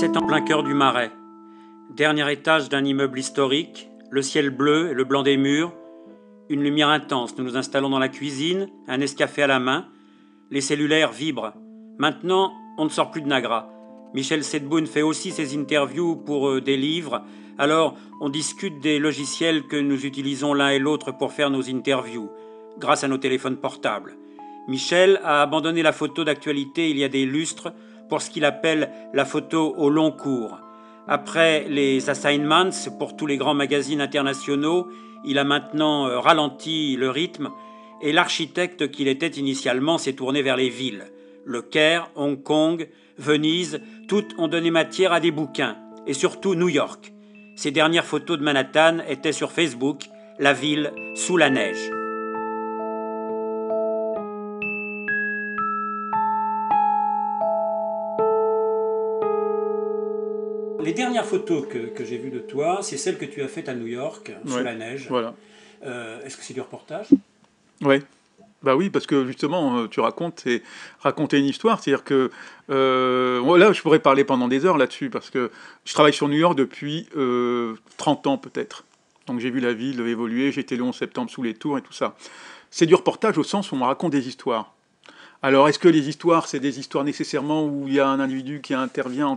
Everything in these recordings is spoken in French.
C'est en plein cœur du marais. Dernier étage d'un immeuble historique, le ciel bleu et le blanc des murs, une lumière intense. Nous nous installons dans la cuisine, un escafé à la main. Les cellulaires vibrent. Maintenant, on ne sort plus de Nagra. Michel Sedboun fait aussi ses interviews pour euh, des livres. Alors, on discute des logiciels que nous utilisons l'un et l'autre pour faire nos interviews, grâce à nos téléphones portables. Michel a abandonné la photo d'actualité il y a des lustres pour ce qu'il appelle la photo au long cours. Après les assignments pour tous les grands magazines internationaux, il a maintenant euh, ralenti le rythme et l'architecte qu'il était initialement s'est tourné vers les villes. Le Caire, Hong Kong, Venise, toutes ont donné matière à des bouquins, et surtout New York. Ses dernières photos de Manhattan étaient sur Facebook, la ville sous la neige. les dernières photos que, j'ai vues de toi, c'est celles que tu as faites à New York, sous la neige. Voilà. Euh, est-ce que c'est du reportage Oui. Bah oui, parce que justement, euh, tu racontes et raconter une histoire, c'est-à-dire que euh, là, je pourrais parler pendant des heures là-dessus, parce que je travaille sur New York depuis 30 ans peut-être. Donc j'ai vu la ville évoluer, j'étais le 11 septembre sous les tours et tout ça. C'est du reportage au sens où on raconte des histoires. Alors, est-ce que les histoires, c'est des histoires nécessairement où il y a un individu qui intervient en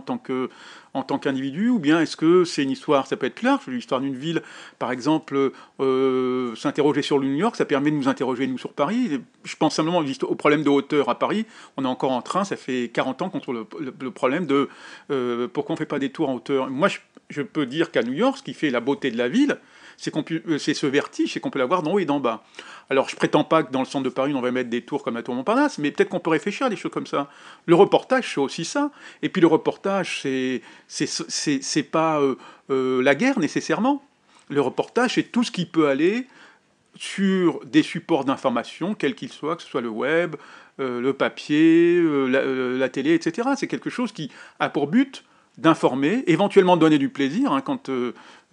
tant qu'individu, ou bien est-ce que c'est une histoire, ça peut être large, l'histoire d'une ville, par exemple, euh, s'interroger sur le New York, ça permet de nous interroger, nous, sur Paris. Je pense simplement au problème de hauteur à Paris. On est encore en train, ça fait 40 ans qu'on trouve le, problème de euh, pourquoi on ne fait pas des tours en hauteur. Moi, je peux dire qu'à New York, ce qui fait la beauté de la ville, euh, c'est ce vertige, c'est qu'on peut l'avoir d'en haut et d'en bas. Alors je prétends pas que dans le centre de Paris, on va mettre des tours comme la tour Montparnasse, mais peut-être qu'on peut réfléchir à des choses comme ça. Le reportage, c'est aussi ça. Et puis le reportage, c'est c'est pas euh, euh, la guerre nécessairement. Le reportage, c'est tout ce qui peut aller sur des supports d'information, quel qu'il soit que ce soit le web, le papier, la, télé, etc. C'est quelque chose qui a pour but d'informer, éventuellement de donner du plaisir. Hein, quand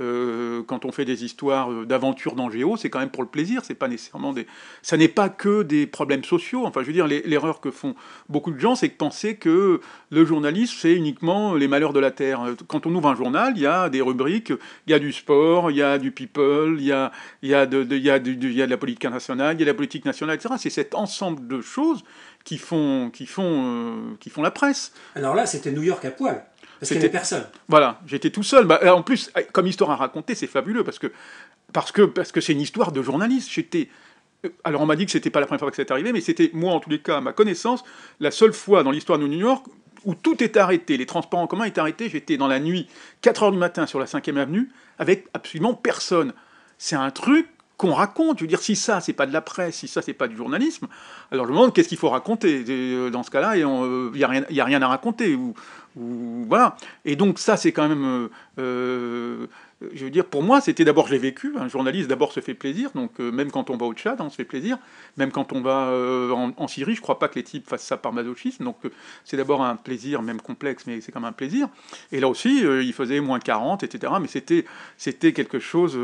euh, quand on fait des histoires euh, d'aventure dans Géo, c'est quand même pour le plaisir, c'est pas nécessairement des... Ça n'est pas que des problèmes sociaux, enfin je veux dire, l'erreur que font beaucoup de gens, c'est de penser que le journalisme, c'est uniquement les malheurs de la Terre. Quand on ouvre un journal, il y a des rubriques, il y a du sport, il y a du people, il y a, il y a, de, de, y y a la politique internationale, il y a de la politique nationale, etc. C'est cet ensemble de choses qui font, qui font, euh, qui font la presse. Alors là, c'était New York à poil. Parce qu'il personne. Voilà, j'étais tout seul. Bah, en plus, eh, comme histoire à raconter, c'est fabuleux parce que parce que parce que c'est une histoire de journaliste. J'étais euh, alors on m'a dit que c'était pas la première fois que c'était arrivé, mais c'était moi en tous les cas, à ma connaissance, la seule fois dans l'histoire de New York où tout est arrêté, les transports en commun est arrêtés. J'étais dans la nuit, 4 h du matin sur la 5e avenue, avec absolument personne. C'est un truc qu'on raconte. Je veux dire, si ça, c'est pas de la presse, si ça, c'est pas du journalisme, alors je me demande qu'est-ce qu'il faut raconter euh, dans ce cas-là, et il n'y euh, a, a, rien à raconter voilà. Et donc ça, c'est quand même... Euh, euh, je veux dire, pour moi, c'était d'abord, je l'ai vécu, un journaliste d'abord se fait plaisir, donc euh, même quand on va au Tchad, hein, on se fait plaisir, même quand on va en, Syrie, je crois pas que les types fassent ça par masochisme, donc c'est d'abord un plaisir, même complexe, mais c'est quand même un plaisir. Et là aussi, il faisait moins 40, etc., mais c'était, quelque chose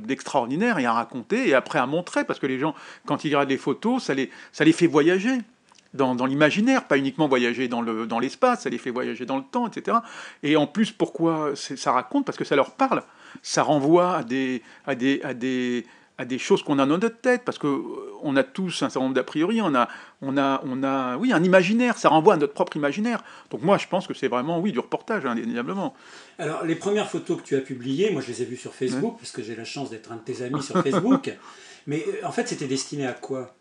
d'extraordinaire, et à raconter, et après à montrer, parce que les gens, quand ils regardent les photos, ça ça les fait voyager dans, l'imaginaire, pas uniquement voyager dans l'espace, le, dans ça les fait voyager dans le temps, etc. Et en plus, pourquoi ça raconte Parce que ça leur parle, ça renvoie à des, à des, à des, à des choses qu'on a dans notre tête, parce qu'on a tous un certain nombre d'a priori, on a, on, a, on a oui, un imaginaire, ça renvoie à notre propre imaginaire. Donc moi, je pense que c'est vraiment, oui, du reportage, indéniablement. Alors, les premières photos que tu as publiées, moi, je les ai vues sur Facebook, parce que j'ai la chance d'être un de tes amis sur Facebook. Mais euh, en fait, c'était destiné à quoi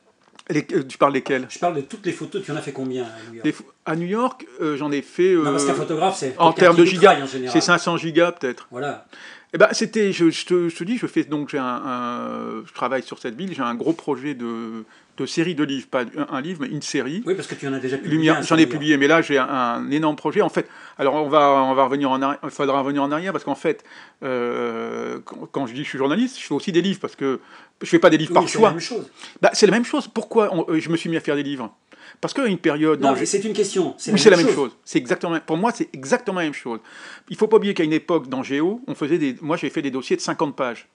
euh, tu parles desquelles Je parle de toutes les photos. Tu en as fait combien à New York À New York, euh, j'en ai fait. non, parce qu'un euh, photographe, c'est. En termes de gigas, c'est 500 gigas peut-être. Voilà. Eh ben, c'était, je, te, dis, je fais donc, j'ai un, je travaille sur cette ville, j'ai un gros projet de, de série de livres, pas un, livre, mais une série. Oui, parce que tu en as déjà publié. J'en ai publié, mais là j'ai un, énorme projet. En fait, alors on va, on va revenir en arrière, il faudra revenir en arrière parce qu'en fait, quand, quand, je dis que je suis journaliste, je fais aussi des livres parce que je fais pas des livres par choix. C'est la même chose. Bah, c'est la même chose. Pourquoi euh, je me suis mis à faire des livres Parce qu'à une période. Non, c'est une question. C'est la, même, chose. C'est exactement. Pour moi, c'est exactement la même chose. Il faut pas oublier qu'à une époque dans Géo, on faisait des. Moi, j'ai fait des dossiers de 50 pages.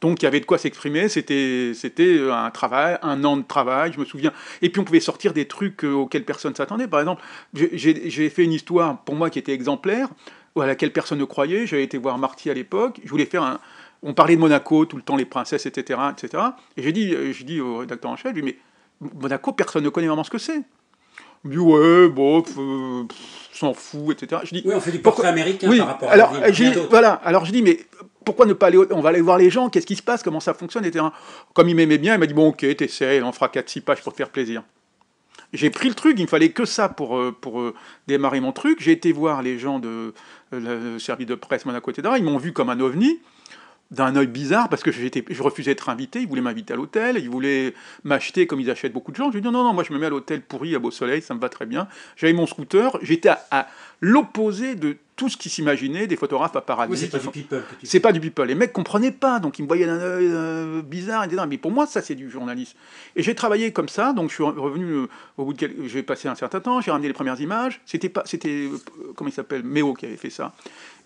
Donc il y avait de quoi s'exprimer, c'était euh, un travail, un an de travail, je me souviens. Et puis on pouvait sortir des trucs euh, auxquels personne s'attendait. Par exemple, j'ai fait une histoire pour moi qui était exemplaire, à laquelle personne ne croyait. J'avais été voir Marty à l'époque, je voulais faire un, on parlait de Monaco tout le temps, les princesses, etc. etc. Et j'ai dit, euh, dit au rédacteur en chef, lui mais Monaco, personne ne connaît vraiment ce que c'est. Il ouais, bon, s'en fout, etc. Je dis, oui, on fait du portrait américain par rapport alors, à Voilà, alors je dis, mais pourquoi ne pas aller, on va aller voir les gens, qu'est-ce qui se passe, comment ça fonctionne, etc. Comme il m'aimait bien, il m'a dit, bon, ok, t'essayes, on fera 4-6 pages pour te faire plaisir. J'ai pris le truc, il me fallait que ça pour, euh, pour euh, démarrer mon truc. J'ai été voir les gens de, le service de presse Monaco, etc. Ils m'ont vu comme un ovni d'un œil bizarre parce que je refusais d'être invité. Ils voulait m'inviter à l'hôtel, il voulait m'acheter comme ils achètent beaucoup de gens. Je lui ai dit non, non, moi je me mets à l'hôtel pourri à Beau Soleil, ça me va très bien. J'avais mon scooter, j'étais à l'opposé de tout ce qui s'imaginait des photographes à Oui, c'est pas, du people. C'est pas du people. Les mecs comprenaient pas, donc ils me voyaient d'un œil euh, bizarre. Et mais pour moi, ça, c'est du journalisme. Et j'ai travaillé comme ça, donc je suis revenu euh, au bout de quelques... J'ai passé un certain temps, j'ai ramené les premières images. C'était pas... C'était... Euh, comment il s'appelle Méo qui avait fait ça.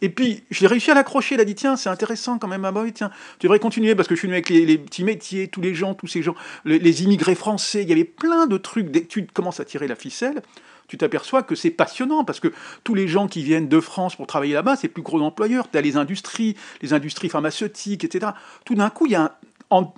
Et puis, j'ai réussi à l'accrocher. Il a dit, tiens, c'est intéressant quand même, ah bah tiens, tu devrais continuer parce que je suis venu avec les, petits métiers, tous les gens, tous ces gens, les, immigrés français. Il y avait plein de trucs d'études, commences à tirer la ficelle tu t'aperçois que c'est passionnant parce que tous les gens qui viennent de France pour travailler là-bas, c'est plus gros employeurs. Tu as les industries, les industries pharmaceutiques, etc. Tout d'un coup, il y a en,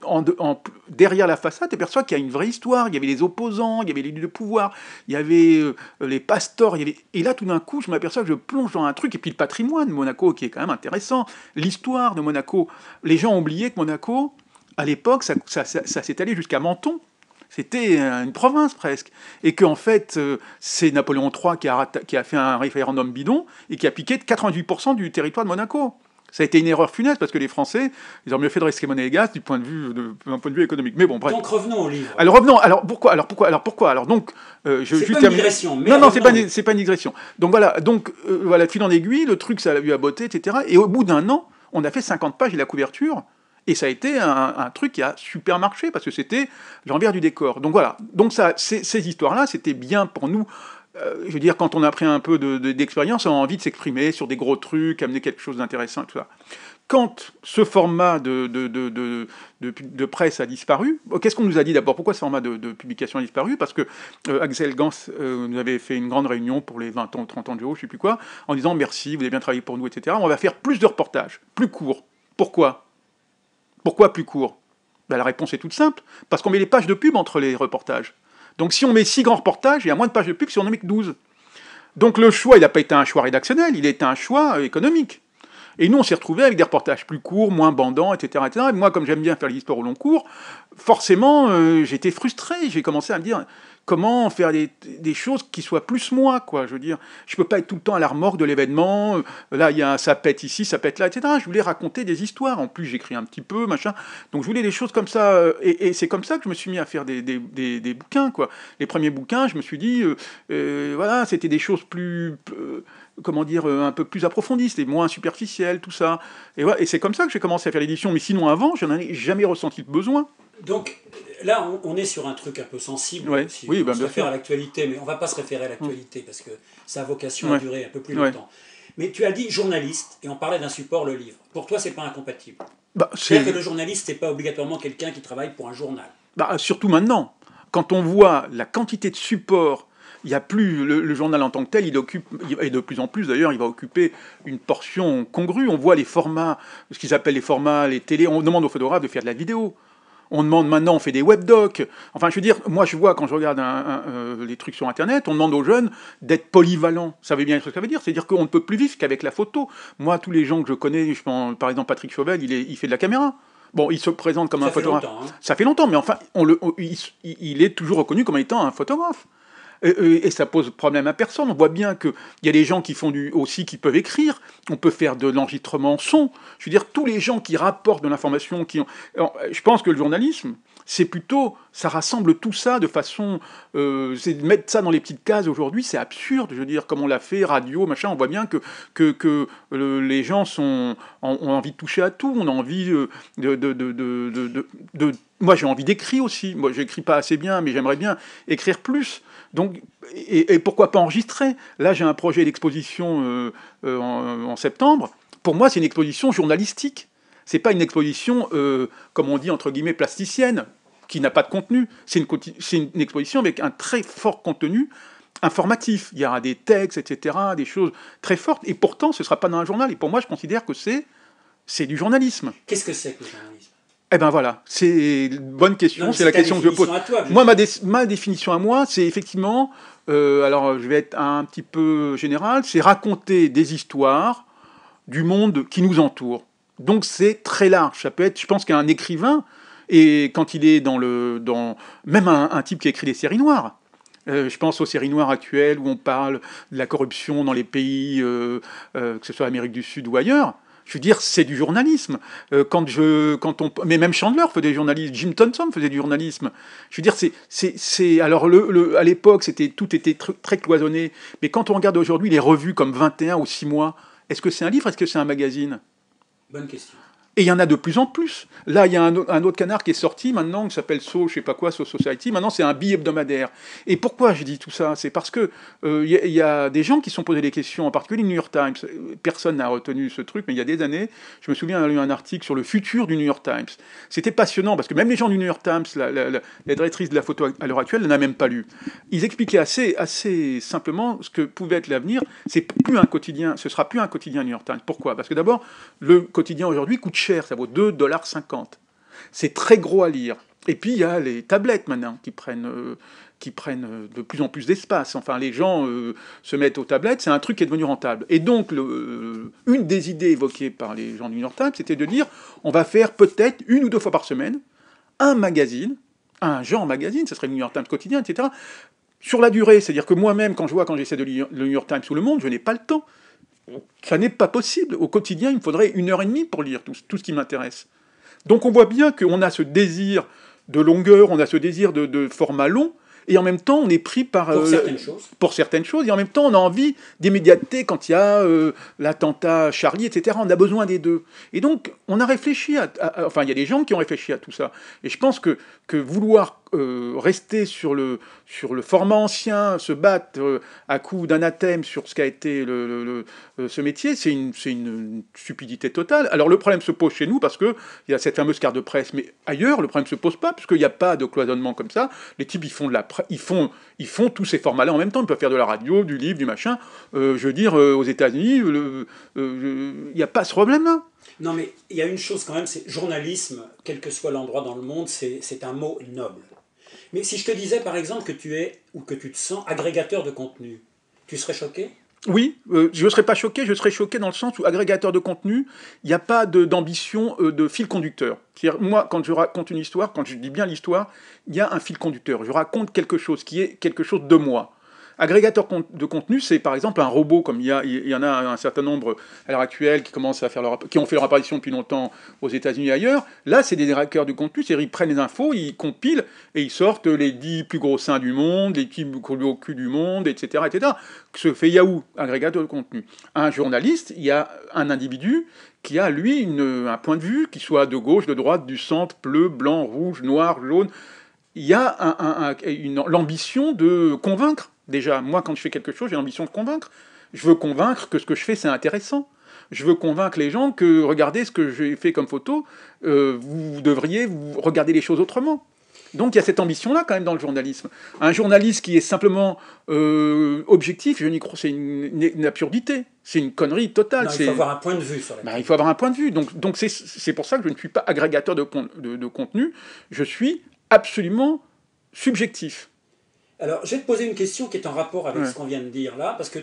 derrière la façade, tu aperçois qu'il y a une vraie histoire. Il y avait les opposants, il y avait les lieux de pouvoir, il y avait euh, les pasteurs. y avait... Et là, tout d'un coup, je m'aperçois que je plonge dans un truc. Et puis le patrimoine de Monaco, qui est quand même intéressant. L'histoire de Monaco. Les gens ont oublié que Monaco, à l'époque, ça s'est allé jusqu'à Menton. C'était une province presque. Et qu'en fait, euh, c'est Napoléon III qui a, fait un référendum bidon et qui a piqué 98% du territoire de Monaco. Ça a été une erreur funeste parce que les Français, ils ont mieux fait de risquer monnaie et gaz du point de vue, d'un point de vue économique. Mais bon, bref. Donc revenons au livre. Alors revenons. Alors pourquoi Alors pourquoi Alors pourquoi Alors donc, euh, je. C'est pas une digression. non, non, c'est pas, une, digression. Donc voilà. Donc euh, voilà, fil en aiguille, le truc, ça a vu à beauté, etc. Et au bout d'un an, on a fait 50 pages et la couverture et ça a été un, truc qui a super marché parce que c'était l'envers du décor. Donc voilà. Donc ça, ces histoires-là, c'était bien pour nous. Euh, je veux dire, quand on a pris un peu d'expérience, on a envie de s'exprimer sur des gros trucs, amener quelque chose d'intéressant tout ça. Quand ce format de, de presse a disparu, qu'est-ce qu'on nous a dit d'abord Pourquoi ce format de, publication a disparu Parce que euh, Axel Gans euh, nous avait fait une grande réunion pour les 20 ans ou 30 ans du haut, je ne sais plus quoi, en disant merci, vous avez bien travaillé pour nous, etc. On va faire plus de reportages, plus courts. Pourquoi pourquoi plus court ben, La réponse est toute simple, parce qu'on met les pages de pub entre les reportages. Donc si on met six grands reportages, il y a moins de pages de pub si on en met que 12. Donc le choix, il n'a pas été un choix rédactionnel, il est un choix euh, économique. Et nous, on s'est retrouvés avec des reportages plus courts, moins bandants, etc. Et moi, comme j'aime bien faire les histoires au long cours, forcément, euh, j'étais frustré. J'ai commencé à me dire, Comment faire des, choses qui soient plus moi, quoi. Je veux dire, je peux pas être tout le temps à la remorque de l'événement. Euh, là, il y ça pète ici, ça pète là, etc. Je voulais raconter des histoires. En plus, j'écris un petit peu, machin. Donc, je voulais des choses comme ça. Euh, et, c'est comme ça que je me suis mis à faire des, bouquins, quoi. Les premiers bouquins, je me suis dit, euh, voilà, c'était des choses plus comment dire, un peu plus approfondies, c'était moins superficiel, tout ça. Et, et c'est comme ça que j'ai commencé à faire l'édition. Mais sinon, avant, je n'en ai jamais ressenti le besoin. Donc là, on, est sur un truc un peu sensible. Si on bah, se réfère à l'actualité, mais on va pas se référer à mm. l'actualité parce que sa vocation à a duré un peu plus longtemps. Mais tu as dit journaliste et on parlait d'un support, le livre. Pour toi, c'est pas incompatible. Bah, C'est-à-dire que le journaliste, n'est pas obligatoirement quelqu'un qui travaille pour un journal. Bah, surtout maintenant, quand on voit la quantité de supports il y a plus le, journal en tant que tel, il occupe, et de plus en plus d'ailleurs, il va occuper une portion congrue. On voit les formats, ce qu'ils appellent les formats, les télés. On demande aux photographes de faire de la vidéo on demande maintenant, on fait des webdocs. Enfin, je veux dire, moi, je vois quand je regarde euh, les trucs sur Internet, on demande aux jeunes d'être polyvalents. Ça veut bien ce que ça veut dire. C'est-à-dire qu'on ne peut plus vivre qu'avec la photo. Moi, tous les gens que je connais, par exemple, Patrick Chauvel, il, fait de la caméra. Bon, il se présente comme un photographe. Hein. Ça fait longtemps, mais enfin, il, est toujours reconnu comme étant un photographe et, ça pose problème à personne. On voit bien qu'il y a des gens qui font du, aussi qui peuvent écrire, on peut faire de l'enregistrement son. Je veux dire, tous les gens qui rapportent de l'information, qui ont... je pense que le journalisme, c'est plutôt, ça rassemble tout ça de façon, euh, c'est de mettre ça dans les petites cases aujourd'hui, c'est absurde. Je veux dire, comme on l'a fait, radio, machin, on voit bien que, que, que les gens sont, ont, envie de toucher à tout, on a envie euh, de, de, de, de moi, j'ai envie d'écrire aussi. Moi, j'écris pas assez bien, mais j'aimerais bien écrire plus. Donc, et, pourquoi pas enregistrer Là, j'ai un projet d'exposition euh, euh, en, septembre. Pour moi, c'est une exposition journalistique. C'est pas une exposition, euh, comme on dit entre guillemets, plasticienne, qui n'a pas de contenu. C'est une, exposition avec un très fort contenu informatif. Il y aura des textes, etc., des choses très fortes. Et pourtant, ce ne sera pas dans un journal. Et pour moi, je considère que c'est c'est du journalisme. Qu'est-ce que c'est que le journalisme eh ben voilà, c'est une bonne question, c'est la question que je pose. moi, ma, définition à moi, c'est effectivement, euh, alors je vais être un petit peu général, c'est raconter des histoires du monde qui nous entoure. Donc c'est très large. Ça peut être, je pense qu'un écrivain, et quand il est dans le. Dans, même un, type qui écrit des séries noires, euh, je pense aux séries noires actuelles où on parle de la corruption dans les pays, euh, que ce soit Amérique du Sud ou ailleurs. Je veux dire, c'est du journalisme. Euh, quand je, on, mais même Chandler faisait du journalisme, Jim Thompson faisait du journalisme. Je veux dire, c'est, alors à l'époque, c'était tout était très cloisonné. Mais quand on regarde aujourd'hui les revues comme 21 ou 6 mois, est-ce que c'est un livre, est-ce que c'est un magazine Bonne question. Et il y en a de plus en plus. Là, il y a un, autre canard qui est sorti maintenant, qui s'appelle So, je sais pas quoi, So Society. Maintenant, c'est un billet hebdomadaire Et pourquoi je dis tout ça C'est parce que il euh, y, a des gens qui se sont posés des questions, en particulier le New York Times. Personne n'a retenu ce truc, mais il y a des années, je me souviens, avoir lu un article sur le futur du New York Times. C'était passionnant, parce que même les gens du New York Times, la, directrice de la photo à l'heure actuelle, n'a même pas lu. Ils expliquaient assez, assez simplement ce que pouvait être l'avenir. C'est plus un quotidien, ce sera plus un quotidien New York Times. Pourquoi Parce que d'abord, le quotidien aujourd'hui coûte ça vaut 2,50 dollars. C'est très gros à lire. Et puis il y a les tablettes maintenant qui prennent, euh, qui prennent euh, de plus en plus d'espace. Enfin, les gens euh, se mettent aux tablettes, c'est un truc qui est devenu rentable. Et donc, une des idées évoquées par les gens du New York Times, c'était de dire on va faire peut-être une ou deux fois par semaine un magazine, un genre magazine, Ça serait le New York Times quotidien, etc. Sur la durée, c'est-à-dire que moi-même, quand je vois, quand j'essaie de lire le New York Times ou le Monde, je n'ai pas le temps ça n'est pas possible. Au quotidien, il me faudrait une heure et demie pour lire tout, ce qui m'intéresse. Donc on voit bien qu'on a ce désir de longueur, on a ce désir de, format long, et en même temps on est pris par pour, euh, certaines choses. pour certaines choses et en même temps on a envie d'immédiateté quand il y a euh, l'attentat Charlie etc on a besoin des deux et donc on a réfléchi à, enfin il y a des gens qui ont réfléchi à tout ça et je pense que vouloir euh, rester sur le, sur le format ancien, se battre euh, à coup d'anathème sur ce qu'a été le, euh, ce métier, c'est une, une, stupidité totale. Alors le problème se pose chez nous parce qu'il y a cette fameuse carte de presse, mais ailleurs, le problème ne se pose pas parce qu'il n'y a pas de cloisonnement comme ça. Les types, ils font, de la ils font, ils font tous ces formats-là en même temps. Ils peuvent faire de la radio, du livre, du machin. je veux dire, aux États-Unis, il n'y a pas ce problème-là. Non, mais il y a une chose quand même, c'est journalisme, quel que soit l'endroit dans le monde, c'est un mot noble. Mais si je te disais par exemple que tu es ou que tu te sens agrégateur de contenu, tu serais choqué oui, euh, je ne serais pas choqué, je serais choqué dans le sens où agrégateur de contenu, il n'y a pas d'ambition de, euh, de, fil conducteur. C'est-à-dire, moi, quand je raconte une histoire, quand je dis bien l'histoire, il y a un fil conducteur. Je raconte quelque chose qui est quelque chose de moi. Agrégateur de contenu, c'est par exemple un robot, comme il y, a, il y en a un certain nombre à l'heure actuelle qui, commencent à faire leur, qui ont fait leur apparition depuis longtemps aux États-Unis et ailleurs. Là, c'est des agrégateurs de contenu, c'est-à-dire ils prennent les infos, ils compilent et ils sortent les dix plus gros seins du monde, les 10 plus gros culs du monde, etc. etc. Ce fait Yahoo, agrégateur de contenu. Un journaliste, il y a un individu qui a, lui, un point de vue, qui soit de gauche, de droite, du centre, bleu, blanc, rouge, noir, jaune. Il y a l'ambition de convaincre. Déjà, moi, quand je fais quelque chose, j'ai l'ambition de convaincre. Je veux convaincre que ce que je fais, c'est intéressant. Je veux convaincre les gens que, regardez ce que j'ai fait comme photo, euh, vous devriez vous regarder les choses autrement. Donc il y a cette ambition-là quand même dans le journalisme. Un journaliste qui est simplement euh, objectif, je n'y crois, c'est une, absurdité, c'est une connerie totale. il faut avoir un point de vue sur ben, Il faut avoir un point de vue. Donc, donc c'est, pour ça que je ne suis pas agrégateur de contenu, je suis absolument subjectif. Alors, je vais te poser une question qui est en rapport avec ce qu'on vient de dire là, parce que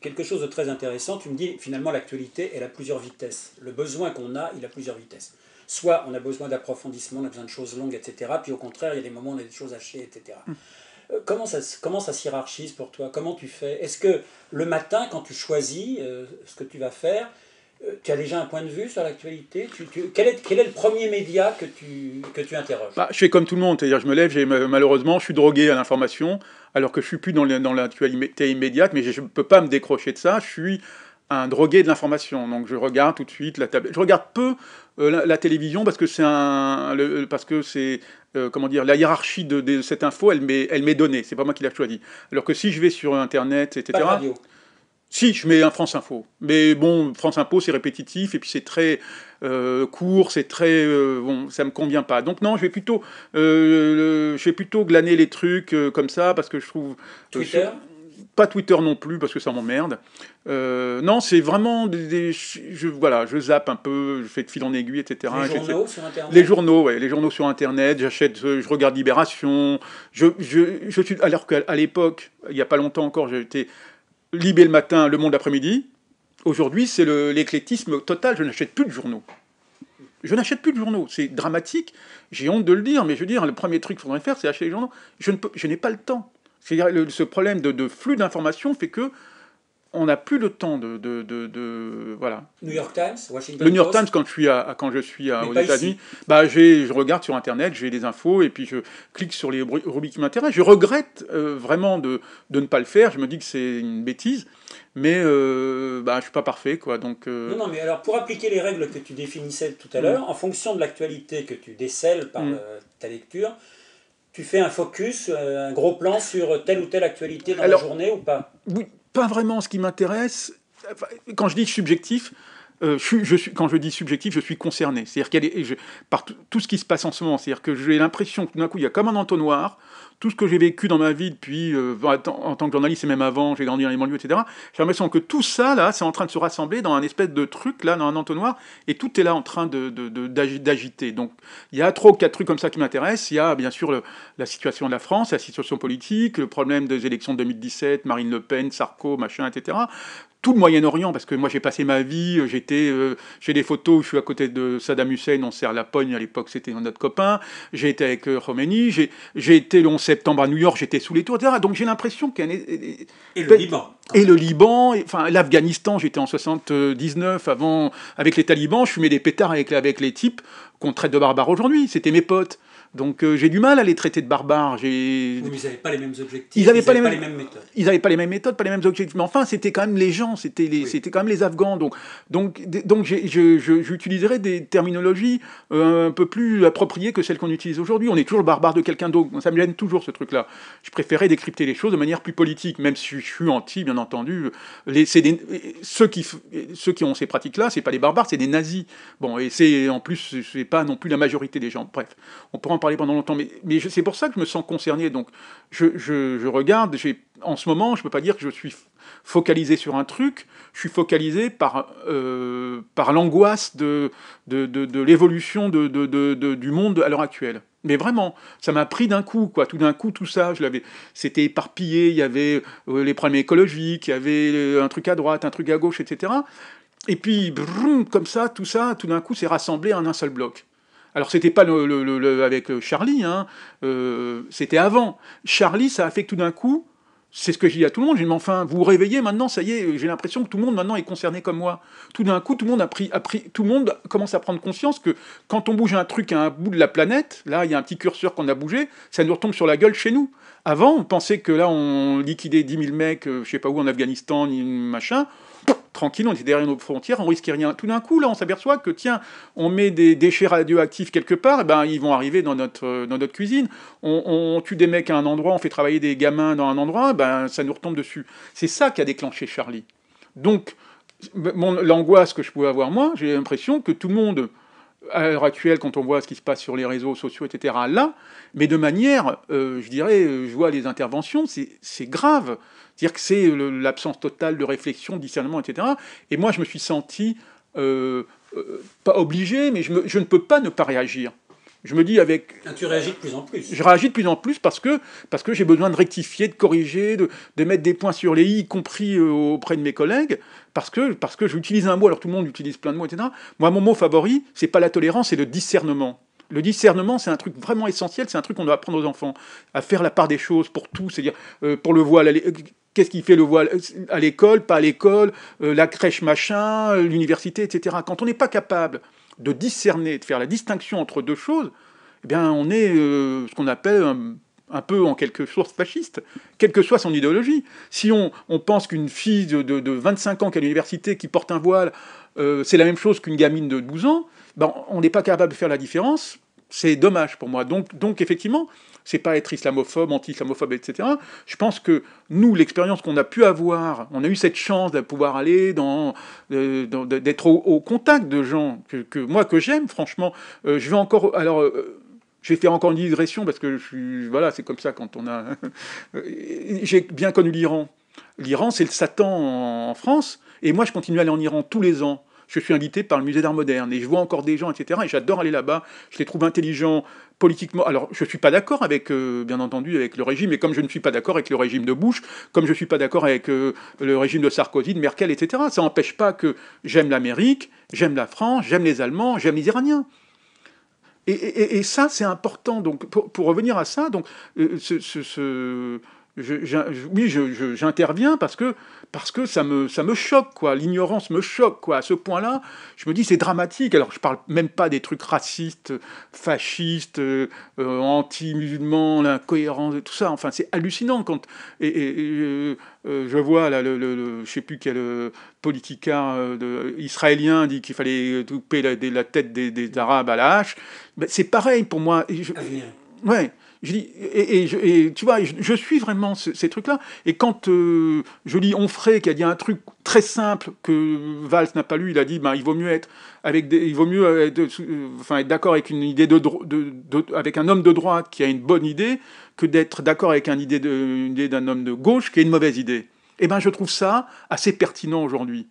quelque chose de très intéressant, tu me dis finalement l'actualité, elle a plusieurs vitesses. Le besoin qu'on a, il a plusieurs vitesses. Soit on a besoin d'approfondissement, on a besoin de choses longues, etc. Puis au contraire, il y a des moments où on a des choses hachées, etc. Mm. Euh, comment ça, comment ça s'hierarchise pour toi Comment tu fais Est-ce que le matin, quand tu choisis euh, ce que tu vas faire, euh, tu as déjà un point de vue sur l'actualité quel, est, quel, est, le premier média que tu, que tu interroges bah, Je fais comme tout le monde, c'est-à-dire je me lève, j'ai, malheureusement je suis drogué à l'information, alors que je suis plus dans, l'actualité immédiate, mais je ne peux pas me décrocher de ça, je suis un drogué de l'information, donc je regarde tout de suite la table. Je regarde peu euh, la, télévision parce que c'est un, parce que c'est euh, comment dire, la hiérarchie de, cette info, elle m'est, elle m'est donnée. C'est pas moi qui l'ai choisie. Alors que si je vais sur Internet, etc. radio. Si, je mets un France Info. Mais bon, France Info, c'est répétitif, et puis c'est très euh, court, c'est très... Euh, bon, ça me convient pas. Donc non, je vais plutôt, euh, plutôt glaner les trucs comme ça, parce que je trouve... Twitter Pas Twitter non plus, parce que ça m'emmerde. non, c'est vraiment je, voilà, je zappe un peu, je fais de fil en aiguille, etc. Les journaux sur Internet Les journaux, ouais, les journaux sur Internet, j'achète, je regarde Libération, je, suis... Alors qu'à l'époque, il n'y a pas longtemps encore, été Libé le matin, Le Monde l'après-midi. Aujourd'hui, c'est l'éclectisme total. Je n'achète plus de journaux. Je n'achète plus de journaux. C'est dramatique. J'ai honte de le dire, mais je veux dire, le premier truc qu'il faudrait faire, c'est acheter les journaux. Je n'ai pas le temps. ce problème de flux d'informations fait que on n'a plus le temps de, de, voilà. New York Times, Washington. Le New York Times quand je suis à, quand je suis aux États-Unis, bah je regarde sur internet, j'ai des infos et puis je clique sur les rubriques qui m'intéressent. Je regrette euh, vraiment de, de ne pas le faire. Je me dis que c'est une bêtise, mais euh, bah je suis pas parfait quoi. Donc euh, non non mais alors pour appliquer les règles que tu définissais tout à mm. l'heure, en fonction de l'actualité que tu décèles par mm. euh, ta lecture tu fais un focus, un gros plan sur telle ou telle actualité dans la journée ou pas pas vraiment ce qui m'intéresse. Quand je dis subjectif, euh, je, suis, quand je dis subjectif, je suis concerné. C'est-à-dire qu'il par tout, ce qui se passe en ce moment. C'est-à-dire que j'ai l'impression que d'un coup, il y a comme un entonnoir tout ce que j'ai vécu dans ma vie depuis, euh, en tant que journaliste et même avant, j'ai grandi dans les banlieues, etc. J'ai l'impression que tout ça, là, c'est en train de se rassembler dans un espèce de truc, là, dans un entonnoir, et tout est là en train de, d'agiter. Donc, il y a trois ou quatre trucs comme ça qui m'intéressent. Il y a, bien sûr, la situation de la France, la situation politique, le problème des élections de 2017, Marine Le Pen, Sarko, machin, etc tout le Moyen-Orient, parce que moi j'ai passé ma vie, euh, j'étais, euh, j'ai des photos, je suis à côté de Saddam Hussein, on sert la pogne, à l'époque c'était notre copain, j'ai été avec euh, Khomeini, j'ai, j'ai été le 11 septembre à New York, j'étais sous les tours, etc. Donc j'ai l'impression qu'il y a... Ben, et, le Liban. Et le Liban, enfin l'Afghanistan, j'étais en 79 avant, avec les talibans, je fumais des pétards avec, avec les types qu'on traite de barbares aujourd'hui, c'était mes potes. Donc euh, j'ai du mal à les traiter de barbares. mais ils n'avaient pas les mêmes objectifs. Ils n'avaient pas, les, mêmes... méthodes. Ils n'avaient pas les mêmes méthodes, pas les mêmes objectifs. Mais enfin, c'était quand même les gens, c'était les... quand même les Afghans. Donc, donc, donc j'utiliserais des terminologies euh, un peu plus appropriées que celles qu'on utilise aujourd'hui. On est toujours le barbare de quelqu'un d'autre. Ça me gêne toujours ce truc-là. Je préférais décrypter les choses de manière plus politique, même si je suis anti, bien entendu. Les, des... ceux, qui, ceux qui ont ces pratiques-là, c'est pas des barbares, c'est des nazis. Bon, et c'est en plus, n'est pas non plus la majorité des gens. Bref, on pourra en parler parler pendant longtemps, mais, c'est pour ça que je me sens concerné. Donc, je, je, je regarde, en ce moment, je ne peux pas dire que je suis focalisé sur un truc, je suis focalisé par, euh, par l'angoisse de, de, de, de l'évolution du monde à l'heure actuelle. Mais vraiment, ça m'a pris d'un coup, quoi. Tout d'un coup, tout ça, je l'avais, c'était éparpillé. Il y avait euh, les problèmes écologiques, il y avait euh, un truc à droite, un truc à gauche, etc. Et puis, comme ça, tout ça, tout d'un coup, s'est rassemblé en un seul bloc. Alors c'était pas le, avec euh, Charlie, hein, euh, c'était avant. Charlie, ça a fait que tout d'un coup, c'est ce que j'ai dit à tout le monde, j'ai dit, mais enfin, vous vous réveillez maintenant, ça y est, j'ai l'impression que tout le monde maintenant est concerné comme moi. Tout d'un coup, tout le monde a pris, a pris, tout le monde commence à prendre conscience que quand on bouge un truc à un bout de la planète, là, il y a un petit curseur qu'on a bougé, ça nous retombe sur la gueule chez nous. Avant, on pensait que là, on liquidait 10 000 mecs, euh, je sais pas où, en Afghanistan, machin tranquille, on était derrière nos frontières, on risquait rien. Tout d'un coup, là, on s'aperçoit que, tiens, on met des déchets radioactifs quelque part, et eh ben, ils vont arriver dans notre, euh, dans notre cuisine. On, tue des mecs à un endroit, on fait travailler des gamins dans un endroit, eh ben, ça nous retombe dessus. C'est ça qui a déclenché Charlie. Donc, l'angoisse que je pouvais avoir, moi, j'ai l'impression que tout le monde, à l'heure actuelle, quand on voit ce qui se passe sur les réseaux sociaux, etc., là, mais de manière, euh, je dirais, euh, je vois les interventions, c'est grave. C'est-à-dire que c'est l'absence totale de réflexion, de discernement, etc. Et moi, je me suis senti, euh, euh, pas obligé, mais je, ne peux pas ne pas réagir. Je me dis avec... Ah, tu réagis de plus en plus. Je réagis de plus en plus parce que, parce que j'ai besoin de rectifier, de corriger, de, mettre des points sur les i, y compris euh, auprès de mes collègues, parce que, parce que j'utilise un mot, alors tout le monde utilise plein de mots, etc. Moi, mon mot favori, c'est pas la tolérance, c'est le discernement. Le discernement, c'est un truc vraiment essentiel, c'est un truc qu'on doit apprendre aux enfants, à faire la part des choses pour tout, c'est-à-dire euh, pour le voile, qu'est-ce qui fait le voile euh, à l'école, pas à l'école, euh, la crèche machin, l'université, etc. Quand on n'est pas capable de discerner, de faire la distinction entre deux choses, eh bien on est ce qu'on appelle un, peu en quelque sorte fasciste, quelle que soit son idéologie. Si on, pense qu'une fille de, 25 ans qui est à l'université, qui porte un voile, c'est la même chose qu'une gamine de 12 ans, ben, on n'est pas capable de faire la différence. C'est dommage pour moi. Donc, donc effectivement, c'est pas être islamophobe, anti-islamophobe, etc. Je pense que nous, l'expérience qu'on a pu avoir, on a eu cette chance de pouvoir aller dans, euh, d'être au, contact de gens que, moi que j'aime, franchement, euh, je vais encore, alors. Euh, je vais faire encore une digression parce que je voilà, c'est comme ça quand on a. J'ai bien connu l'Iran. L'Iran, c'est le Satan en France. Et moi, je continue à aller en Iran tous les ans je suis invité par le musée d'art moderne et je vois encore des gens, etc. Et j'adore aller là-bas, je les trouve intelligents politiquement. Alors, je ne suis pas d'accord avec, euh, bien entendu, avec le régime, et comme je ne suis pas d'accord avec le régime de Bush, comme je ne suis pas d'accord avec euh, le régime de Sarkozy, de Merkel, etc., ça n'empêche pas que j'aime l'Amérique, j'aime la France, j'aime les Allemands, j'aime les Iraniens. Et, ça, c'est important. Donc, pour, revenir à ça, donc, euh, ce oui, j'interviens parce que, parce que ça, me, ça me choque, quoi. L'ignorance me choque, quoi. À ce point-là, je me dis c'est dramatique. Alors, je parle même pas des trucs racistes, fascistes, euh, euh, anti-musulmans, l'incohérence, tout ça. Enfin, c'est hallucinant quand. Et, euh, je vois, là, le, je sais plus quel politicard israélien dit qu'il fallait couper la, tête des, Arabes à la hache. Ben, c'est pareil pour moi. Et je, ouais. Je dis, et, tu vois, je, suis vraiment ces trucs-là. Et quand euh, je lis Onfray qui a dit un truc très simple que Valls n'a pas lu, il a dit, ben, il vaut mieux être avec il vaut mieux euh, être, d'accord avec une idée avec un homme de droite qui a une bonne idée que d'être d'accord avec une idée d'un homme de gauche qui a une mauvaise idée. Eh ben, je trouve ça assez pertinent aujourd'hui.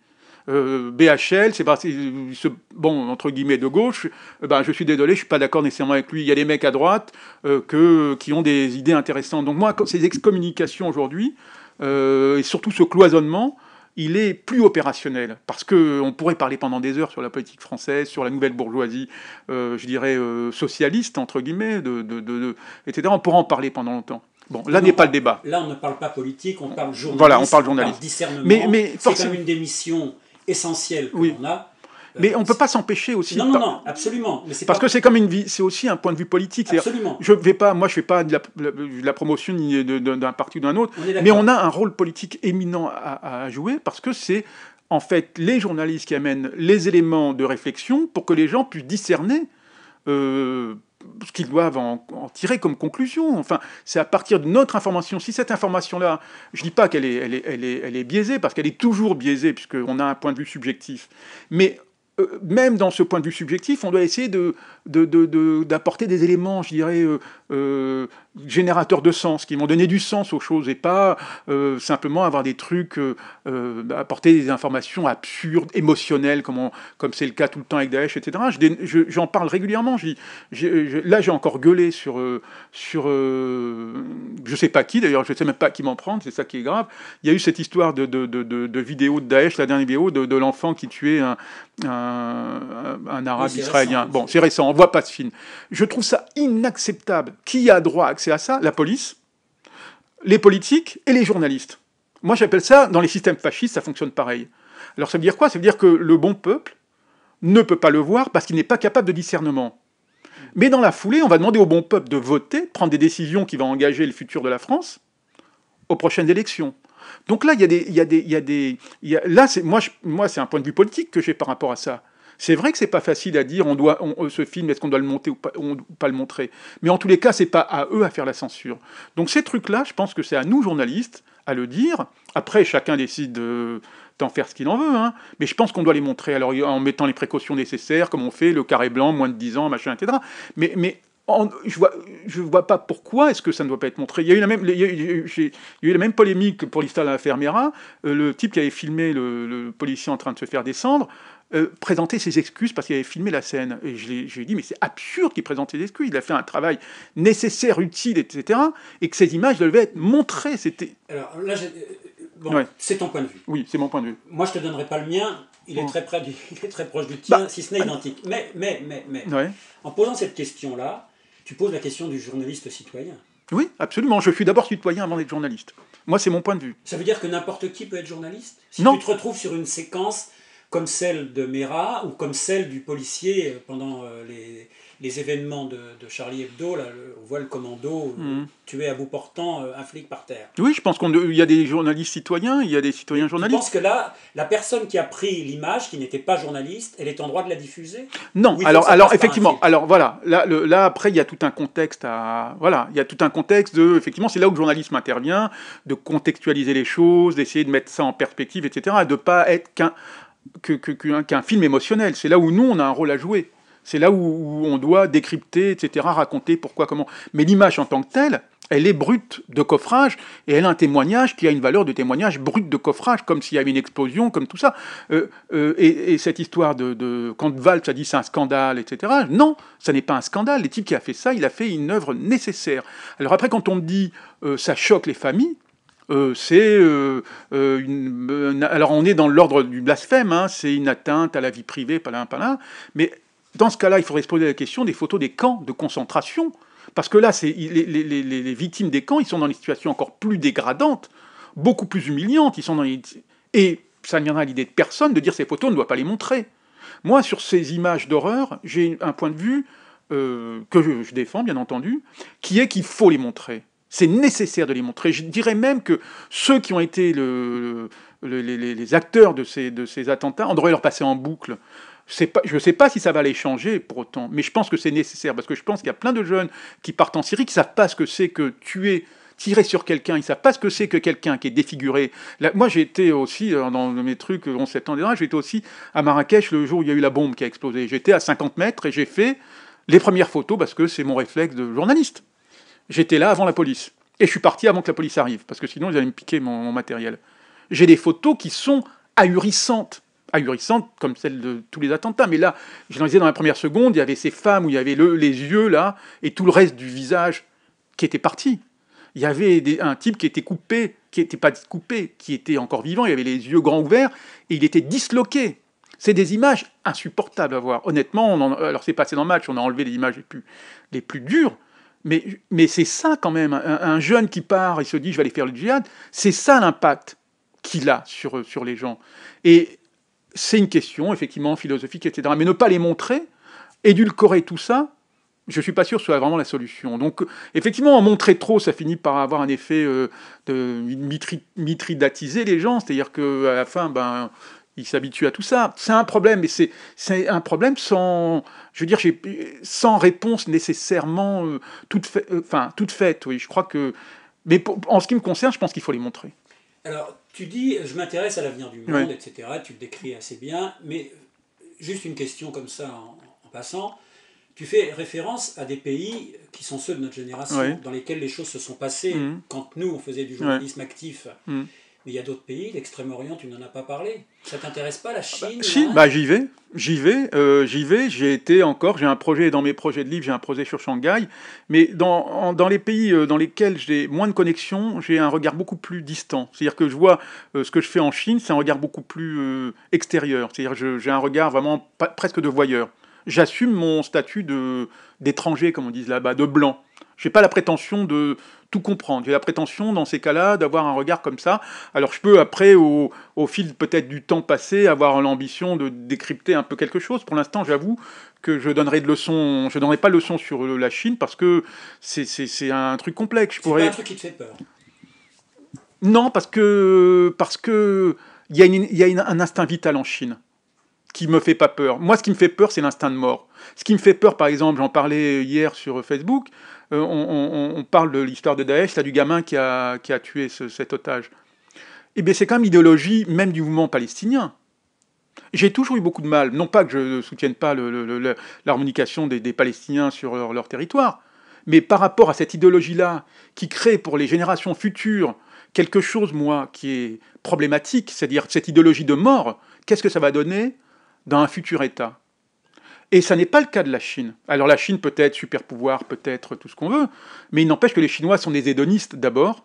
Euh, BHL, c'est ce, bon, entre guillemets, de gauche, euh, ben, je suis désolé, je suis pas d'accord nécessairement avec lui. Il y a des mecs à droite euh, que, qui ont des idées intéressantes. Donc moi, ces excommunications aujourd'hui, et surtout ce cloisonnement, il est plus opérationnel. Parce qu'on pourrait parler pendant des heures sur la politique française, sur la nouvelle bourgeoisie, je dirais, socialiste, entre guillemets, de, etc. On pourrait en parler pendant longtemps. Bon, là n'est pas le débat. Là, on ne parle pas politique, on parle journaliste. Voilà, on parle journaliste. discernement. Mais, mais c'est forcément... une démission essentiel oui. Euh, mais on peut pas s'empêcher aussi. Non, non, non, absolument. Parce que c'est comme une vie, c'est aussi un point de vue politique. Absolument. Je vais pas, moi, je fais pas de la, promotion d'un parti ou d'un autre. mais on a un rôle politique éminent à, jouer parce que c'est en fait les journalistes qui amènent les éléments de réflexion pour que les gens puissent discerner. Euh, ce qu'ils doivent en, tirer comme conclusion. Enfin, c'est à partir de notre information. Si cette information-là, je ne dis pas qu'elle est, elle est, biaisée, parce qu'elle est toujours biaisée, puisqu'on a un point de vue subjectif. Mais euh, même dans ce point de vue subjectif, on doit essayer de, d'apporter des éléments, je dirais, euh, euh, générateurs de sens, qui vont donner du sens aux choses, et pas euh, simplement avoir des trucs, apporter des informations absurdes, émotionnelles, comme, comme c'est le cas tout le temps avec Daesh, etc. j'en parle régulièrement. là, j'ai encore gueulé sur, sur je sais pas qui, d'ailleurs, je sais même pas qui m'en prendre, c'est ça qui est grave. Il y a eu cette histoire de, de, de vidéo de Daesh, la dernière vidéo de, l'enfant qui tuait un, un, arabe israélien. bon, c'est récent voit pas ce film. Je trouve ça inacceptable. Qui a droit à accès à ça La police, les politiques et les journalistes. Moi, j'appelle ça, dans les systèmes fascistes, ça fonctionne pareil. Alors, ça veut dire quoi Ça veut dire que le bon peuple ne peut pas le voir parce qu'il n'est pas capable de discernement. Mais dans la foulée, on va demander au bon peuple de voter, prendre des décisions qui vont engager le futur de la France aux prochaines élections. Donc là, il y a des. Il y a des, là, moi c'est un point de vue politique que j'ai par rapport à ça. C'est vrai que c'est pas facile à dire. On doit euh, ce film, est-ce qu'on doit le monter ou pas, le montrer Mais en tous les cas, c'est pas à eux à faire la censure. Donc ces trucs-là, je pense que c'est à nous journalistes à le dire. Après, chacun décide de d'en faire ce qu'il en veut, hein. mais je pense qu'on doit les montrer alors, en mettant les précautions nécessaires, comme on fait le carré blanc, moins de 10 ans, machin, etc. mais je vois, je vois pas pourquoi est-ce que ça ne doit pas être montré. Il y a eu la même, il y a eu, la même polémique pour l'histoire de la Fermera. Euh, le type qui avait filmé le, policier en train de se faire descendre euh, présentait ses excuses parce qu'il avait filmé la scène. Et je lui ai dit, mais c'est absurde qu'il présente ses excuses. Il a fait un travail nécessaire, utile, etc. Et que ces images devaient être montrées. C'était. Alors là, euh, bon, c'est ton point de vue. Oui, c'est mon point de vue. Moi, je te donnerai pas le mien. Il, est très près très proche du bah, tien, si ce n'est ah. identique. Mais, mais, mais, mais, en posant cette question-là, tu poses la question du journaliste citoyen. Oui, absolument. Je suis d'abord citoyen avant d'être journaliste. Moi, c'est mon point de vue. Ça veut dire que n'importe qui peut être journaliste Si tu te retrouves sur une séquence comme celle de Mera ou comme celle du policier pendant euh, les, les événements de, Charlie Hebdo, là, on voit le commando euh, mhm. tuer à bout portant euh, un flic par terre. Oui, je pense qu'il y a des journalistes citoyens, il y a des citoyens journalistes. Je pense que là, la personne qui a pris l'image, qui n'était pas journaliste, elle est en droit de la diffuser Non, alors, alors effectivement, alors voilà, là, après, il y a tout un contexte à. Voilà, il y a tout un contexte de. Effectivement, c'est là où le journalisme intervient, de contextualiser les choses, d'essayer de mettre ça en perspective, etc., de ne pas être qu'un film émotionnel. C'est là où nous, on a un rôle à jouer. C'est là où, on doit décrypter, etc., raconter pourquoi, comment. Mais l'image en tant que telle, elle est brute de coffrage et elle a un témoignage qui a une valeur de témoignage brute de coffrage, comme s'il y avait une explosion, comme tout ça. Euh, euh, et, cette histoire de, quand Valls a dit c'est un scandale, etc. Non, ça n'est pas un scandale. Les types qui a fait ça, il a fait une œuvre nécessaire. Alors après, quand on me dit euh, ça choque les familles, c'est alors on est dans l'ordre du blasphème, hein, c'est une atteinte à la vie privée, pas là, pas là, mais dans ce cas-là, il faudrait se poser la question des photos des camps de concentration, parce que là, les, victimes des camps, ils sont dans des situations encore plus dégradantes, beaucoup plus humiliantes. Ils sont dans Et ça ne viendra à l'idée de personne de dire ces photos, ne doit pas les montrer. Moi, sur ces images d'horreur, j'ai un point de vue euh, que je, défends, bien entendu, qui est qu'il faut les montrer. C'est nécessaire de les montrer. Je dirais même que ceux qui ont été les, acteurs de ces, de ces attentats, on devrait leur passer en boucle je ne sais pas si ça va les changer pour autant, mais je pense que c'est nécessaire parce que je pense qu'il y a plein de jeunes qui partent en Syrie qui ne savent pas ce que c'est que tuer tirer sur quelqu'un, ils ne savent pas ce que c'est que quelqu'un qui est défiguré. moi, j'étais aussi, euh, dans mes trucs, 11 septembre dernier, j'étais aussi à Marrakech le jour où il y a eu la bombe qui a explosé. J'étais à 50 mètres et j'ai fait les premières photos parce que c'est mon réflexe de journaliste. J'étais là avant la police. Et je suis parti avant que la police arrive, parce que sinon, ils allaient me piquer mon matériel. J'ai des photos qui sont ahurissantes ahurissante comme celle de tous les attentats. Mais là, je l'en disais dans la première seconde, il y avait ces femmes où il y avait le, les yeux là et tout le reste du visage qui était parti. Il y avait un type qui était coupé, qui n'était pas coupé, qui était encore vivant, il y avait les yeux grands ouverts et il était disloqué. C'est des images insupportables à voir. Honnêtement, alors c'est passé dans le match, on a enlevé les images les plus, les plus dures, mais, mais c'est ça quand même. Un, jeune qui part, il se dit je vais aller faire le djihad, c'est ça l'impact qu'il a sur, sur les gens. Et c'est une question, effectivement, philosophique, etc. Mais ne pas les montrer, édulcorer tout ça, je ne suis pas sûr que ce soit vraiment la solution. Donc, effectivement, en montrer trop, ça finit par avoir un effet euh, de mitridatiser les gens, c'est-à-dire qu'à la fin, ben, ils s'habituent à tout ça. C'est un problème, mais c'est un problème sans, je veux dire, sans réponse nécessairement euh, toute, euh, enfin, toute faite. Oui, je crois que. Mais en ce qui me concerne, je pense qu'il faut les montrer. Alors, tu dis, je m'intéresse à l'avenir du monde, etc. Tu le décris assez bien, mais euh, juste une question comme ça en, passant. Tu fais référence à des pays qui sont ceux de notre génération, dans lesquels les choses se sont passées mhm. quand nous, on faisait du journalisme actif. Mhm il y a d'autres pays, l'Extrême-Orient, tu n'en as pas parlé. Ça t'intéresse pas la ah bah, Chine bah, j'y vais, j'y vais, euh, j'y vais. J'ai été encore, j'ai un projet dans mes projets de livre, j'ai un projet sur Shanghai. Mais dans, dans les pays euh, dans lesquels j'ai moins de connexion, j'ai un regard beaucoup plus distant. C'est-à-dire que je vois euh, ce que je fais en Chine, c'est un regard beaucoup plus extérieur. C'est-à-dire j'ai un regard vraiment presque de voyeur. J'assume mon statut d'étranger, comme on dit là-bas, de blanc. J'ai pas la prétention de, tout comprendre. J'ai la prétention, dans ces cas-là, d'avoir un regard comme ça. Alors je peux, après, au, fil peut-être du temps passé, avoir l'ambition de décrypter un peu quelque chose. Pour l'instant, j'avoue que je donnerai de leçons, je donnerai pas de leçons sur la Chine parce que c'est un truc complexe. Je pourrais... pas un truc qui te fait peur. Non, parce que parce que il y a, y a un instinct vital en Chine qui me fait pas peur. Moi, ce qui me fait peur, c'est l'instinct de mort. Ce qui me fait peur, par exemple, j'en parlais hier sur Facebook, euh, on, parle de l'histoire de Daesh, là, du gamin qui a, tué cet otage. Eh bien, c'est quand même l'idéologie même du mouvement palestinien. J'ai toujours eu beaucoup de mal, non pas que je ne soutienne pas l'harmonisation des, Palestiniens sur leur, territoire, mais par rapport à cette idéologie-là, qui crée pour les générations futures quelque chose, moi, qui est problématique, c'est-à-dire cette idéologie de mort, qu'est-ce que ça va donner dans un futur État et ça n'est pas le cas de la Chine. Alors la Chine peut être super pouvoir, peut être tout ce qu'on veut, mais il n'empêche que les Chinois sont des hédonistes d'abord.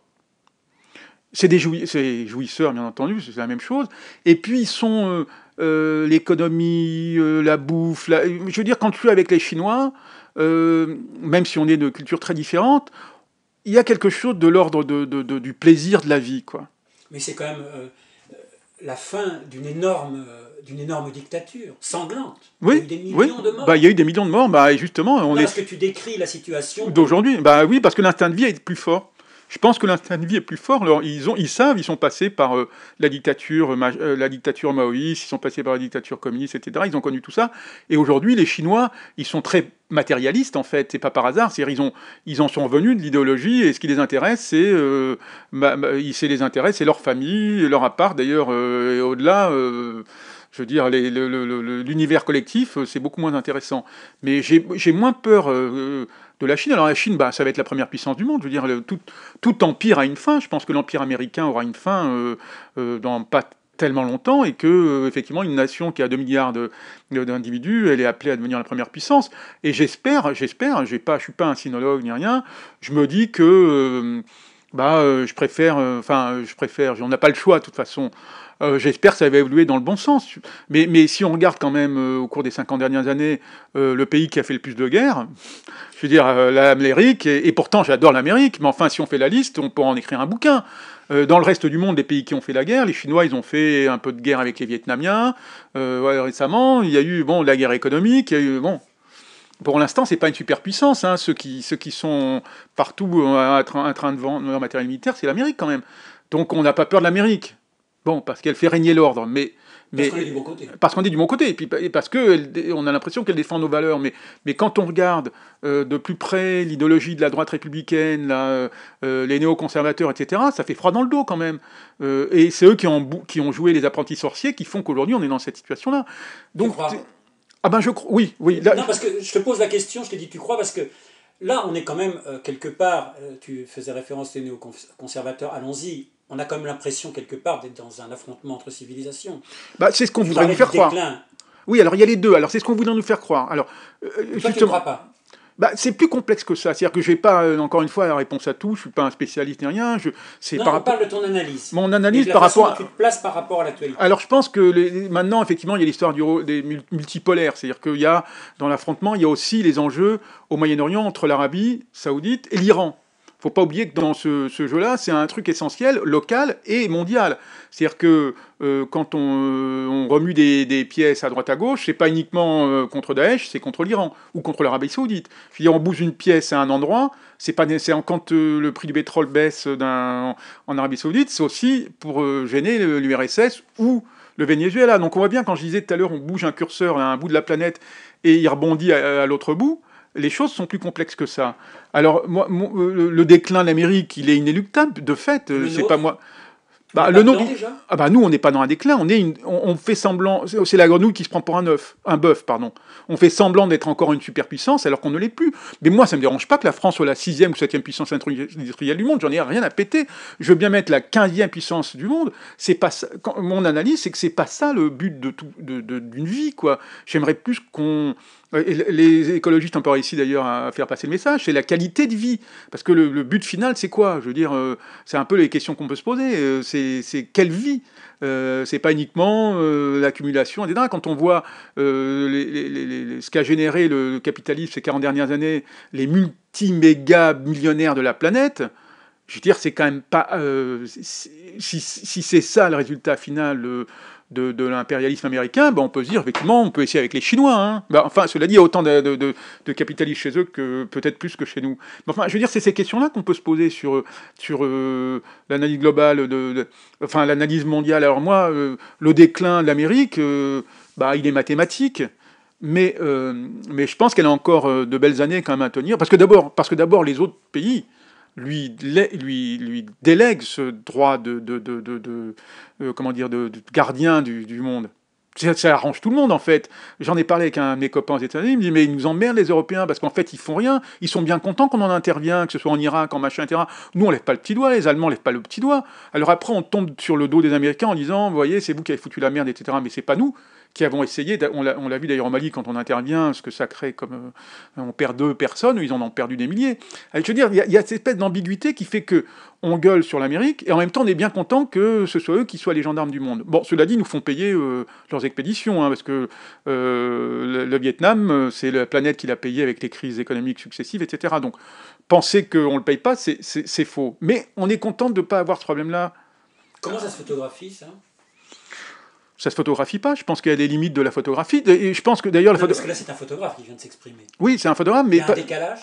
C'est des jouisseurs, bien entendu, c'est la même chose. Et puis ils sont euh, euh, l'économie, euh, la bouffe. Je veux dire, quand tu es avec les Chinois, même si on est de cultures très différentes, il y a quelque chose de l'ordre du plaisir de la vie. quoi. Mais c'est quand même la fin d'une énorme d'une énorme dictature sanglante. Oui, il y a eu des millions de morts. Bah, il y a eu des millions de morts, bah, justement. On est... Parce que tu décris la situation d'aujourd'hui. Bah, oui, parce que l'instinct de vie est plus fort. Je pense que l'instinct de vie est plus fort. Alors, ils, ont, ils savent, ils sont passés par euh, la, dictature, euh, euh, la dictature maoïste, ils sont passés par la dictature communiste, etc. Ils ont connu tout ça. Et aujourd'hui, les Chinois, ils sont très matérialistes, en fait. C'est pas par hasard. cest ils, ont, ils en sont venus de l'idéologie et ce qui les intéresse, c'est bah, les intérêts, c'est leur famille, leur appart, d'ailleurs, et au-delà. Je veux dire, l'univers collectif, euh, c'est beaucoup moins intéressant. Mais j'ai moins peur euh, de la Chine. Alors la Chine, bah, ça va être la première puissance du monde. Je veux dire, tout, tout, empire a une fin. Je pense que l'empire américain aura une fin euh, dans pas tellement longtemps et que effectivement une nation qui a 2 milliards d'individus, elle est appelée à devenir la première puissance. Et j'espère, j'espère, j'ai pas, je suis pas un sinologue ni rien. Je me dis que bah, je préfère, enfin, je préfère, on n'a pas le choix de toute façon. Euh, j'espère que ça va évoluer dans le bon sens. Mais, mais si on regarde quand même euh, au cours des 50 dernières années euh, le pays qui a fait le plus de guerres, je veux dire l'Amérique, et, pourtant j'adore l'Amérique, mais enfin si on fait la liste, on peut en écrire un bouquin. Dans le reste du monde, les pays qui ont fait la guerre, les Chinois, ils ont fait un peu de guerre avec les Vietnamiens récemment. Il y a eu bon la guerre économique, eu bon pour l'instant, c'est pas une superpuissance. Hein. Ceux, qui, ceux qui sont partout en train de vendre leur matériel militaire, c'est l'Amérique quand même. Donc on n'a pas peur de l'Amérique. Bon, parce qu'elle fait régner l'ordre, mais mais, parce qu'on est du bon côté. Parce qu'on est du bon côté, et puis parce qu'on a l'impression qu'elle défend nos valeurs. Mais, mais quand on regarde euh, de plus près l'idéologie de la droite républicaine, les euh, néo euh, les néoconservateurs, etc., ça fait froid dans le dos quand même. et c'est eux qui ont, qui ont joué les apprentis sorciers qui font qu'aujourd'hui on est dans cette situation-là. Donc, tu crois ah ben je crois, oui, oui. non, parce que je te pose la question, je t'ai dit « tu crois, parce que là on est quand même quelque part, tu faisais référence aux néoconservateurs, allons-y, on a quand même l'impression quelque part d'être dans un affrontement entre civilisations. Bah, c'est ce qu'on voudrait nous faire croire. Oui, alors il y a les deux. Alors c'est ce qu'on voudrait nous faire croire. Alors euh, ne pas. Bah, c'est plus complexe que ça. C'est-à-dire que je n'ai pas, euh, encore une fois, la réponse à tout. Je suis pas un spécialiste ni rien. Je, pas on parle de ton analyse. Mon analyse par rapport. À... place par rapport à l'actualité. Alors, je pense que maintenant, effectivement, il y a l'histoire du... des multipolaires. C'est-à-dire qu'il y a, dans l'affrontement, il y a aussi les enjeux au Moyen-Orient entre l'Arabie saoudite et l'Iran faut pas oublier que dans ce, jeu-là, c'est un truc essentiel, local et mondial. C'est-à-dire que euh, quand on, euh, remue des, pièces à droite à gauche, c'est pas uniquement euh, contre Daesh, c'est contre l'Iran ou contre l'Arabie Saoudite. Si on bouge une pièce à un endroit, c'est pas quand le prix du pétrole baisse en Arabie Saoudite, c'est aussi pour gêner l'URSS ou le Venezuela. Donc on voit bien quand je disais tout à l'heure, on bouge un curseur à un bout de la planète et il rebondit à l'autre bout les choses sont plus complexes que ça. Alors, moi, euh, le déclin de l'Amérique, il est inéluctable, de fait. Euh, c'est pas moi. Bah, le nom. ah bah nous, on n'est pas dans un déclin. On est, on, fait semblant. C'est la grenouille qui se prend pour un œuf, un bœuf, pardon. On fait semblant d'être encore une superpuissance alors qu'on ne l'est plus. Mais moi, ça me dérange pas que la France soit la sixième ou septième puissance industrielle du monde. J'en ai rien à péter. Je veux bien mettre la quinzième puissance du monde. C'est pas mon analyse, c'est que c'est pas ça le but d'une vie, quoi. J'aimerais plus qu'on les écologistes ont pas ici d'ailleurs à faire passer le message, c'est la qualité de vie. Parce que le, but final, c'est quoi Je veux dire, euh, c'est un peu les questions qu'on peut se poser. Euh, c'est quelle vie euh, C'est pas uniquement l'accumulation, etc. Quand on voit les, les, les, ce qu'a généré le, capitalisme ces 40 dernières années, les multi millionnaires de la planète, je veux dire, c'est quand même pas. si, si c'est ça le résultat final de, l'impérialisme américain, ben on peut se dire, effectivement, on peut essayer avec les Chinois. Hein. Ben, enfin, cela dit, il y a autant de, de, capitalistes chez eux que peut-être plus que chez nous. enfin, je veux dire, c'est ces questions-là qu'on peut se poser sur, sur euh, l'analyse globale, de, enfin, l'analyse mondiale. Alors moi, euh, le déclin de l'Amérique, euh, bah, il est mathématique. Mais, mais je pense qu'elle a encore de belles années quand même à tenir. Parce que d'abord, parce que d'abord les autres pays, lui, lui, délègue ce droit de, de, de, euh, comment dire, de, gardien du, monde. Ça, arrange tout le monde en fait. J'en ai parlé avec un de mes copains aux États-Unis, il me dit mais ils nous emmerdent les Européens parce qu'en fait ils font rien, ils sont bien contents qu'on en intervient, que ce soit en Irak, en machin, etc. Nous on lève pas le petit doigt, les Allemands lèvent pas le petit doigt. Alors après on tombe sur le dos des Américains en disant vous voyez c'est vous qui avez foutu la merde, etc. Mais c'est pas nous, qui avons essayé, on l'a vu d'ailleurs en Mali quand on intervient, ce que ça crée comme euh, on perd deux personnes, ils en ont perdu des milliers. Ah, je veux dire, il y, a cette espèce d'ambiguïté qui fait que on gueule sur l'Amérique et en même temps on est bien content que ce soit eux qui soient les gendarmes du monde. Bon, cela dit, ils nous font payer euh, leurs expéditions hein, parce que euh, le, Vietnam, c'est la planète qui l'a payé avec les crises économiques successives, etc. Donc penser qu'on le paye pas, c'est faux. Mais on est content de ne pas avoir ce problème-là. Comment ça se photographie ça ça se photographie pas. Je pense qu'il y a des limites de la photographie. je pense que d'ailleurs, parce que là, c'est un photographe qui vient de s'exprimer. Oui, c'est un photographe, mais il y a un décalage.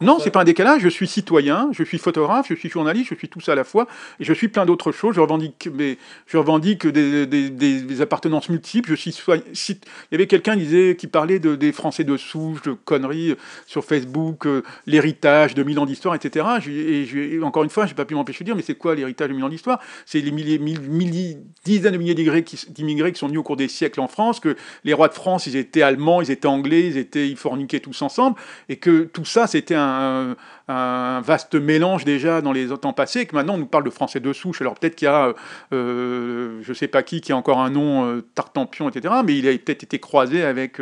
Non, c'est pas un décalage. Je suis citoyen, je suis photographe, je suis journaliste, je suis tout ça à la fois. Et je suis plein d'autres choses. Je revendique, mais je revendique des, des, appartenances multiples. Je suis Il y avait quelqu'un qui disait, qui parlait de, des Français de souche, de conneries euh, sur Facebook, euh, l'héritage de mille ans d'histoire, etc. Et, encore une fois, j'ai pas pu m'empêcher de dire, mais c'est quoi l'héritage de mille ans d'histoire C'est les milliers, mille, dizaines de milliers d'immigrés qui, qui, sont venus au cours des siècles en France, que les rois de France, ils étaient allemands, ils étaient anglais, ils étaient, ils forniquaient tous ensemble, et que tout ça, c'était un un, vaste mélange déjà dans les temps passés, et que maintenant on nous parle de français de souche. Alors peut-être qu'il y a, je euh, euh, je sais pas qui, qui a encore un nom tartempion, euh, Tartampion, etc. Mais il a peut-être été croisé avec,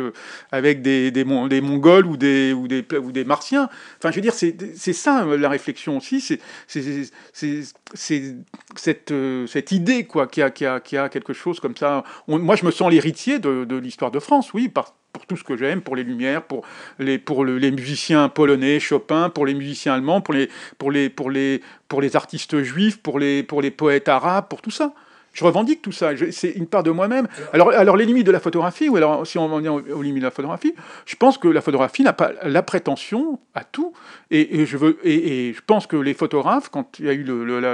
avec des, des, Mongols ou des, ou, des, ou des Martiens. Enfin, je veux dire, c'est ça la réflexion aussi. C'est cette, cette idée, quoi, qui a, qui a, qui a quelque chose comme ça. moi, je me sens l'héritier de, l'histoire de France, oui, par, pour tout ce que j'aime, pour les lumières, pour les, pour les musiciens polonais, Chopin, pour les musiciens allemands, pour les, pour les, pour les, pour les artistes juifs, pour les, pour les poètes arabes, pour tout ça. Je revendique tout ça, c'est une part de moi-même. Alors, alors les limites de la photographie, ou alors si on en est aux, limites de la photographie, je pense que la photographie n'a pas la prétention à tout. Et, je veux, et, je pense que les photographes, quand il y a eu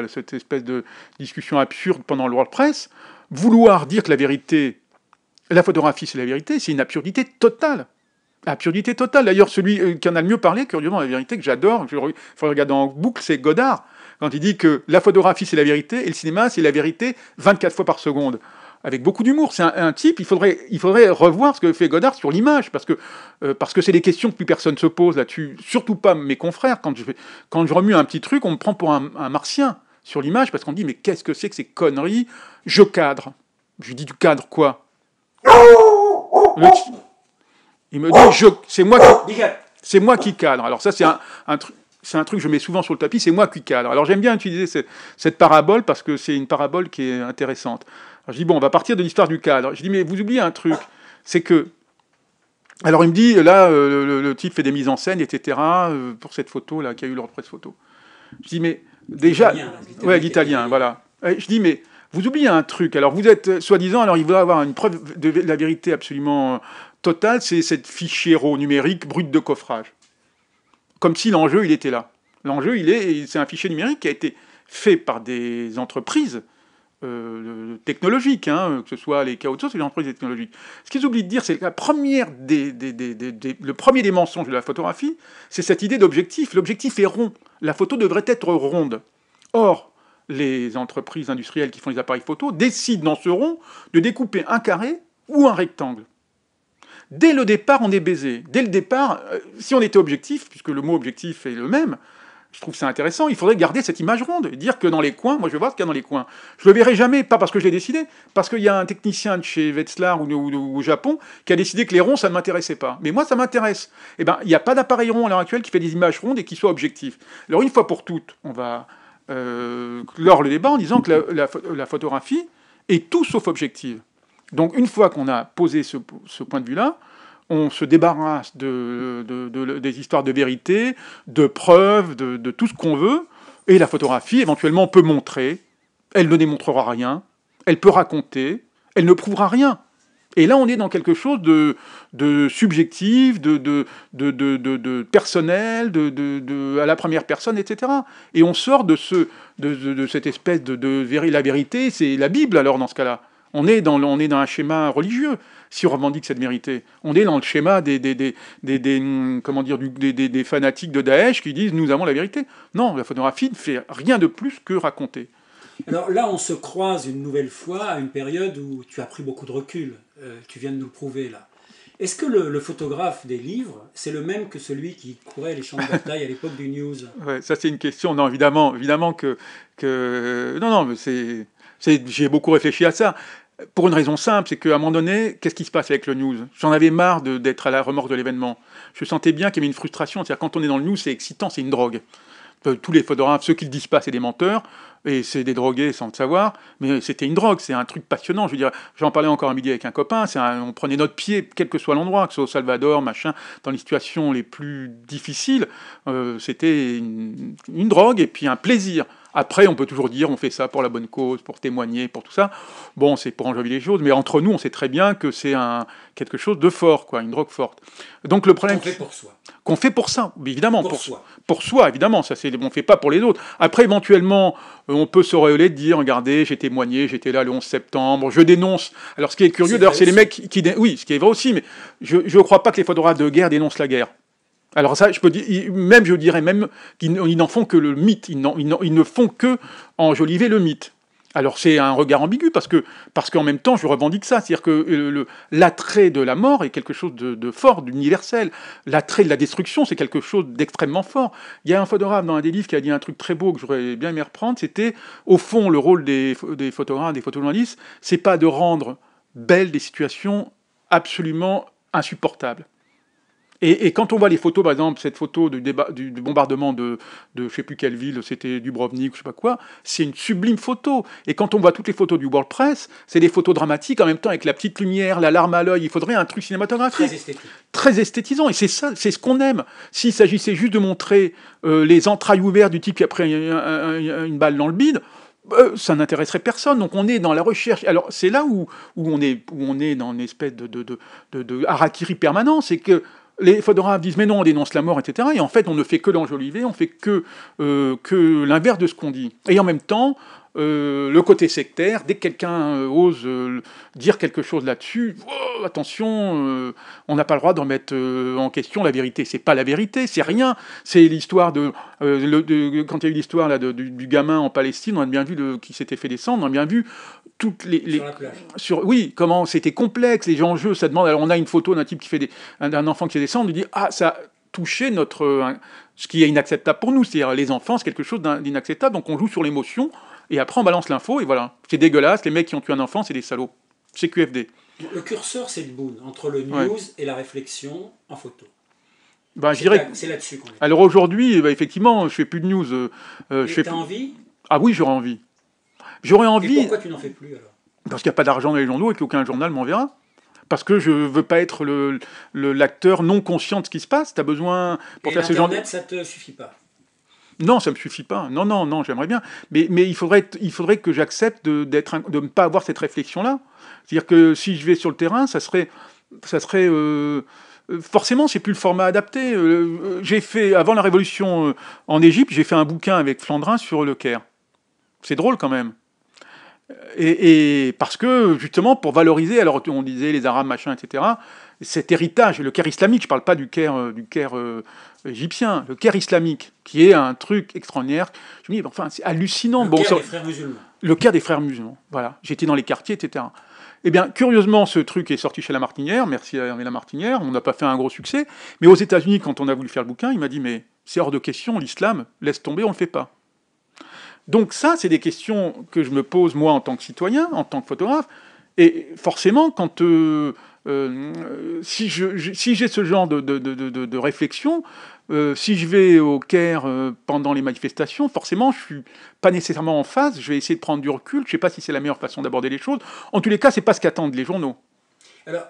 cette espèce de discussion absurde pendant le World Press, vouloir dire que la vérité la photographie, c'est la vérité, c'est une absurdité totale. Absurdité totale. D'ailleurs, celui euh, qui en a le mieux parlé, curieusement, la vérité que j'adore, il je regarder en boucle, c'est Godard, quand il dit que la photographie, c'est la vérité, et le cinéma, c'est la vérité 24 fois par seconde avec beaucoup d'humour. C'est un, type, il faudrait, il faudrait revoir ce que fait Godard sur l'image, parce que euh, parce que c'est des questions que plus personne se pose là-dessus, surtout pas mes confrères. Quand je, quand je remue un petit truc, on me prend pour un, martien sur l'image, parce qu'on dit, mais qu'est-ce que c'est que ces conneries Je cadre. Je dis du cadre quoi Oh, oh, oh. il me dit, je, c'est moi qui, c'est moi qui cadre. Alors ça, c'est un, truc c'est un truc que je mets souvent sur le tapis, c'est moi qui cadre. Alors j'aime bien utiliser cette, parabole parce que c'est une parabole qui est intéressante. Alors, je dis, bon, on va partir de l'histoire du cadre. Je dis, mais vous oubliez un truc, c'est que... Alors il me dit, là, euh, le, type fait des mises en scène, etc., euh, pour cette photo, là, qui a eu l'ordre presse photo. Je dis, mais déjà... ouais, l'italien, voilà. Je dis, mais vous oubliez un truc. Alors vous êtes euh, soi-disant, alors il va avoir une preuve de la vérité absolument euh, totale, c'est cette fichier numérique brut de coffrage. Comme si l'enjeu, il était là. L'enjeu, il est, c'est un fichier numérique qui a été fait par des entreprises euh, technologiques, hein, que ce soit les cas ou les entreprises technologiques. Ce qu'ils oublient de dire, c'est que la première le premier des mensonges de la photographie, c'est cette idée d'objectif. L'objectif est rond. La photo devrait être ronde. Or, les entreprises industrielles qui font les appareils photo décident dans ce rond de découper un carré ou un rectangle. Dès le départ, on est baisé. Dès le départ, euh, si on était objectif, puisque le mot objectif est le même, je trouve ça intéressant, il faudrait garder cette image ronde, et dire que dans les coins, moi je vais voir ce qu'il y a dans les coins. Je le verrai jamais, pas parce que je l'ai décidé, parce qu'il y a un technicien de chez Wetzlar ou, au Japon qui a décidé que les ronds, ça ne m'intéressait pas. Mais moi, ça m'intéresse. Eh ben, il n'y a pas d'appareil rond à l'heure actuelle qui fait des images rondes et qui soit objectif. Alors une fois pour toutes, on va euh, lors le débat en disant que la, photographie est tout sauf objective. Donc une fois qu'on a posé ce, point de vue-là, on se débarrasse des histoires de vérité, de preuves, de, tout ce qu'on veut, et la photographie éventuellement peut montrer, elle ne démontrera rien, elle peut raconter, elle ne prouvera rien. Et là, on est dans quelque chose de, subjectif, de, personnel, de, à la première personne, etc. Et on sort de, cette espèce de, la vérité, c'est la Bible alors dans ce cas-là. On est, dans, un schéma religieux, si on revendique cette vérité. On est dans le schéma des, comment dire, des, fanatiques de Daesh qui disent nous avons la vérité. Non, la photographie ne fait rien de plus que raconter. Alors là, on se croise une nouvelle fois à une période où tu as pris beaucoup de recul. Euh, tu viens de nous le prouver là. Est-ce que le, photographe des livres, c'est le même que celui qui courait les champs de bataille à l'époque du News ouais, Ça, c'est une question. Non, évidemment, évidemment que. que... Euh, non, non, mais c'est. J'ai beaucoup réfléchi à ça. Pour une raison simple, c'est qu'à un moment donné, qu'est-ce qui se passe avec le news J'en avais marre d'être à la remorque de l'événement. Je sentais bien qu'il y avait une frustration. C'est-à-dire, quand on est dans le news, c'est excitant, c'est une drogue. Euh, tous les photographes, ceux qui le disent pas, c'est des menteurs et c'est des drogués sans le savoir, mais c'était une drogue, c'est un truc passionnant. Je veux dire, j'en parlais encore un midi avec un copain, on prenait notre pied, quel que soit l'endroit, que ce soit au Salvador, machin, dans les situations les plus difficiles, euh, c'était une, drogue et puis un plaisir. Après, on peut toujours dire on fait ça pour la bonne cause, pour témoigner, pour tout ça. Bon, c'est pour enjoliver les choses, mais entre nous, on sait très bien que c'est un quelque chose de fort, quoi, une drogue forte. Donc le problème. c'est pour soi qu'on fait pour ça, évidemment. Pour, soi. Pour soi, évidemment. Ça, c'est, on ne fait pas pour les autres. Après, éventuellement, euh, on peut se révéler de dire regardez, j'ai témoigné, j'étais là le 11 septembre, je dénonce. Alors, ce qui est curieux, d'ailleurs, c'est les mecs qui. Oui, ce qui est vrai aussi, mais je ne crois pas que les photographes de guerre dénoncent la guerre. Alors ça, je peux dire, même je dirais même qu'ils n'en font que le mythe, ils, ils ne font que enjoliver le mythe. Alors c'est un regard ambigu parce que parce qu'en même temps je revendique ça, c'est-à-dire que l'attrait de la mort est quelque chose de, fort, d'universel. L'attrait de la destruction c'est quelque chose d'extrêmement fort. Il y a un photographe dans un des livres qui a dit un truc très beau que j'aurais bien aimé reprendre, c'était au fond le rôle des, des photographes, des photojournalistes, c'est pas de rendre belles des situations absolument insupportables. Et, quand on voit les photos, par exemple, cette photo du, bombardement de, je ne sais plus quelle ville, c'était Dubrovnik ou je sais pas quoi, c'est une sublime photo. Et quand on voit toutes les photos du World Press, c'est des photos dramatiques en même temps avec la petite lumière, la larme à l'œil. Il faudrait un truc cinématographique. Très, esthétique. très esthétisant. Et c'est ça, c'est ce qu'on aime. S'il s'agissait juste de montrer euh, les entrailles ouvertes du type qui a pris une balle dans le bide, euh, ça n'intéresserait personne. Donc on est dans la recherche. Alors c'est là où, où, on est, où on est dans une espèce de, de, de, de, de harakiri permanent, c'est que les photographes disent mais non, on dénonce la mort, etc. Et en fait, on ne fait que l'enjoliver, on fait que, euh, que l'inverse de ce qu'on dit. Et en même temps, euh, le côté sectaire, dès que quelqu'un euh, ose euh, dire quelque chose là-dessus, oh, attention, on n'a pas le droit d'en mettre en question la vérité. C'est pas la vérité, c'est rien. C'est l'histoire de, quand il y a eu l'histoire du, gamin en Palestine, on a bien vu qui s'était fait descendre, on a bien vu toutes les, sur, oui comment c'était complexe les enjeux. Ça demande. Alors on a une photo d'un type qui fait d'un enfant qui fait descendre, on dit ah ça toucher notre ce qui est inacceptable pour nous, c'est-à-dire les enfants, c'est quelque chose d'inacceptable. Donc on joue sur l'émotion, et après on balance l'info, et voilà. C'est dégueulasse, les mecs qui ont tué un enfant, c'est des salauds. C'est QFD. Le curseur, c'est le boon, entre le news et la réflexion en photo. Ben, c'est là-dessus qu'on est. Alors aujourd'hui, bah, effectivement, je fais plus de news. Euh, euh je envie Ah oui, j'aurais envie. J'aurais envie. Et pourquoi tu n'en fais plus alors Parce qu'il n'y a pas d'argent dans les journaux et qu'aucun journal m'enverra parce que je veux pas être l'acteur le, non conscient de ce qui se passe. Tu as besoin pour faire ce genre. Internet, ça te suffit pas. Non, ça ne me suffit pas. Non, non, non, j'aimerais bien. Mais, mais il, faudrait, il faudrait que j'accepte de, de ne pas avoir cette réflexion-là. C'est-à-dire que si je vais sur le terrain, ça serait. Ça serait euh, forcément, c'est plus le format adapté. Euh, euh, j'ai fait, avant la Révolution en Égypte, j'ai fait un bouquin avec Flandrin sur le Caire. C'est drôle quand même. Et, et, parce que, justement, pour valoriser, alors on disait les Arabes, machin, etc., cet héritage, le Caire islamique, je ne parle pas du Caire, euh, du Caire euh, égyptien, le Caire islamique, qui est un truc extraordinaire. Je me dis, enfin, c'est hallucinant. Le bon, Caire des frères musulmans. Le Caire des frères musulmans, voilà. J'étais dans les quartiers, etc. Eh bien, curieusement, ce truc est sorti chez La Martinière, merci à La Martinière, on n'a pas fait un gros succès. Mais aux États-Unis, quand on a voulu faire le bouquin, il m'a dit, mais c'est hors de question, l'islam, laisse tomber, on ne le fait pas. Donc ça, c'est des questions que je me pose moi en tant que citoyen, en tant que photographe. Et forcément, quand euh, euh, euh, si j'ai je, si ce genre de, de, de, de réflexion, euh, si je vais au Caire pendant les manifestations, forcément, je suis pas nécessairement en phase. Je vais essayer de prendre du recul. Je ne sais pas si c'est la meilleure façon d'aborder les choses. En tous les cas, c'est pas ce qu'attendent les journaux. Alors,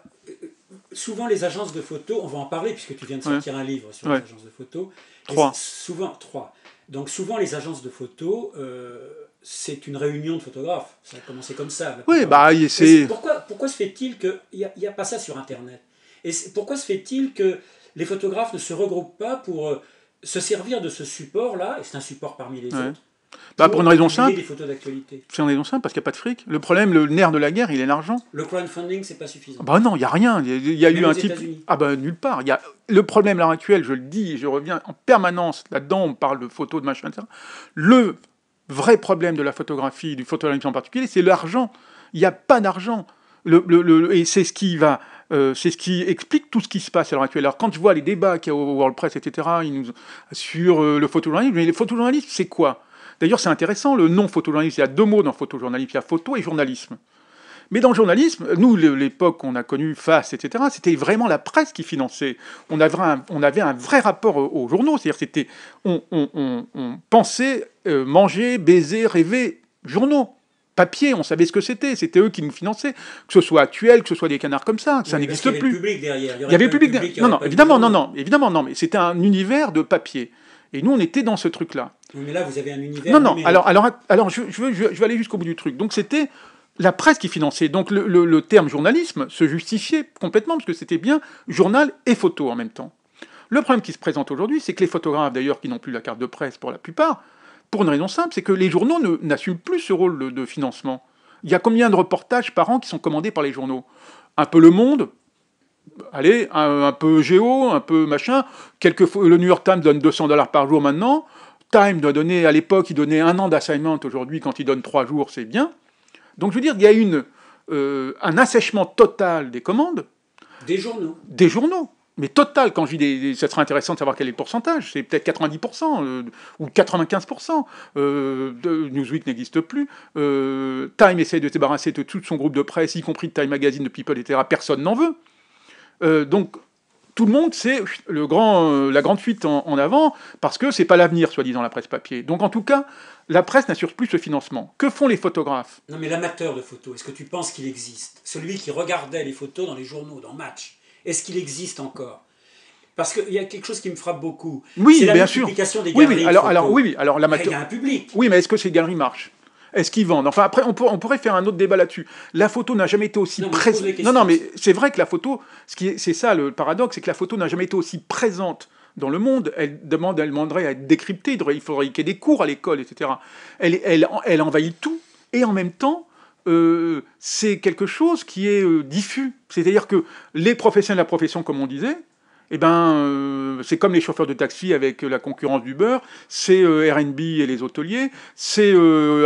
souvent, les agences de photos, on va en parler puisque tu viens de sortir un livre sur les agences de photos. Trois. Souvent, trois. Donc, souvent, les agences de photos c'est une réunion de photographes. Ça a commencé comme ça. Oui, bah, c'est... Pourquoi, pourquoi se fait-il qu'il n'y a, a, pas ça sur Internet Et pourquoi se fait-il que les photographes ne se regroupent pas pour euh, se servir de ce support-là, et c'est un support parmi les autres, bah, pour, une raison simple. Des photos d'actualité. C'est une raison simple parce qu'il n'y a pas de fric. Le problème, le nerf de la guerre, il est l'argent. Le crowdfunding, n'est pas suffisant. Ah bah non, il n'y a rien. Il y a, eu un type. Ah bah nulle part. Y a... Le problème à l'heure actuelle, je le dis, je reviens en permanence là-dedans, on parle de photos, de machin, etc. Le vrai problème de la photographie, du photojournalisme en particulier, c'est l'argent. Il n'y a pas d'argent. et c'est ce qui va, euh, c'est ce qui explique tout ce qui se passe à l'heure actuelle. Alors quand je vois les débats qu'il y a au World Press, etc., nous, sur euh, le photojournalisme, mais le photojournaliste c'est quoi D'ailleurs, c'est intéressant, le nom photojournalisme il y a deux mots dans photojournalisme, il y a photo et journalisme. Mais dans le journalisme, nous, l'époque qu'on a connue, face, etc., c'était vraiment la presse qui finançait. On avait un, on avait un vrai rapport aux journaux, c'est-à-dire c'était on, pensait mangeait, euh, manger, baiser, rêver, journaux. Papier, on savait ce que c'était, c'était eux qui nous finançaient, que ce soit actuel, que ce soit des canards comme ça, ça n'existe plus. Il y avait le public derrière. Il y, avait, public, derrière. Non, non, évidemment, non, non, évidemment, non, mais c'était un univers de papier. Et nous, on était dans ce truc-là. mais là, vous avez un univers. Non, non, alors, alors, alors je, veux, je vais aller jusqu'au bout du truc. Donc, c'était la presse qui finançait. Donc le, terme journalisme se justifiait complètement, parce que c'était bien journal et photo en même temps. Le problème qui se présente aujourd'hui, c'est que les photographes, d'ailleurs, qui n'ont plus la carte de presse pour la plupart, pour une raison simple, c'est que les journaux n'assument plus ce rôle de, financement. Il y a combien de reportages par an qui sont commandés par les journaux Un peu Le Monde, allez, un, peu Géo, un peu machin. Quelques, le New York Times donne 200 dollars par jour maintenant. Time doit donner, à l'époque, il donnait un an d'assignment. Aujourd'hui, quand il donne trois jours, c'est bien. Donc je veux dire, il y a une, euh, un assèchement total des commandes. Des journaux. Des journaux. Mais total, quand je dis des, ça serait intéressant de savoir quel est le pourcentage, c'est peut-être 90% euh, ou 95%. Euh, Newsweek n'existe plus. Time essaie de se débarrasser de tout son groupe de presse, y compris de Time Magazine, de People, etc. Personne n'en veut. donc tout le monde c'est le grand, la grande fuite en, avant parce que c'est pas l'avenir, soi-disant, la presse papier. Donc en tout cas, la presse n'assure plus ce financement. Que font les photographes Non, mais l'amateur de photos, est-ce que tu penses qu'il existe Celui qui regardait les photos dans les journaux, dans Match, est-ce qu'il existe encore parce qu'il y a quelque chose qui me frappe beaucoup. Oui, la bien sûr. Des oui, oui, alors, oui, alors Il y a un public. Oui, mais est-ce que ces galeries marchent est-ce qu'ils vendent Enfin, après, on, pourrait faire un autre débat là-dessus. La photo n'a jamais été aussi présente. Non, non, mais c'est vrai que la photo, c'est ça le paradoxe, c'est que la photo n'a jamais été aussi présente dans le monde. Elle, demande, elle demanderait à être décryptée, il faudrait qu'il y ait des cours à l'école, etc. Elle, envahit tout, et en même temps, euh, c'est quelque chose qui est euh, diffus. C'est-à-dire que les professionnels de la profession, comme on disait, eh ben, euh, c'est comme les chauffeurs de taxi avec euh, la concurrence d'Uber, c'est euh, RB et les hôteliers, c'est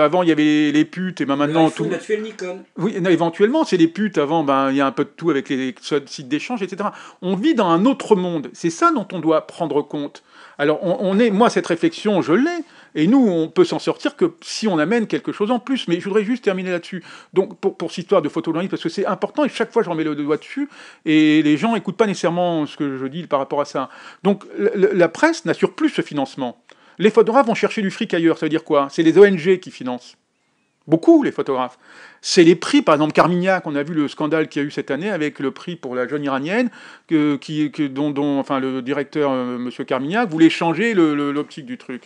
avant il y avait les, putes et ben, maintenant le tout. Nikon. Oui, éventuellement c'est les putes. Avant ben il y a un peu de tout avec les, les sites d'échange, etc. On vit dans un autre monde. C'est ça dont on doit prendre compte. Alors, on, est, moi, cette réflexion, je l'ai. Et nous, on peut s'en sortir que si on amène quelque chose en plus. Mais je voudrais juste terminer là-dessus. Donc, pour, cette histoire de photojournalisme, parce que c'est important et chaque fois, j'en mets le doigt dessus. Et les gens n'écoutent pas nécessairement ce que je dis par rapport à ça. Donc, la, la presse n'assure plus ce financement. Les photographes vont chercher du fric ailleurs. Ça veut dire quoi C'est les ONG qui financent beaucoup les photographes. C'est les prix, par exemple Carmignac, on a vu le scandale qu'il y a eu cette année avec le prix pour la jeune iranienne, que, qui, dont, enfin, le directeur, M. Euh, monsieur Carmignac, voulait changer l'optique du truc.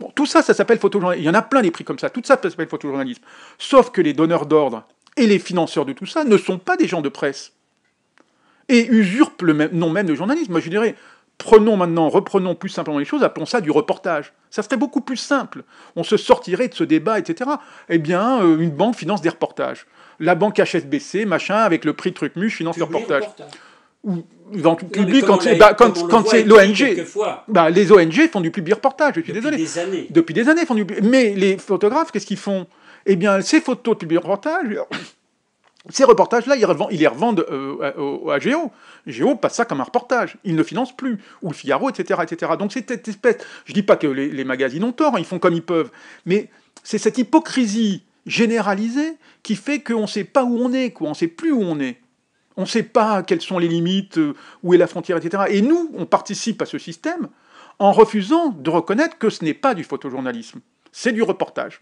Bon, tout ça, ça s'appelle photojournalisme. Il y en a plein des prix comme ça. Tout ça, ça s'appelle photojournalisme. Sauf que les donneurs d'ordre et les financeurs de tout ça ne sont pas des gens de presse. Et usurpent le même, nom même de journalisme. Moi, je dirais, prenons maintenant, reprenons plus simplement les choses, appelons ça du reportage. Ça serait beaucoup plus simple. On se sortirait de ce débat, etc. Eh bien, euh, une banque finance des reportages. La banque HSBC, machin, avec le prix truc mu, finance des reportages. Ou dans le public, quand, c'est l'ONG. Bah, les ONG font du public reportage, je suis Depuis Des années. Depuis des années. Font du, mais les photographes, qu'est-ce qu'ils font Eh bien, ces photos de public reportage, ces reportages-là, ils, les revendent euh, au à, à Géo. Géo passe ça comme un reportage. Il ne finance plus. Ou le Figaro, etc. etc. Donc c'est cette espèce. Je dis pas que les, magazines ont tort, hein, ils font comme ils peuvent. Mais c'est cette hypocrisie généralisée qui fait qu'on ne sait pas où on est, quoi. On ne sait plus où on est. On ne sait pas quelles sont les limites, euh, où est la frontière, etc. Et nous, on participe à ce système en refusant de reconnaître que ce n'est pas du photojournalisme, c'est du reportage.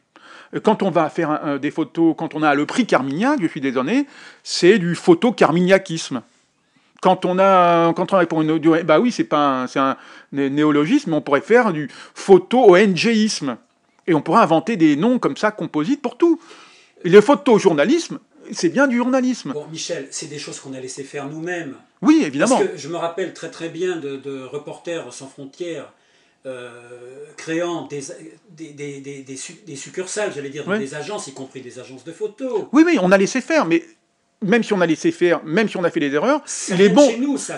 Euh, quand on va faire des photos, quand on a le prix Carmignac, je suis désolé, c'est du photo-carmignacisme quand on a quand on pour une audio, bah oui, c'est pas un, c'est un néologisme, on pourrait faire du photo-ONGisme. Et on pourrait inventer des noms comme ça composites pour tout. le photojournalisme, c'est bien du journalisme. Bon, Michel, c'est des choses qu'on a laissé faire nous-mêmes. Oui, évidemment. Parce que je me rappelle très très bien de, Reporters sans frontières euh, créant des, des, des, succursales, j'allais dire, des agences, y compris des agences de photos. Oui, oui, on a laissé faire, mais même si on a laissé faire, même si on a fait des erreurs, il est bon.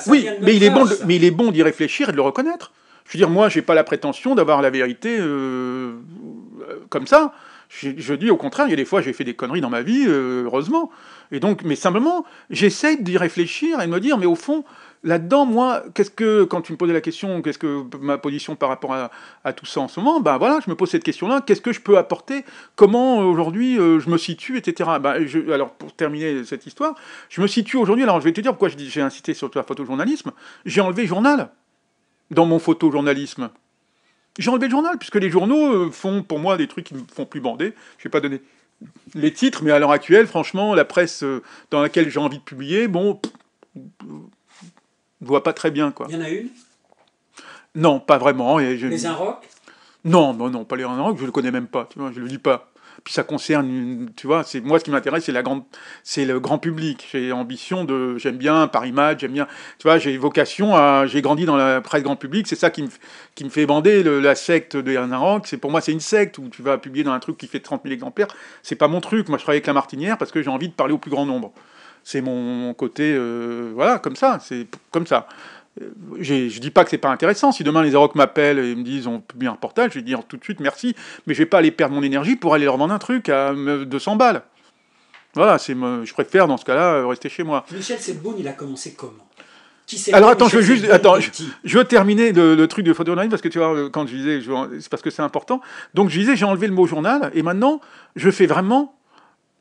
oui, mais il, est bon mais il est bon d'y réfléchir et de le reconnaître. Je veux dire, moi, j'ai pas la prétention d'avoir la vérité euh, euh, comme ça. Je, dis au contraire, il y a des fois, j'ai fait des conneries dans ma vie, euh, heureusement. Et donc, mais simplement, j'essaie d'y réfléchir et de me dire, mais au fond, là-dedans, moi, qu'est-ce que, quand tu me posais la question, qu'est-ce que ma position par rapport à, tout ça en ce moment, ben voilà, je me pose cette question-là, qu'est-ce que je peux apporter, comment euh, aujourd'hui euh, je me situe, etc. Ben, je, alors, pour terminer cette histoire, je me situe aujourd'hui, alors je vais te dire pourquoi j'ai incité sur le photojournalisme, j'ai enlevé journal dans mon photojournalisme. J'ai enlevé le journal, puisque les journaux euh, font pour moi des trucs qui me font plus bander. Je vais pas donner les titres, mais à l'heure actuelle, franchement, la presse dans laquelle j'ai envie de publier, bon, vois pas très bien. Quoi. Il y en a une Non, pas vraiment. Et je... Les Inrocks Non, non, non, pas les Inrocks, je le connais même pas, tu vois, je le lis pas. Puis ça concerne, une, tu vois, c'est moi ce qui m'intéresse, c'est la grande, c'est le grand public. J'ai ambition de, j'aime bien Paris Match, j'aime bien, tu vois, j'ai vocation à, j'ai grandi dans la presse grand public, c'est ça qui me, qui me fait bander la secte de Yann C'est pour moi c'est une secte où tu vas publier dans un truc qui fait 30 000 exemplaires. C'est pas mon truc. Moi je travaille avec la Martinière parce que j'ai envie de parler au plus grand nombre. C'est mon côté, euh, voilà, comme ça, c'est comme ça. Euh, je dis pas que c'est pas intéressant. Si demain les Arocs m'appellent et me disent on publie un reportage, je vais dire tout de suite merci, mais je vais pas aller perdre mon énergie pour aller leur vendre un truc à 200 balles. Voilà, c'est je préfère dans ce cas-là euh, rester chez moi. Michel bon. il a commencé comment alors attends, je veux juste, attends, je, veux terminer le, truc de online parce que tu vois, quand je disais, c'est parce que c'est important. Donc je disais, j'ai enlevé le mot journal et maintenant je fais vraiment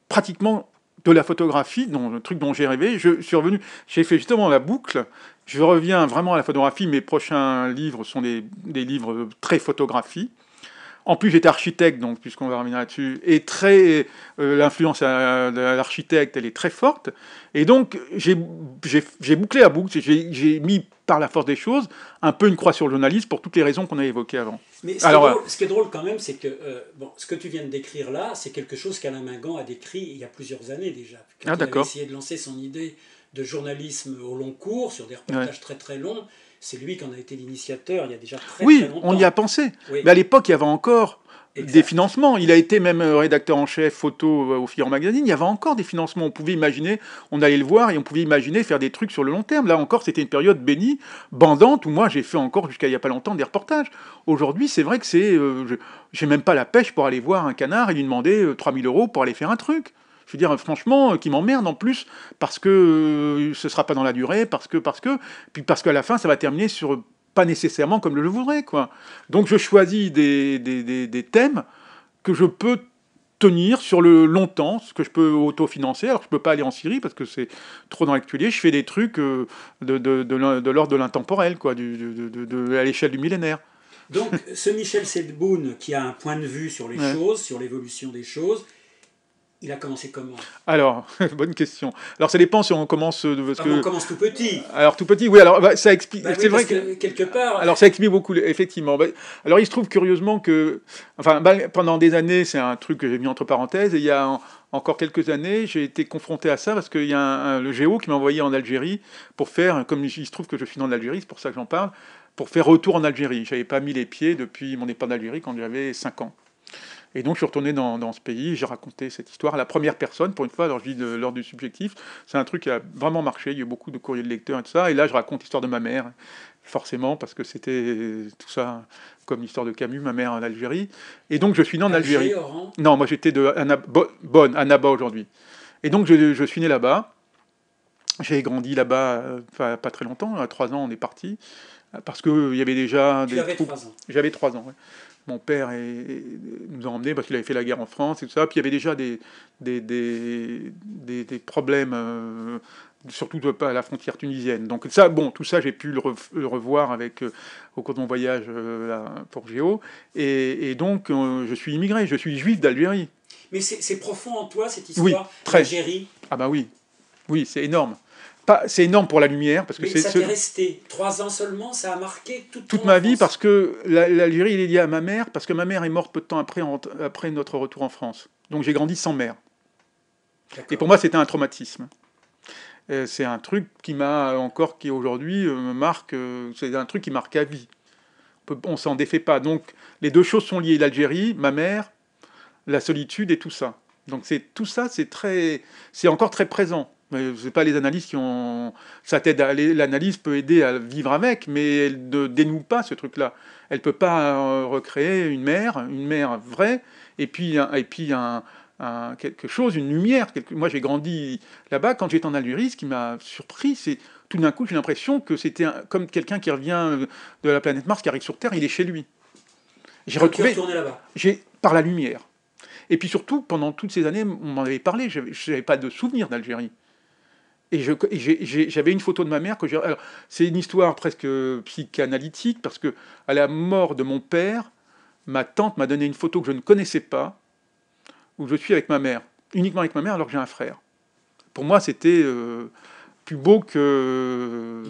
pratiquement de la photographie, dont, le truc dont j'ai rêvé. Je suis revenu, j'ai fait justement la boucle. Je reviens vraiment à la photographie. Mes prochains livres sont des, des livres très photographie en plus, j'étais architecte, donc puisqu'on va revenir là-dessus, et très euh, l'influence euh, de l'architecte, elle est très forte. Et donc, j'ai bouclé à boucle, j'ai mis par la force des choses un peu une croix sur le journaliste pour toutes les raisons qu'on a évoquées avant. Mais ce, qui est euh, drôle, quand même, c'est que bon, ce que tu viens de décrire là, c'est quelque chose qu'Alain Mingan a décrit il y a plusieurs années déjà. Ah, quand il essayé de lancer son idée de journalisme au long cours sur des reportages très très longs c'est lui qui en a été l'initiateur il y a déjà très, longtemps. Oui, on y a pensé. Mais à l'époque, il y avait encore des financements. Il a été même euh, rédacteur en chef photo euh, au Figaro Magazine. Il y avait encore des financements. On pouvait imaginer, on allait le voir et on pouvait imaginer faire des trucs sur le long terme. Là encore, c'était une période bénie, bandante, où moi j'ai fait encore jusqu'à il n'y a pas longtemps des reportages. Aujourd'hui, c'est vrai que c'est. Euh, j'ai même pas la pêche pour aller voir un canard et lui demander 3000 euros pour aller faire un truc. Je veux dire, franchement, euh, qui m'emmerde en plus, parce que euh, ce sera pas dans la durée, parce que, parce que, puis parce qu'à la fin, ça va terminer sur euh, pas nécessairement comme je le voudrais, quoi. Donc je choisis des, des, des, thèmes que je peux tenir sur le longtemps, ce que je peux autofinancer. Alors je peux pas aller en Syrie parce que c'est trop dans l'actualité. Je fais des trucs de, de, de, l'ordre de l'intemporel, quoi, du, de, à l'échelle du millénaire. Donc ce Michel Sedboun qui a un point de vue sur les choses, sur l'évolution des choses, il a commencé comment Alors, bonne question. Alors, ça dépend si on commence. Euh, parce que... On commence tout petit. Alors, tout petit, oui. Alors, bah, ça explique. Bah c'est vrai que... Quelque part. Alors, ça explique beaucoup, effectivement. Bah, alors, il se trouve curieusement que. Enfin, pendant des années, c'est un truc que j'ai mis entre parenthèses. Et il y a encore quelques années, j'ai été confronté à ça parce qu'il y a le Géo qui m'a envoyé en Algérie pour faire. Comme il se trouve que je suis dans l'Algérie, c'est pour ça que j'en parle. Pour faire retour en Algérie. Je n'avais pas mis les pieds depuis mon départ d'Algérie quand j'avais 5 ans. Et donc je suis retourné dans, dans ce pays, j'ai raconté cette histoire à la première personne, pour une fois, alors je dis de l'ordre du subjectif. C'est un truc qui a vraiment marché, il y a eu beaucoup de courriers de lecteurs et tout ça. Et là, je raconte l'histoire de ma mère, forcément, parce que c'était tout ça comme l'histoire de Camus, ma mère en Algérie. Et donc je suis né en Algérie. Non, moi j'étais de Bonne, à Naba aujourd'hui. Et donc je, je suis né là-bas. J'ai grandi là-bas euh, pas, très longtemps, à trois ans on est parti, parce qu'il euh, y avait déjà... des avais ans. J'avais trois ans, mon père nous a emmenés parce qu'il avait fait la guerre en France et tout ça. Puis il y avait déjà des, des, problèmes, euh, surtout surtout à la frontière tunisienne. Donc ça, bon, tout ça, j'ai pu le, revoir avec, euh, au cours de mon voyage euh, à pour Géo. Et, donc, je suis immigré, je suis juif d'Algérie. Mais c'est profond en toi, cette histoire oui, d'Algérie Ah ben oui, oui, c'est énorme c'est énorme pour la lumière parce que c'est. Ça resté trois ans seulement, ça a marqué toute, ma vie parce que l'Algérie est liée à ma mère parce que ma mère est morte peu de temps après notre retour en France. Donc j'ai grandi sans mère. Et pour moi c'était un traumatisme. Euh, c'est un truc qui m'a encore qui aujourd'hui euh, marque. Euh, c'est un truc qui marque à vie. On s'en défait pas. Donc les deux choses sont liées l'Algérie, ma mère, la solitude et tout ça. Donc c'est tout ça, c'est très, c'est encore très présent. Mais c'est pas les analyses qui ont. Ça t'aide L'analyse peut aider à vivre avec, mais elle ne dénoue pas ce truc-là. Elle peut pas euh, recréer une mère, une mère vraie, et puis, et puis un, quelque chose, une lumière. Moi, j'ai grandi là-bas. Quand j'étais en Algérie, ce qui m'a surpris, c'est tout d'un coup, j'ai l'impression que c'était comme quelqu'un qui revient euh, de la planète Mars, qui arrive sur Terre, il est chez lui. J'ai retrouvé. J'ai par la lumière. Et puis surtout, pendant toutes ces années, on m'en avait parlé. Je n'avais pas de souvenir d'Algérie. Et j'avais une photo de ma mère que j'ai. C'est une histoire presque euh, psychanalytique parce que à la mort de mon père, ma tante m'a donné une photo que je ne connaissais pas où je suis avec ma mère, uniquement avec ma mère alors que j'ai un frère. Pour moi, c'était euh, plus beau que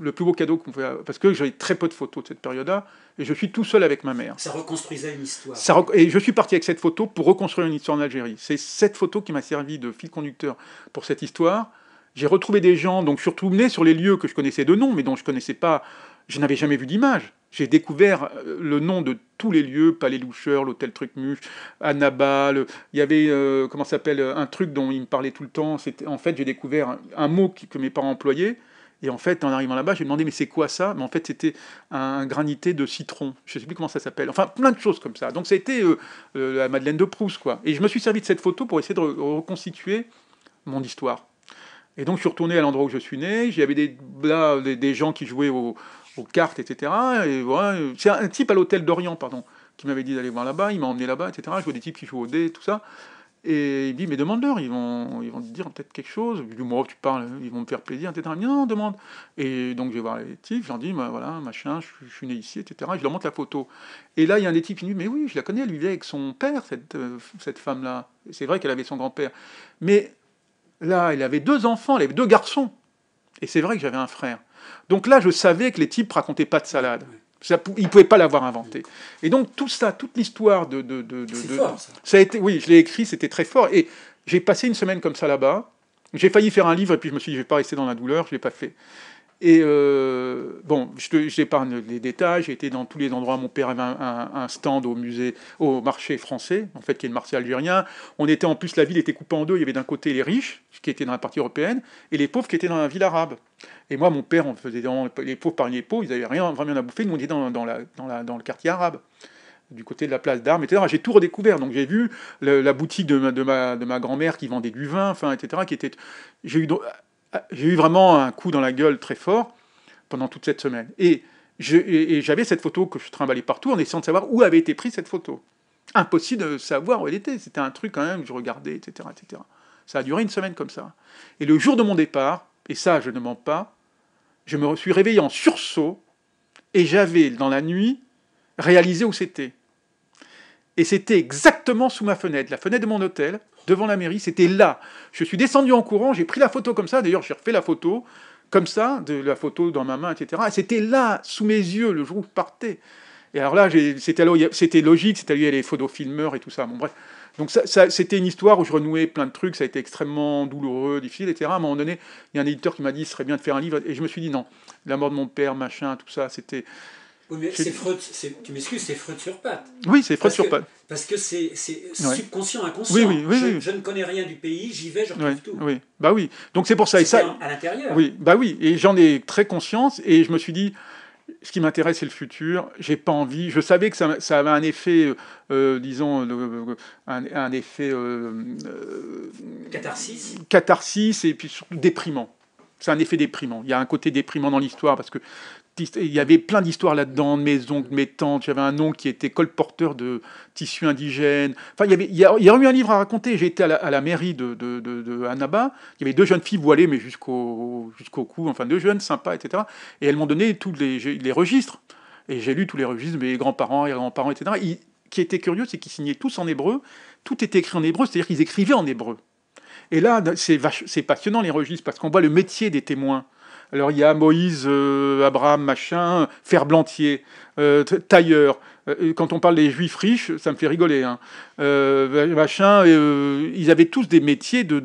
le plus beau cadeau, qu'on pouvait parce que j'avais très peu de photos de cette période-là et je suis tout seul avec ma mère. Ça reconstruisait une histoire. et je suis parti avec cette photo pour reconstruire une histoire en Algérie. C'est cette photo qui m'a servi de fil conducteur pour cette histoire j'ai retrouvé des gens, donc surtout menés sur les lieux que je connaissais de nom, mais dont je connaissais pas, je n'avais jamais vu d'image. J'ai découvert euh, le nom de tous les lieux, Palais Loucheur, l'hôtel Trucmuche, Annaba, il y avait, euh, comment comment s'appelle, euh, un truc dont ils me parlaient tout le temps. en fait, j'ai découvert un mot que mes parents employaient, et en fait, en arrivant là-bas, j'ai demandé, mais c'est quoi ça Mais en fait, c'était un granité de citron. Je ne sais plus comment ça s'appelle. Enfin, plein de choses comme ça. Donc, c'était la Madeleine de Proust, quoi. Et je me suis servi de cette photo pour essayer de reconstituer mon histoire. Et donc je suis retourné à l'endroit où je suis né, y avait des, là, des, des, gens qui jouaient aux, cartes, etc. Et voilà. C'est un type à l'hôtel d'Orient, pardon, qui m'avait dit d'aller voir là-bas, il m'a emmené là-bas, etc. Je vois des types qui jouent au dé, tout ça. Et il me dit, mais demande-leur, ils vont, ils vont te dire peut-être quelque chose. du lui dis, tu parles, ils vont me faire plaisir, etc. Il non, demande. Et donc, je vais voir les types, J'en dis, bah, voilà, machin, je, suis né ici, etc. Et je leur montre la photo. Et là, il y a un des types qui me dit, mais oui, je la connais, elle vivait avec son père, cette, euh, cette femme-là. C'est vrai qu'elle avait son grand-père. Mais Là, il avait deux enfants, il deux garçons. Et c'est vrai que j'avais un frère. Donc là, je savais que les types racontaient pas de salade. Ça, ils ne pouvaient pas l'avoir inventé. Et donc tout ça, toute l'histoire de... de, de, fort, ça. ça. a été, oui, je l'ai écrit, c'était très fort. Et j'ai passé une semaine comme ça là-bas. J'ai failli faire un livre et puis je me suis dit, je vais pas rester dans la douleur, je l'ai pas fait. Et euh, bon, je épargne les détails. J'ai été dans tous les endroits. Mon père avait un, stand au musée, au marché français, en fait, qui est le marché algérien. On était en plus, la ville était coupée en deux. Il y avait d'un côté les riches, qui étaient dans la partie européenne, et les pauvres qui étaient dans la ville arabe. Et moi, mon père, on faisait les pauvres parmi les pauvres. Ils n'avaient rien vraiment à bouffer. Nous, on dit dans, la, dans, le quartier arabe du côté de la place d'armes, etc. J'ai tout redécouvert. Donc j'ai vu la boutique de ma, de ma, de ma grand-mère qui vendait du vin, enfin, etc. Qui était, j'ai eu ah, j'ai eu vraiment un coup dans la gueule très fort pendant toute cette semaine. Et j'avais cette photo que je trimballais partout en essayant de savoir où avait été prise cette photo. Impossible de savoir où elle était. C'était un truc quand même que je regardais, etc., etc. Ça a duré une semaine comme ça. Et le jour de mon départ, et ça je ne mens pas, je me suis réveillé en sursaut et j'avais dans la nuit réalisé où c'était. Et c'était exactement sous ma fenêtre, la fenêtre de mon hôtel, devant la mairie, c'était là. Je suis descendu en courant, j'ai pris la photo comme ça, d'ailleurs j'ai refait la photo, comme ça, de la photo dans ma main, etc. Et c'était là, sous mes yeux, le jour où je partais. Et alors là, c'était logique, c'était lui, les photofilmeurs et tout ça. Bon, bref. Donc c'était une histoire où je renouais plein de trucs, ça a été extrêmement douloureux, difficile, etc. À un moment donné, il y a un éditeur qui m'a dit, ce serait bien de faire un livre, et je me suis dit, non, la mort de mon père, machin, tout ça, c'était... Oui, c'est tu m'excuses, c'est Freud sur pâte. Oui, c'est Freud sur pâte. Parce que c'est subconscient, inconscient. je, ne connais rien du pays, j'y vais, je retrouve tout. Oui, bah oui. Donc c'est pour ça. Et ça à l'intérieur. Oui, bah oui. Et j'en ai très conscience et je me suis dit, ce qui m'intéresse, c'est le futur. J'ai pas envie. Je savais que ça, avait un effet, euh, euh, disons, euh, un, effet. catharsis. Catharsis et puis surtout déprimant. C'est un effet déprimant. Il y a un côté déprimant dans l'histoire parce que il y avait plein d'histoires là-dedans, de mes oncles, mes tantes. J'avais un oncle qui était colporteur de tissus indigènes. Enfin, il y, avait, il y a, eu un livre à raconter. J'étais à la, mairie de, de, Il y avait deux jeunes filles voilées, mais jusqu'au jusqu'au cou. Enfin, deux jeunes sympas, etc. Et elles m'ont donné tous les, registres. Et j'ai lu tous les registres, mes grands-parents, et grands-parents, etc. Ce qui était curieux, c'est qu'ils signaient tous en hébreu. Tout était écrit en hébreu, c'est-à-dire qu'ils écrivaient en hébreu. Et là, c'est passionnant les registres, parce qu'on voit le métier des témoins. Alors il y a Moïse, euh, Abraham, machin, Ferblantier, euh, Tailleur. Euh, quand on parle des juifs riches, ça me fait rigoler. Hein. machin, ils avaient tous des métiers de,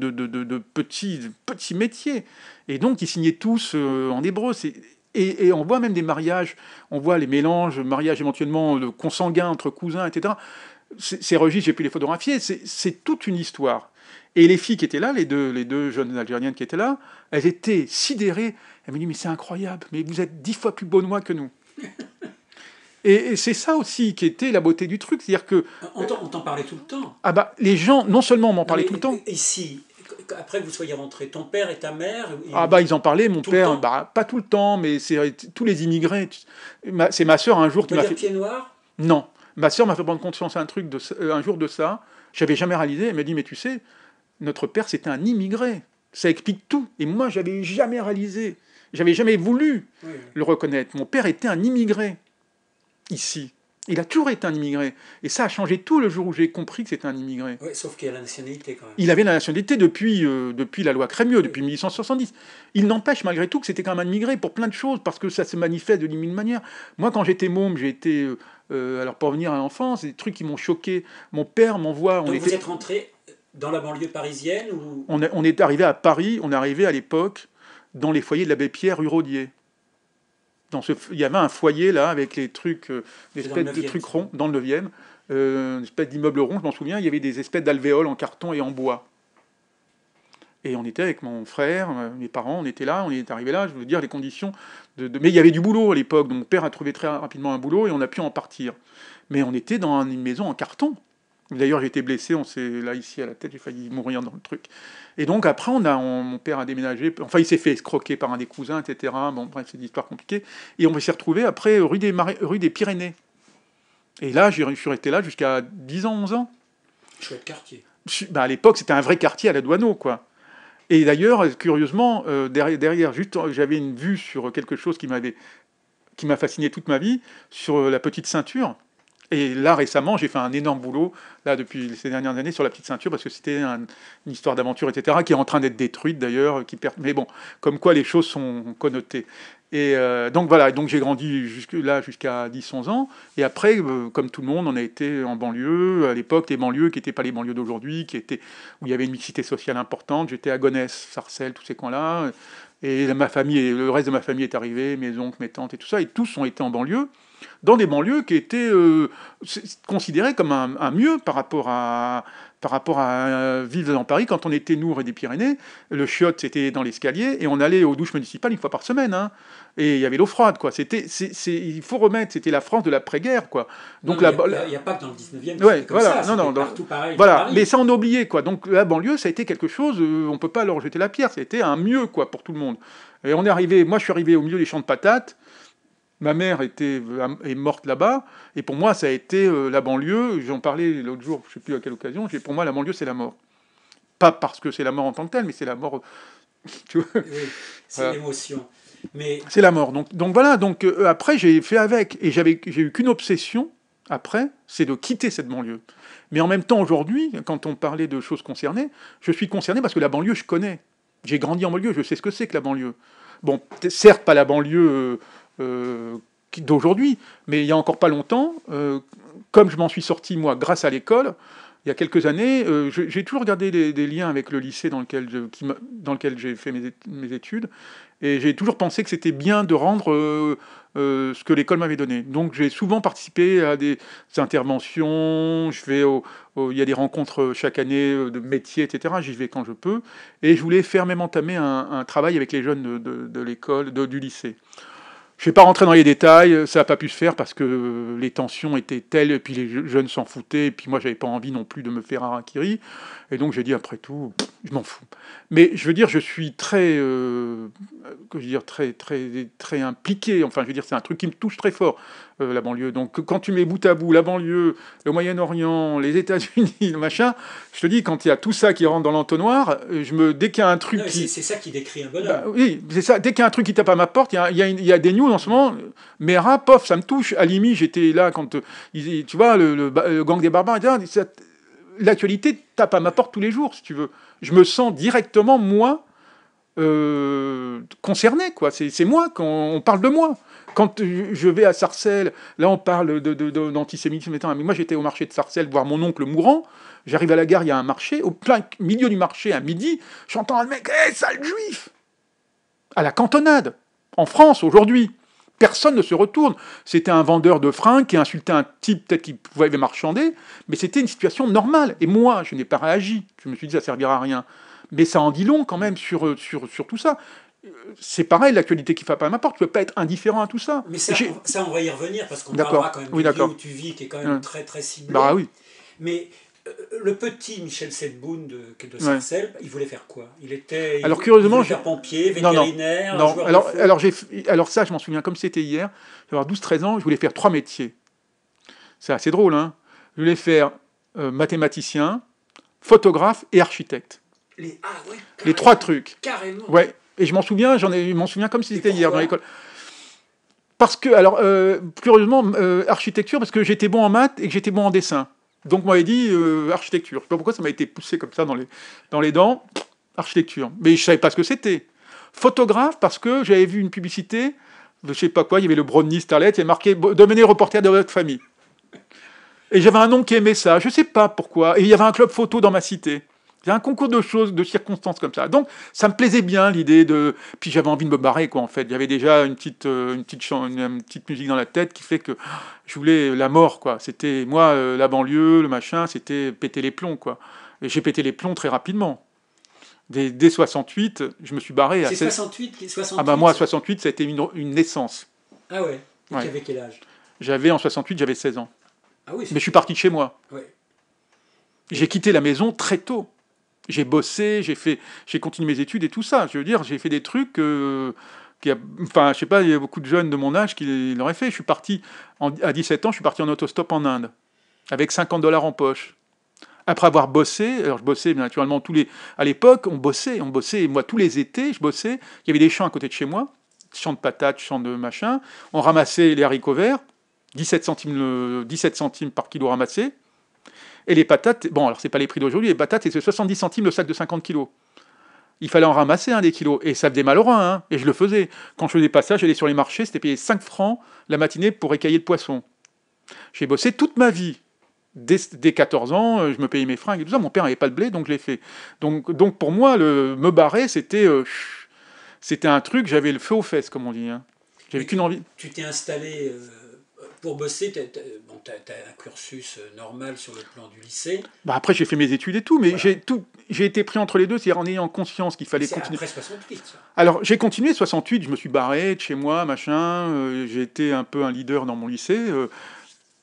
petits, petits, métiers. Et donc ils signaient tous en hébreu. Et, on voit même des mariages, on voit les mélanges, mariages éventuellement de consanguins entre cousins, etc. Ces registres, j'ai pu les photographier, c'est toute une histoire. Et les filles qui étaient là, les deux, les deux jeunes Algériennes qui étaient là, elles étaient sidérées. Elle me dit, mais c'est incroyable, mais vous êtes dix fois plus beaux-noix que nous. Et, c'est ça aussi qui était la beauté du truc, c'est-à-dire que... On t'en parlait tout le temps. Ah bah, les gens, non seulement m'en parlait tout le temps... Ici, après que vous soyez rentré, ton père et ta mère... Ah bah, ils en parlaient, mon père, bah, pas tout le temps, mais c'est tous les immigrés. C'est ma sœur un jour qui m'a fait... pied noir Non. Ma sœur m'a fait prendre conscience un truc de, euh, un jour de ça. J'avais jamais réalisé. Elle m'a dit, mais tu sais, notre père, c'était un immigré. Ça explique tout. Et moi, j'avais jamais réalisé, j'avais jamais voulu le reconnaître. Mon père était un immigré ici. Il a toujours été un immigré. Et ça a changé tout le jour où j'ai compris que c'était un immigré. sauf qu'il a la nationalité quand même. Il avait la nationalité depuis, euh, depuis la loi Crémieux, depuis 1970. 1870. Il n'empêche malgré tout que c'était quand même un immigré pour plein de choses, parce que ça se manifeste de mille manières. Moi, quand j'étais môme, j'ai été. Euh, euh, alors, pour venir à l'enfance, des trucs qui m'ont choqué. Mon père m'envoie. on vous était... êtes rentré dans la banlieue parisienne on, est arrivé à Paris, on est arrivé à l'époque dans les foyers de l'abbé Pierre Urodier. Dans ce, il y avait un foyer là avec les trucs, euh, des espèces de trucs ronds dans le 9e, euh, une espèce d'immeuble rond, je m'en souviens, il y avait des espèces d'alvéoles en carton et en bois. Et on était avec mon frère, euh, mes parents, on était là, on est arrivé là, je veux dire, les conditions de, Mais il y avait du boulot à l'époque, donc mon père a trouvé très rapidement un boulot et on a pu en partir. Mais on était dans une maison en carton. D'ailleurs, j'ai été blessé, on s'est là ici à la tête, j'ai failli mourir dans le truc. Et donc après, on a, mon père a déménagé, enfin il s'est fait escroquer par un des cousins, etc. Bon, bref, c'est une histoire compliquée. Et on s'est retrouvé après rue des, Pyrénées. Et là, je suis resté là jusqu'à 10 ans, 11 ans. Chouette quartier. Bah, à l'époque, c'était un vrai quartier à la Douaneau, quoi. Et d'ailleurs, curieusement, euh, derrière, derrière, juste, j'avais une vue sur quelque chose qui m'avait, qui m'a fasciné toute ma vie, sur la petite ceinture. Et là, récemment, j'ai fait un énorme boulot, là, depuis ces dernières années, sur la petite ceinture, parce que c'était une histoire d'aventure, etc., qui est en train d'être détruite, d'ailleurs. Qui perd... Mais bon, comme quoi les choses sont connotées. Et euh, donc voilà, donc j'ai grandi jusque là jusqu'à 10-11 ans. Et après, euh, comme tout le monde, on a été en banlieue. À l'époque, les banlieues qui n'étaient pas les banlieues d'aujourd'hui, qui étaient où il y avait une mixité sociale importante. J'étais à Gonesse, Sarcelles, tous ces coins-là. Et ma famille, le reste de ma famille est arrivé, mes oncles, mes tantes et tout ça. Et tous ont été en banlieue dans des banlieues qui étaient euh, considérées comme un, mieux par rapport à par rapport à euh, vivre dans Paris. Quand on était nous et des Pyrénées, le chiotte c'était dans l'escalier et on allait aux douches municipales une fois par semaine. Hein. et il y avait l'eau froide quoi. C'était il faut remettre c'était la France de l'après-guerre quoi. Donc il n'y a, pas que dans le 19e. Ouais, comme voilà, ça, non, non, partout pareil. Voilà, mais ça on oublié quoi. Donc la banlieue ça a été quelque chose. Euh, on peut pas leur jeter la pierre. C'était un mieux quoi pour tout le monde. Et on est arrivé. Moi je suis arrivé au milieu des champs de patates. Ma mère était, euh, est morte là-bas, et pour moi, ça a été euh, la banlieue. J'en parlais l'autre jour, je ne sais plus à quelle occasion. Pour moi, la banlieue, c'est la mort. Pas parce que c'est la mort en tant que telle, mais c'est la mort. c'est l'émotion. Mais... C'est la mort. Donc, voilà, donc euh, après, j'ai fait avec. Et j'ai eu qu'une obsession, après, c'est de quitter cette banlieue. Mais en même temps, aujourd'hui, quand on parlait de choses concernées, je suis concerné parce que la banlieue, je connais. J'ai grandi en banlieue, je sais ce que c'est que la banlieue. Bon, certes, pas la banlieue euh, d'aujourd'hui, mais il n'y a encore pas longtemps, euh, comme je m'en suis sorti moi grâce à l'école, il y a quelques années, euh, j'ai toujours gardé des, liens avec le lycée dans lequel, j'ai fait mes, études, et j'ai toujours pensé que c'était bien de rendre ce que l'école m'avait donné. Donc j'ai souvent participé à des interventions, je vais il y a des rencontres chaque année de métiers, etc. J'y vais quand je peux, et je voulais fermement même entamer un, travail avec les jeunes de l'école, du lycée. Je ne vais pas rentrer dans les détails, ça n'a pas pu se faire parce que les tensions étaient telles, et puis les jeunes s'en foutaient, et puis moi j'avais pas envie non plus de me faire un rakiri, et donc j'ai dit après tout, je m'en fous. Mais je veux dire, je suis très, euh, que je veux dire, très, très, très impliqué. Enfin, je veux dire, c'est un truc qui me touche très fort. Euh, la banlieue. Donc quand tu mets bout à bout la banlieue, le Moyen-Orient, les États-Unis, le machin, je te dis, quand il y a tout ça qui rentre dans l'entonnoir, euh, je me, dès qu'il y a un truc qui... C'est ça qui décrit un bonhomme. Bah, oui, c'est ça. Dès qu'il y a un truc qui tape à ma porte, il y a, y a, des news en ce moment, mais rap, pof, ça me touche. À Limi, j'étais là quand, euh, tu vois, le, gang des barbares, ah, l'actualité tape à ma porte tous les jours, si tu veux. Je me sens directement, moi, concerné, quoi. C'est moi, quand on parle de moi. Quand je vais à Sarcelles, là on parle d'antisémitisme de, de, mais moi j'étais au marché de Sarcelles voir mon oncle mourant, j'arrive à la gare, il y a un marché, au plein milieu du marché, à midi, j'entends un mec, hé, eh, sale juif À la cantonade, en France aujourd'hui. Personne ne se retourne. C'était un vendeur de fringues qui insultait un type, peut-être qui pouvait marchander, mais c'était une situation normale. Et moi, je n'ai pas réagi. Je me suis dit, ça servira à rien. Mais ça en dit long quand même sur, sur tout ça c'est pareil, l'actualité qui fait pas m'importe, tu ne peux pas être indifférent à tout ça. Mais ça, on va y revenir, parce qu'on parlera quand même oui, du où tu vis, qui est quand même très très ciblé. Bah, oui. Mais euh, le petit Michel Selboun de, de Sarcelles, il voulait faire quoi Il était alors, curieusement, voulait faire pompier, vétérinaire, non, non, Alors, alors, alors, ça, je m'en souviens, comme c'était hier, j'avais 12-13 ans, je voulais faire trois métiers. C'est assez drôle, hein Je voulais faire euh, mathématicien, photographe et architecte. Les, ah les trois trucs. Carrément. Ouais. Et je m'en souviens, j'en ai, m'en souviens comme si c'était hier dans l'école. Parce que, alors, euh, curieusement, euh, architecture, parce que j'étais bon en maths et que j'étais bon en dessin. Donc, on m'avait dit euh, architecture. Je sais pas pourquoi ça m'a été poussé comme ça dans les, dans les dents. Architecture. Mais je savais pas ce que c'était. Photographe, parce que j'avais vu une publicité je je sais pas quoi, il y avait le Brownie Starlet, il y avait marqué Devenez reporter de votre famille. Et j'avais un nom qui aimait ça, je sais pas pourquoi. Et il y avait un club photo dans ma cité. Il y a un concours de choses, de circonstances comme ça. Donc, ça me plaisait bien l'idée de. Puis j'avais envie de me barrer, quoi, en fait. J'avais déjà une petite, euh, une petite, une petite musique dans la tête qui fait que je voulais la mort, quoi. C'était moi, euh, la banlieue, le machin, c'était péter les plombs, quoi. Et j'ai pété les plombs très rapidement. Dès, 68, je me suis barré. C'est 68, 68 Ah bah moi, 68, ça a été une, naissance. Ah ouais Et Avais quel âge J'avais, en 68, j'avais 16 ans. Ah oui, Mais je suis parti de chez moi. J'ai quitté la maison très tôt j'ai bossé, j'ai fait, j'ai continué mes études et tout ça. Je veux dire, j'ai fait des trucs. Euh, qui enfin, je sais pas, il y a beaucoup de jeunes de mon âge qui l'auraient fait. Je suis parti à 17 ans, je suis parti en autostop en Inde avec 50 dollars en poche. Après avoir bossé, alors je bossais naturellement tous les, à l'époque, on bossait, on bossait. Moi, tous les étés, je bossais. Il y avait des champs à côté de chez moi, champs de patates, champs de machin. On ramassait les haricots verts, 17 centimes, 17 centimes par kilo ramassé. Et les patates, bon, alors c'est pas les prix d'aujourd'hui, les patates, c'est 70 centimes le sac de 50 kilos. Il fallait en ramasser un hein, des kilos. Et ça faisait mal au rein, hein. et je le faisais. Quand je faisais pas ça, j'allais sur les marchés, c'était payé 5 francs la matinée pour écailler le poisson. J'ai bossé toute ma vie. Dès, 14 ans, euh, je me payais mes fringues et tout Mon père n'avait pas de blé, donc je l'ai fait. Donc, donc pour moi, le, me barrer, c'était euh, c'était un truc, j'avais le feu aux fesses, comme on dit. Hein. J'avais qu'une envie. Tu t'es installé. Euh, pour bosser, tu as, un cursus euh, normal sur le plan du lycée. Bah, après, j'ai fait mes études et tout, mais j'ai tout, j'ai été pris entre les deux, c'est-à-dire en ayant conscience qu'il fallait continuer. Après 68. Ça. Alors, j'ai continué 68, je me suis barré de chez moi, machin, euh, j'ai été un peu un leader dans mon lycée. Euh,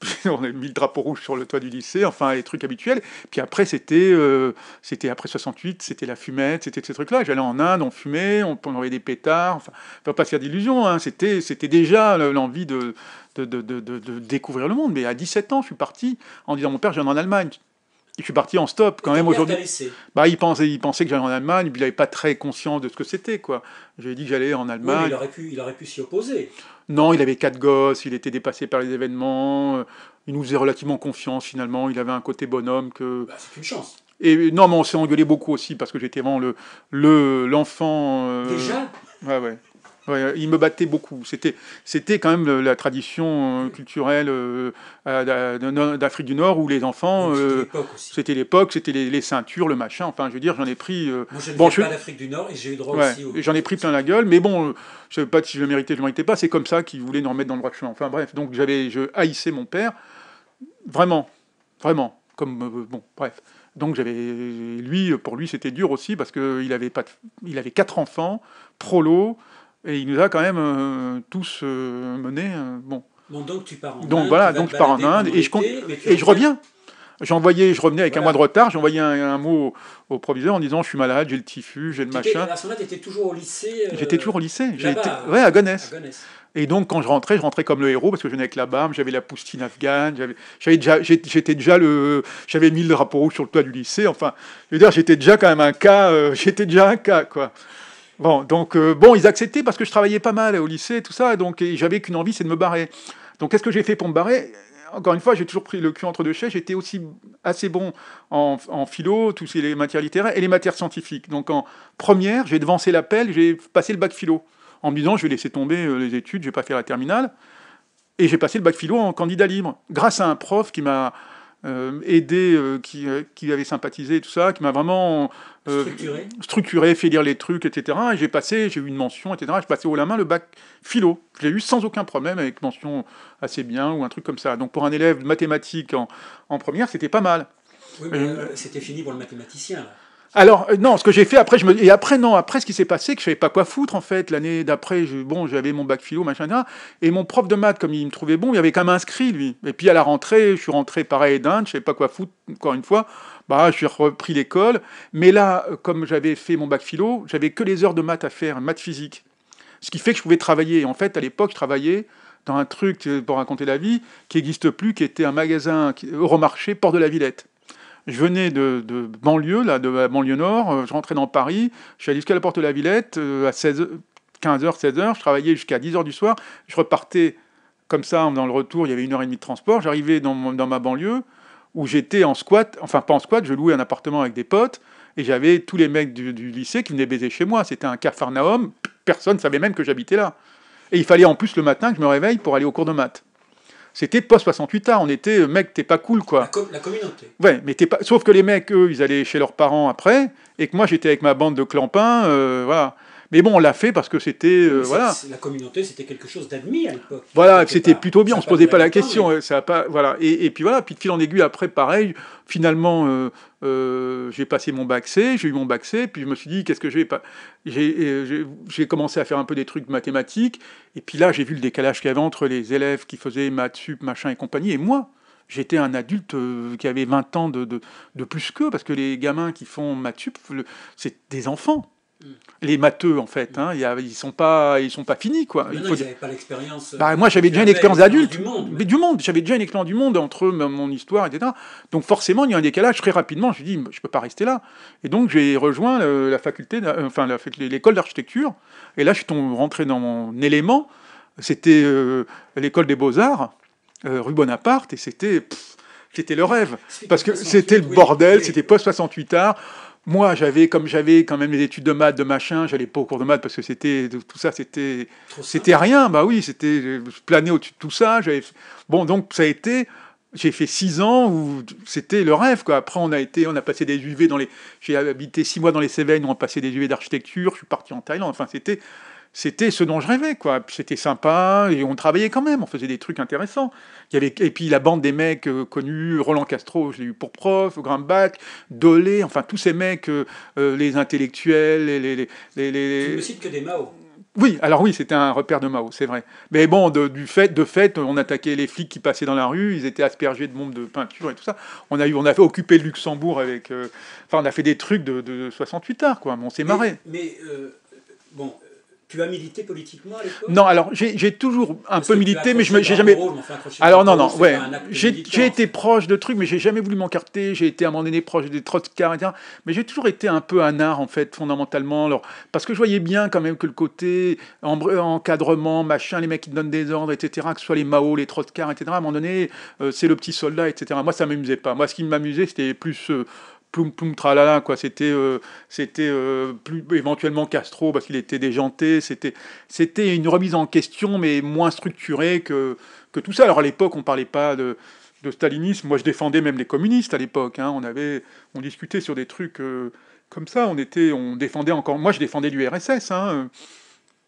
on a mis le drapeau rouge sur le toit du lycée, enfin les trucs habituels. Puis après, c'était euh, c'était après 68, c'était la fumette, c'était ces trucs-là. J'allais en Inde, on fumait, on, envoyait des pétards, enfin, faut pas se faire d'illusions, hein. c'était déjà l'envie de découvrir le monde. Mais à 17 ans, je suis parti en disant mon père, je viens en Allemagne. je suis parti en stop quand même aujourd'hui. Bah, il pensait, il pensait que j'allais en Allemagne, mais il n'avait pas très conscience de ce que c'était quoi. J'ai dit que j'allais en Allemagne. il il aurait pu s'y opposer. Non, il avait quatre gosses, il était dépassé par les événements, euh, il nous faisait relativement confiance finalement, il avait un côté bonhomme que... Bah, c'est une chance. Et euh, non, mais on s'est engueulé beaucoup aussi parce que j'étais vraiment le l'enfant. Le, euh, Déjà. Ouais, ouais. Euh, il me battait beaucoup. C'était, c'était quand même euh, la tradition euh, culturelle d'Afrique du Nord où les enfants. Euh, c'était l'époque, c'était les, ceintures, le machin. Enfin, je veux dire, j'en ai pris. je ne pas l'Afrique du Nord et j'ai eu droit aussi. Au... J'en ai pris plein la gueule, mais bon, je ne sais pas si je le méritais, je ne le méritais pas. C'est comme ça qu'ils voulaient nous remettre dans le droit chemin. Enfin, bref, donc j'avais, je haïssais mon père. Vraiment, vraiment. Comme, bon, bref. Donc j'avais lui, pour lui, c'était dur aussi parce qu'il avait pas, il avait quatre enfants, prolo, et il nous a quand même euh, tous euh, menés. Euh, bon. donc tu pars en donc, Inde. Voilà, donc je pars en Inde et je, et je reviens. J'envoyais, je revenais avec un mois de retard, j'envoyais un, mot au, proviseur en disant je suis malade, j'ai le typhus, j'ai le machin. À ce moment-là, tu toujours au lycée J'étais toujours au lycée, j'étais, ouais, à Gonesse. Et donc, quand je rentrais, je rentrais comme le héros parce que je venais avec la barbe, j'avais la poustine afghane, j'avais, déjà, j'étais déjà le, j'avais mis le drapeau rouge sur le toit du lycée. Enfin, je veux dire, j'étais déjà quand même un cas, j'étais déjà un cas, quoi. Bon, donc, euh, bon, ils acceptaient parce que je travaillais pas mal au lycée, tout ça, donc j'avais qu'une envie, c'est de me barrer. Donc, qu'est-ce que j'ai fait pour me barrer encore une fois, j'ai toujours pris le cul entre deux chaises. J'étais aussi assez bon en, philo, toutes les matières littéraires et les matières scientifiques. Donc en première, j'ai devancé l'appel, j'ai passé le bac philo en me disant je vais laisser tomber euh, les études, je vais pas faire la terminale. Et j'ai passé le bac philo en candidat libre grâce à un prof qui m'a euh, aidé, qui, qui, avait sympathisé tout ça, qui m'a vraiment euh, structuré. structuré, fait lire les trucs, etc. Et j'ai passé, j'ai eu une mention, etc. J'ai passé haut la main le bac philo. Je l'ai eu sans aucun problème, avec mention assez bien ou un truc comme ça. Donc pour un élève de mathématiques en, première, c'était pas mal. Oui, mais euh, c'était fini pour le mathématicien. Alors euh, non, ce que j'ai fait après, je me et après non, après ce qui s'est passé, que je savais pas quoi foutre en fait. L'année d'après, bon, j'avais mon bac philo, machin, etc. et mon prof de maths, comme il me trouvait bon, il avait quand même inscrit lui. Et puis à la rentrée, je suis rentré pareil d'Inde, je savais pas quoi foutre encore une fois. Bah, j'ai repris l'école, mais là, euh, comme j'avais fait mon bac philo, j'avais que les heures de maths à faire, maths physique. Ce qui fait que je pouvais travailler. En fait, à l'époque, je travaillais dans un truc pour raconter la vie qui n'existe plus, qui était un magasin Euromarché, Port de la Villette. Je venais de, banlieue, là, de la banlieue nord, euh, je rentrais dans Paris, je suis allé jusqu'à la Porte de la Villette euh, à 16, 15h, 16h, je travaillais jusqu'à 10h du soir, je repartais comme ça, dans le retour, il y avait une heure et demie de transport, j'arrivais dans ma banlieue, où j'étais en squat, enfin pas en squat, je louais un appartement avec des potes, et j'avais tous les mecs du, lycée qui venaient baiser chez moi. C'était un Cafarnaum, personne ne savait même que j'habitais là. Et il fallait en plus le matin que je me réveille pour aller au cours de maths. C'était post 68 ans, on était euh, mec, t'es pas cool quoi. La, communauté. Ouais, mais t'es pas. Sauf que les mecs, eux, ils allaient chez leurs parents après, et que moi j'étais avec ma bande de clampins, euh, voilà. Mais bon, on l'a fait parce que c'était. Euh, voilà. La communauté, c'était quelque chose d'admis à l'époque. Voilà, c'était plutôt bien, on ne se posait pas la question. Euh, ça pas, voilà. Et, puis voilà, puis de fil en aiguille, après, pareil, finalement, euh, j'ai passé mon bac C, j'ai eu mon bac C, puis je me suis dit, qu'est-ce que vais pas. J'ai commencé à faire un peu des trucs mathématiques, et puis là, j'ai vu le décalage qu'il y avait entre les élèves qui faisaient maths sup, machin et compagnie, et moi. J'étais un adulte qui avait 20 ans de, de, plus qu'eux, parce que les gamins qui font maths sup, c'est des enfants Mm. les matheux en fait. Hein, ils sont pas, ils sont pas finis quoi. Ah, pas l'expérience. Euh, bah, moi j'avais déjà une expérience d'adulte, du monde, mais... du monde. J'avais déjà une expérience du monde entre mon histoire etc. Donc forcément il y a un décalage très rapidement. Je suis dit je peux pas rester là. Et donc j'ai rejoint euh, la faculté, euh, enfin l'école d'architecture. Et là je suis rentré dans mon élément. C'était l'école des beaux arts, rue Bonaparte, et c'était c'était le rêve parce que c'était le bordel, c'était post 68 art moi, j'avais, comme j'avais quand même les études de maths, de machin, j'allais pas au cours de maths parce que c'était tout ça, c'était c'était rien. Bah oui, c'était je euh, planais au-dessus de tout ça. J'avais bon, donc ça a été. J'ai fait six ans où c'était le rêve. Quoi. Après, on a été, on a passé des UV dans les. J'ai habité six mois dans les Cévennes où on passé des UV d'architecture. Je suis parti en Thaïlande. Enfin, c'était c'était ce dont je rêvais, quoi. C'était sympa, et on travaillait quand même, on faisait des trucs intéressants. Il y avait, et puis la bande des mecs euh, connus, Roland Castro, je l'ai eu pour prof, Grimbach, Dolé, enfin tous ces mecs, euh, euh, les intellectuels, les... les, les, les... Tu ne cites que des Mao oui, alors oui, c'était un repère de Mao, c'est vrai. Mais bon, de, du fait, de fait, on attaquait les flics qui passaient dans la rue, ils étaient aspergés de bombes de peinture et tout ça. On a, eu, on a fait le Luxembourg avec. Enfin, on a fait des trucs de, 68 arts, quoi. Mais on s'est marré. mais bon, tu as milité politiquement Non, alors j'ai toujours un peu milité, mais je jamais. alors non, non, ouais. J'ai été proche de trucs, mais j'ai jamais voulu m'encarter. J'ai été à un moment donné proche des trotskars, etc. Mais j'ai toujours été un peu un art, en fait, fondamentalement. Alors, parce que je voyais bien quand même que le côté encadrement, machin, les mecs qui donnent des ordres, etc., que ce soit les Mao, les trotskars, etc., à un moment donné, euh, c'est le petit soldat, etc. Moi, ça m'amusait pas. Moi, ce qui m'amusait, c'était plus. Euh, ploum ploum tralala quoi c'était euh, c'était euh, plus éventuellement Castro parce qu'il était déjanté c'était c'était une remise en question mais moins structurée que que tout ça alors à l'époque on parlait pas de de stalinisme moi je défendais même les communistes à l'époque hein. on avait on discutait sur des trucs euh, comme ça on était on défendait encore moi je défendais l'URSS hein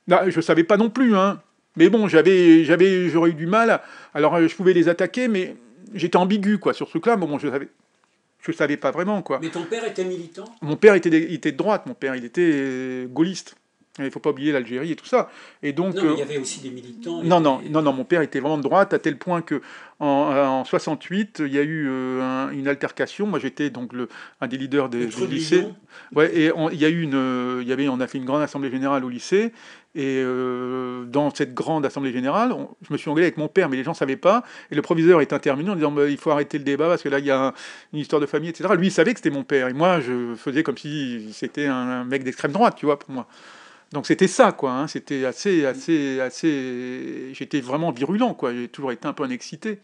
Là, je savais pas non plus hein. mais bon j'avais j'avais j'aurais eu du mal alors je pouvais les attaquer mais j'étais ambigu quoi sur ce truc là bon je savais je ne savais pas vraiment. Quoi. Mais ton père était militant Mon père était, était de droite, mon père, il était gaulliste. Il ne faut pas oublier l'Algérie et tout ça. Et donc, non, mais il y euh, avait aussi des militants. Non, non, non, non, mon père était vraiment de droite, à tel point que en, 68, il y a eu euh, une altercation. Moi, j'étais donc le, un des leaders des, des lycées. Ouais, et il y a eu une, euh, il y avait, on a fait une grande assemblée générale au lycée. Et euh, dans cette grande assemblée générale, je me suis engueulé avec mon père, mais les gens ne savaient pas. Et le proviseur est intervenu en disant bah, il faut arrêter le débat parce que là, il y a une histoire de famille, etc. Lui, il savait que c'était mon père. Et moi, je faisais comme si c'était un, mec d'extrême droite, tu vois, pour moi. Donc c'était ça, quoi. Hein. c'était assez, assez, assez. J'étais vraiment virulent, quoi. J'ai toujours été un peu un excité.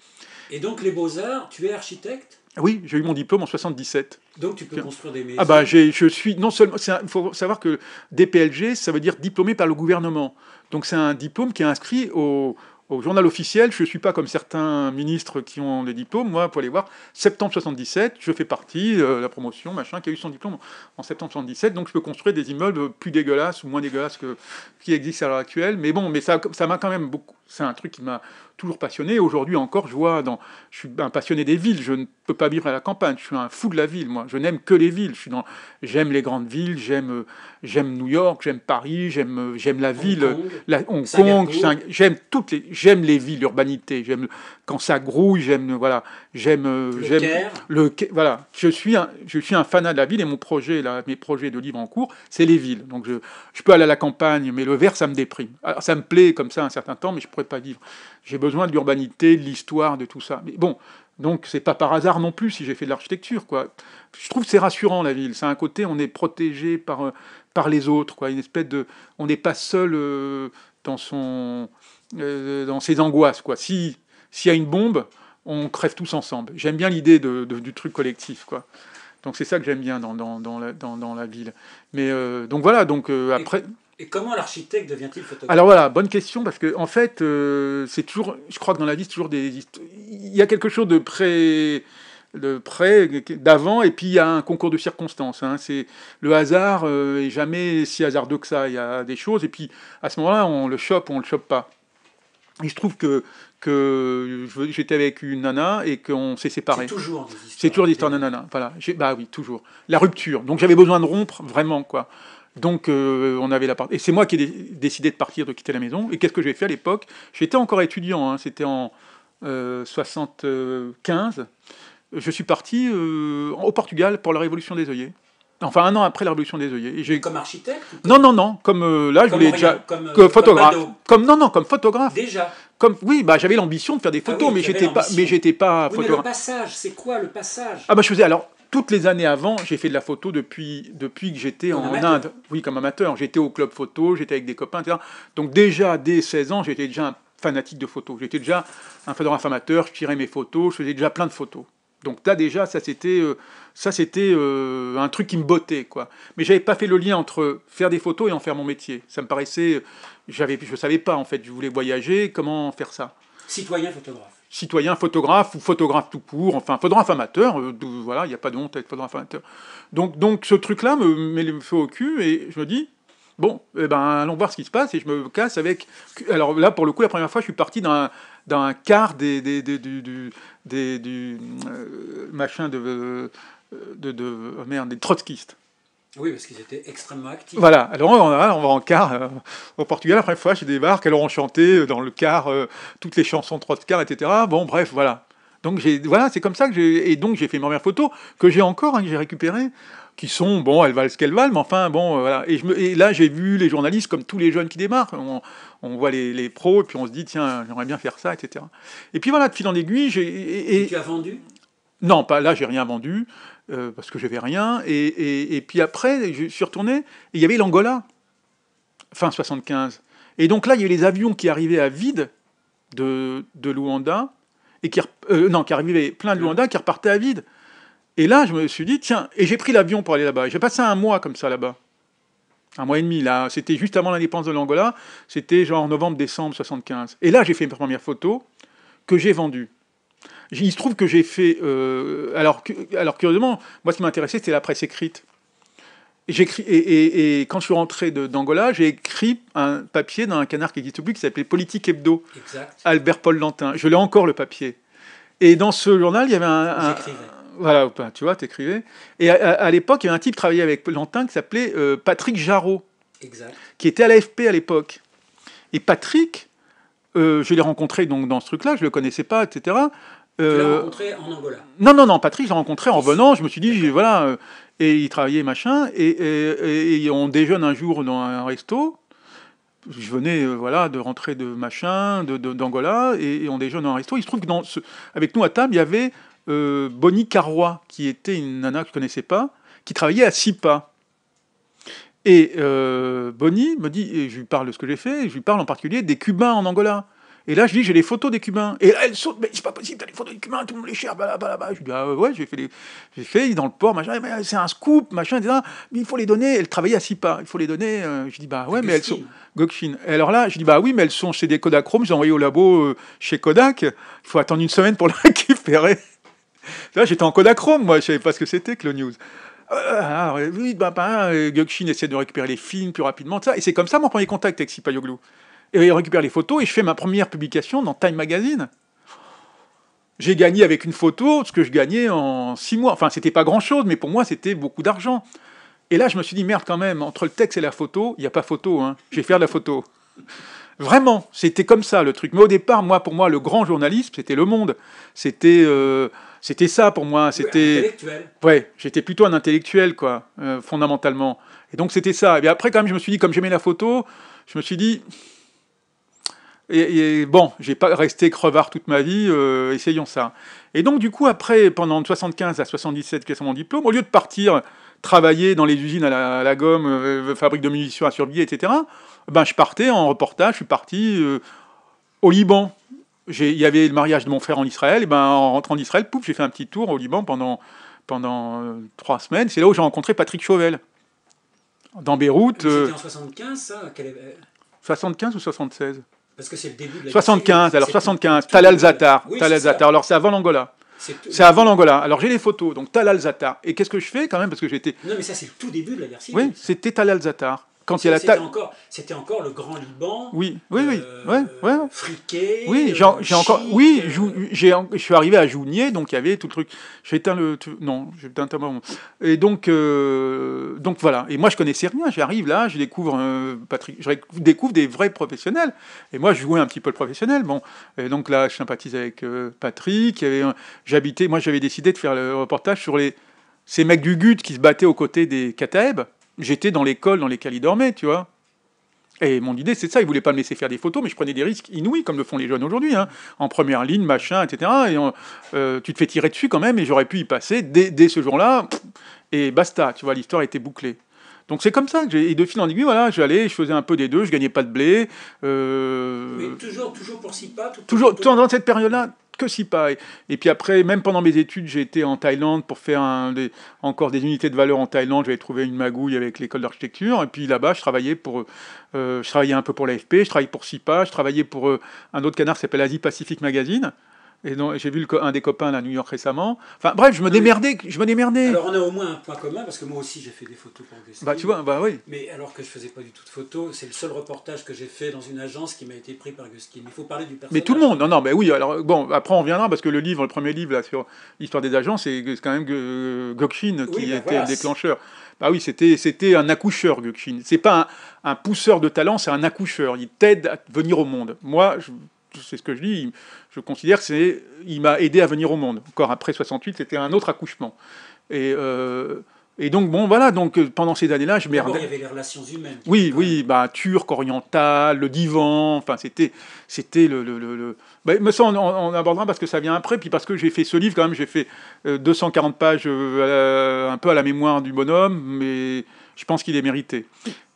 Et donc les beaux-arts, tu es architecte ah oui, j'ai eu mon diplôme en 77. Donc tu peux construire des ah bah, maisons. Ah je suis non seulement il faut savoir que DPLG ça veut dire diplômé par le gouvernement. Donc c'est un diplôme qui est inscrit au, journal officiel, je ne suis pas comme certains ministres qui ont des diplômes. Moi, pour aller voir, septembre 77, je fais partie euh, de la promotion, machin, qui a eu son diplôme en septembre 77. Donc, je peux construire des immeubles plus dégueulasses ou moins dégueulasses que qui existent à l'heure actuelle. Mais bon, mais ça, ça m'a quand même beaucoup. C'est un truc qui m'a toujours passionné. Aujourd'hui encore, je vois, dans, je suis un passionné des villes. Je ne peux pas vivre à la campagne. Je suis un fou de la ville. Moi, je n'aime que les villes. Je suis dans, j'aime les grandes villes. J'aime, euh, j'aime New York. J'aime Paris. J'aime, euh, j'aime la ville, la Hong Kong. J'aime toutes les, j'aime les villes, l'urbanité. J'aime quand ça grouille. J'aime, euh, voilà, j'aime, j'aime le, voilà. Je suis un, je suis un fanat de la ville et mon projet, là, mes projets de livres en cours, c'est les villes. Donc je, je peux aller à la campagne, mais le verre, ça me déprime. Alors, ça me plaît comme ça un certain temps, mais je pourrais pas vivre. J'ai besoin besoin de l'urbanité, de l'histoire, de tout ça. Mais bon, donc c'est pas par hasard non plus si j'ai fait de l'architecture, quoi. Je trouve que c'est rassurant la ville. C'est un côté, on est protégé par, euh, par les autres, quoi. Une espèce de, on n'est pas seul euh, dans son, euh, dans ses angoisses, quoi. Si s'il y a une bombe, on crève tous ensemble. J'aime bien l'idée du truc collectif, quoi. Donc c'est ça que j'aime bien dans, dans, la, ville. Mais donc voilà, donc après. Et comment l'architecte devient-il photographe Alors voilà, bonne question, parce que en fait, euh, c'est toujours, je crois que dans la vie, toujours des. Il y a quelque chose de près de près d'avant et puis il y a un concours de circonstances hein. c'est le hasard euh, est jamais si hasardeux que ça il y a des choses et puis à ce moment-là on le chope on le chope pas Il se trouve que, que j'étais avec une nana et qu'on s'est séparés. C'est toujours des C'est toujours des histoires de nana. Voilà. Bah oui, toujours. La rupture. Donc j'avais besoin de rompre, vraiment, quoi. Donc euh, on avait la part. Et c'est moi qui ai décidé de partir, de quitter la maison. Et qu'est-ce que j'ai fait à l'époque J'étais encore étudiant, hein. c'était en euh, Je suis parti euh, au Portugal pour la Révolution des œillets. Enfin, un an après la Révolution des œillets. Et comme architecte Non, non, non. Comme euh, là, je voulais déjà. photographe. Comme, non, non, comme photographe. Déjà. Comme, oui, bah, j'avais l'ambition de faire des ah photos, mais j'étais pas, mais j'étais pas photographe. Mais le passage, c'est quoi le passage Ah bah je faisais alors toutes les années avant, j'ai fait de la photo depuis, depuis que j'étais en Inde. Oui, comme amateur. J'étais au club photo, j'étais avec des copains, etc. Donc déjà, dès 16 ans, j'étais déjà un fanatique de photo. J'étais déjà un photographe amateur, je tirais mes photos, je faisais déjà plein de photos. Donc là déjà, ça c'était euh, ça c'était euh, un truc qui me bottait quoi. Mais j'avais pas fait le lien entre faire des photos et en faire mon métier. Ça me paraissait, euh, j'avais, je savais pas en fait. Je voulais voyager, comment faire ça Citoyen photographe citoyen photographe ou photographe tout court, enfin photographe amateur, euh, voilà, il n'y a pas de honte être photographe amateur. Donc, donc ce truc-là me met le feu au cul et je me dis, bon, eh ben, allons voir ce qui se passe et je me casse avec. Alors là, pour le coup, la première fois, je suis parti dans un quart des, des, du, euh, machin de, euh, de, de, oh merde des trotskistes. Oui, parce qu'ils étaient extrêmement actifs. Voilà, alors on, va en quart euh, au Portugal, la première fois je débarque, alors auront chanté euh, dans le quart euh, toutes les chansons trois de etc. Bon, bref, voilà. Donc voilà, c'est comme ça que j'ai... Et donc j'ai fait ma premières photo, que j'ai encore, hein, que j'ai récupéré, qui sont, bon, elles valent ce qu'elles valent, mais enfin, bon, voilà. Et, là, j'ai vu les journalistes, comme tous les jeunes qui démarrent, on, voit les, les, pros, et puis on se dit, tiens, j'aimerais bien faire ça, etc. Et puis voilà, de fil en aiguille, j'ai... Et, tu as vendu Non, pas là, j'ai rien vendu. Euh, parce que je j'avais rien. Et, et, puis après, je suis retourné, et il y avait l'Angola, fin 75. Et donc là, il y avait les avions qui arrivaient à vide de, de Luanda, et qui, euh, non, qui arrivaient plein de Luanda, qui repartaient à vide. Et là, je me suis dit, tiens, et j'ai pris l'avion pour aller là-bas. J'ai passé un mois comme ça là-bas. Un mois et demi, là. C'était juste avant l'indépendance de l'Angola. C'était genre novembre-décembre 75. Et là, j'ai fait mes première photo que j'ai vendues il se trouve que j'ai fait. Euh, alors, alors, curieusement, moi, ce qui m'intéressait, c'était la presse écrite. Et, et, et, quand je suis rentré d'Angola, j'ai écrit un papier dans un canard qui existe plus qui s'appelait Politique Hebdo, exact. Albert Paul Lantin. Je l'ai encore le papier. Et dans ce journal, il y avait un. voilà, ben, tu vois, t'écrivais. Et à, l'époque, il y avait un type qui travaillait avec Lantin qui s'appelait euh, Patrick Jarreau, exact. qui était à l'AFP à l'époque. Et Patrick, euh, je l'ai rencontré donc dans ce truc-là, je le connaissais pas, etc. Euh, rencontré en Angola Non, non, non, Patrick, je l'ai rencontré en venant. Je me suis dit, voilà, euh, et il travaillait machin. Et, on déjeune un jour dans un resto. Je venais euh, voilà de rentrer de machin, d'Angola, de, et, on déjeune dans un resto. Il se trouve que dans avec nous à table, il y avait Bonnie Carrois, qui était une nana que je connaissais pas, qui travaillait à SIPA. Et Bonnie me dit, et je lui parle de ce que j'ai fait, je lui parle en particulier des Cubains en Angola. Et là, je dis, j'ai les photos des Cubains. Et là, elle saute, mais c'est pas possible, t'as les photos des Cubains, tout le monde les cherche, blablabla. Je dis, ah ouais, j'ai fait, les... j'ai fait dans le port, machin, c'est un scoop, machin, etc. Mais il faut les donner. Elle travaillait à Sipa. pas, il faut les donner. Euh, je dis, bah ouais, mais elles sont. Gokshin. Et alors là, je dis, bah oui, mais elles sont chez des Chrome j'ai envoyé au labo euh, chez Kodak, il faut attendre une semaine pour les récupérer. là, j'étais en Kodak Chrome moi, je savais pas ce que c'était que le news. Euh, alors, oui, bah, bah, Gokshin essaie de récupérer les films plus rapidement, ça. Et c'est comme ça mon premier contact avec Sipayoglou. Et on récupère les photos et je fais ma première publication dans Time Magazine. J'ai gagné avec une photo ce que je gagnais en six mois. Enfin, c'était pas grand chose, mais pour moi, c'était beaucoup d'argent. Et là, je me suis dit, merde, quand même, entre le texte et la photo, il n'y a pas photo, hein. je vais faire de la photo. Vraiment, c'était comme ça le truc. Mais au départ, moi, pour moi, le grand journalisme, c'était Le Monde. C'était, euh, c'était ça pour moi. C'était. ouais, j'étais plutôt un intellectuel, quoi, euh, fondamentalement. Et donc, c'était ça. Et bien après, quand même, je me suis dit, comme j'aimais la photo, je me suis dit, et, bon, j'ai pas resté crevard toute ma vie, euh, essayons ça. Et donc, du coup, après, pendant 75 à 77, quel mon diplôme, au lieu de partir travailler dans les usines à la, gomme, euh, fabrique de munitions à surveiller, etc., ben, je partais en reportage, je suis parti euh, au Liban. Il y avait le mariage de mon frère en Israël, et ben, en rentrant d'Israël, pouf, j'ai fait un petit tour au Liban pendant, pendant trois semaines. C'est là où j'ai rencontré Patrick Chauvel, dans Beyrouth. C'était en 75, ça 75 ou 76 parce que c'est le début de 75, alors 75, Talal Zatar. Talal Zatar. Alors c'est avant l'Angola. C'est avant l'Angola. Alors j'ai les photos, donc Talal Zatar. Et qu'est-ce que je fais quand même Parce que j'étais. Non, mais ça, c'est le tout début de la guerre Oui, c'était Talal Zatar quand il y a l'attaque. C'était encore, le Grand Liban. Oui, oui, oui. Euh, ouais, Oui, euh, j'ai encore. Oui, euh. je suis arrivé à Jounier, donc il y avait tout le truc. J'ai éteint le. Non, j'ai éteint un Et donc, donc voilà. Et moi, je connaissais rien. J'arrive là, je découvre Patrick. découvre des vrais professionnels. Et moi, je jouais un petit peu le professionnel. Bon, et donc là, je sympathise avec Patrick. J'habitais. Moi, j'avais décidé de faire le reportage sur les ces mecs du GUT qui se battaient aux côtés des Kataeb j'étais dans l'école dans laquelle il dormait, tu vois. Et mon idée, c'est ça. Il voulait pas me laisser faire des photos, mais je prenais des risques inouïs, comme le font les jeunes aujourd'hui, hein, en première ligne, machin, etc. Et euh, tu te fais tirer dessus quand même, et j'aurais pu y passer dès, ce jour-là, et basta, tu vois, l'histoire était bouclée. Donc c'est comme ça que j'ai, et de fil en aiguille, voilà, j'allais, je faisais un peu des deux, je gagnais pas de blé. Mais euh, toujours, toujours pour six pas. toujours, pendant cette période-là, que si Et puis après, même pendant mes études, j'ai été en Thaïlande pour faire encore des unités de valeur en Thaïlande. J'avais trouvé une magouille avec l'école d'architecture. Et puis là-bas, je travaillais pour, euh, je travaillais un peu pour l'AFP, je travaillais pour SIPA, je travaillais pour euh, un autre canard qui s'appelle Asie Pacific Magazine. Et j'ai vu un des copains à New York récemment. Enfin bref, je me démerdais, je me démerdais. Alors on a au moins un point commun parce que moi aussi j'ai fait des photos pour Augustine. — Bah tu vois, bah oui. Mais alors que je faisais pas du tout de photos, c'est le seul reportage que j'ai fait dans une agence qui m'a été pris par Guskin. Il faut parler du personnage. Mais tout le monde, non non, mais oui. Alors bon, après on reviendra parce que le livre, le premier livre là sur l'histoire des agences, c'est quand même Gokshin qui bah, était le déclencheur. Bah oui, c'était c'était un accoucheur Gokshin. C'est pas un, un pousseur de talent, c'est un accoucheur. Il t'aide à venir au monde. Moi, je c'est ce que je dis, je considère c'est, il m'a aidé à venir au monde. Encore après 68, c'était un autre accouchement. Et, euh, donc, bon, voilà, donc euh, pendant ces années-là, je merdais. Il y avait les relations humaines. Oui, oui, bah, turc, oriental, le divan, enfin, c'était, c'était le. le, bah, mais ça, on, abordera parce que ça vient après, puis parce que j'ai fait ce livre, quand même, j'ai fait 240 euh, pages un peu à la mémoire du bonhomme, mais je pense qu'il est mérité.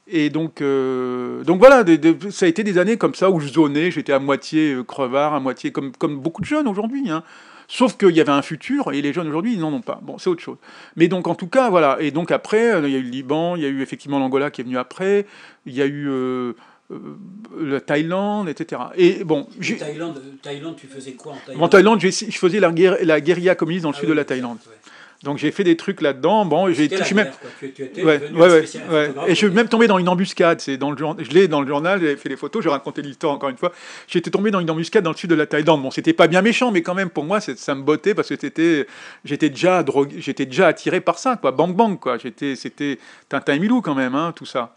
Et donc, euh, donc voilà, ça a été des années comme ça où je zonnais. j'étais à moitié euh, crevard, à moitié comme, comme beaucoup de jeunes aujourd'hui. Hein. Sauf qu'il y avait un futur et les jeunes aujourd'hui, ils n'en ont pas. Bon, c'est autre chose. Mais donc, en tout cas, voilà. Et donc, après, euh, il y a eu le Liban, il y a eu effectivement l'Angola qui est venu après, il y a eu la Thaïlande, etc. Et bon. La Thaïlande, Thaïlande, tu faisais quoi en Thaïlande En Thaïlande, je faisais la, la guérilla communiste dans le ah sud de la Thaïlande. Donc j'ai fait des trucs là-dedans. Bon, j'ai je suis et je suis même tombé dans une embuscade, c'est dans le je l'ai dans le journal, J'ai fait les photos, j'ai raconté l'histoire encore une fois. J'étais tombé dans une embuscade dans le sud de la Thaïlande. Bon, c'était pas bien méchant, mais quand même pour moi ça me bottait parce que c'était j'étais déjà j'étais déjà attiré par ça quoi, bang bang quoi. J'étais c'était Tintin et Milou quand même hein, tout ça.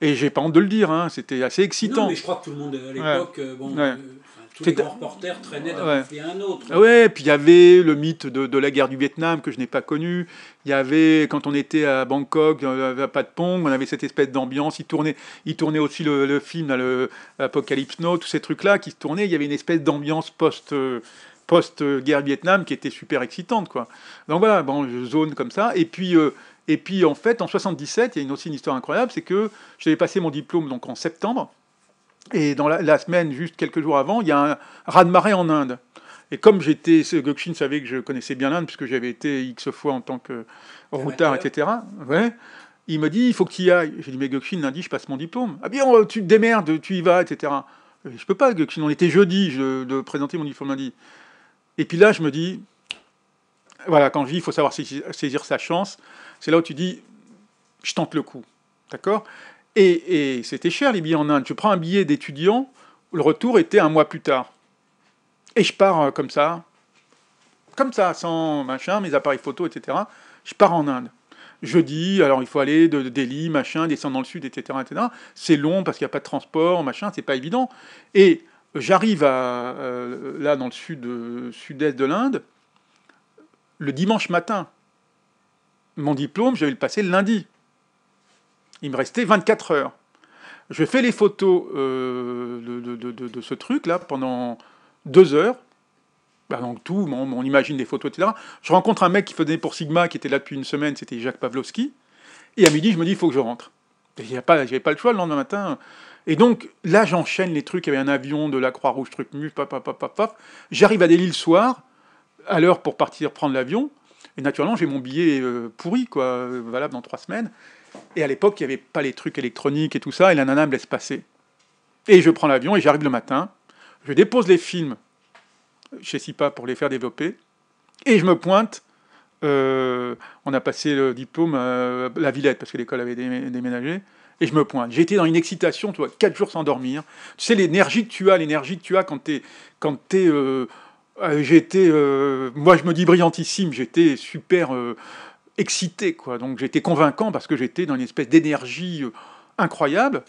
Et j'ai pas honte de le dire, hein, c'était assez excitant. Non, mais je crois que tout le monde euh, à l'époque, euh, bon, euh, tous les reporters traînaient d'un ouais. un autre. Ah puis il y avait le mythe de, la guerre du Vietnam que je n'ai pas connu. Il y avait, quand on était à Bangkok, à de on avait cette espèce d'ambiance. Il tournait, il tournait aussi le, film, le Apocalypse Now, tous ces trucs-là qui se tournaient. Il y avait une espèce d'ambiance post- post-guerre Vietnam qui était super excitante quoi. Donc voilà, bon, zone comme ça et puis euh, et puis en fait en 77, il y a aussi une histoire incroyable, c'est que j'avais passé mon diplôme donc en septembre et dans la, semaine, juste quelques jours avant, il y a un raz-de-marée en Inde. Et comme j'étais, Gokshin savait que je connaissais bien l'Inde, puisque j'avais été X fois en tant que routard, etc. Ouais. Il me dit, il faut que tu y ailles. J'ai dit, mais Gokshin, lundi, je passe mon diplôme. Ah bien, oh, tu te démerdes, tu y vas, etc. Je peux pas, Gokshin. On était jeudi, je de présenter mon diplôme lundi. Et puis là, je me dis, voilà, quand je dis, il faut savoir saisir sa chance, c'est là où tu dis, je tente le coup. D'accord et, c'était cher les billets en Inde. Je prends un billet d'étudiant, le retour était un mois plus tard. Et je pars euh, comme ça, comme ça, sans machin, mes appareils photo, etc. Je pars en Inde. je dis alors il faut aller de Delhi, machin, descendre dans le sud, etc. etc. C'est long parce qu'il n'y a pas de transport, machin, c'est pas évident. Et j'arrive euh, là dans le sud, euh, sud-est de l'Inde, le dimanche matin. Mon diplôme, je vais le passer le lundi. Il me restait 24 heures. Je fais les photos euh, de, ce truc-là pendant deux heures. Bah, donc tout, on, imagine des photos, etc. Je rencontre un mec qui faisait pour Sigma, qui était là depuis une semaine, c'était Jacques Pavlovski. Et à midi, je me dis, il faut que je rentre. a pas, pas le choix le lendemain matin. Et donc là, j'enchaîne les trucs. Il y avait un avion de la Croix-Rouge, truc mu, paf, paf, paf, paf. J'arrive à Delhi le soir, à l'heure pour partir prendre l'avion. Et naturellement, j'ai mon billet euh, pourri, quoi, euh, valable dans trois semaines. Et à l'époque, il n'y avait pas les trucs électroniques et tout ça, et la nana me laisse passer. Et je prends l'avion et j'arrive le matin, je dépose les films chez SIPA pour les faire développer, et je me pointe. Euh, on a passé le diplôme à euh, la Villette parce que l'école avait déménagé. Et je me pointe. J'étais dans une excitation, tu vois, quatre jours sans dormir. Tu sais, l'énergie que tu as, l'énergie que tu as quand t'es. Quand t'es euh, j'étais. moi, je me dis brillantissime, j'étais super excité, quoi. Donc j'étais convaincant parce que j'étais dans une espèce d'énergie euh, incroyable.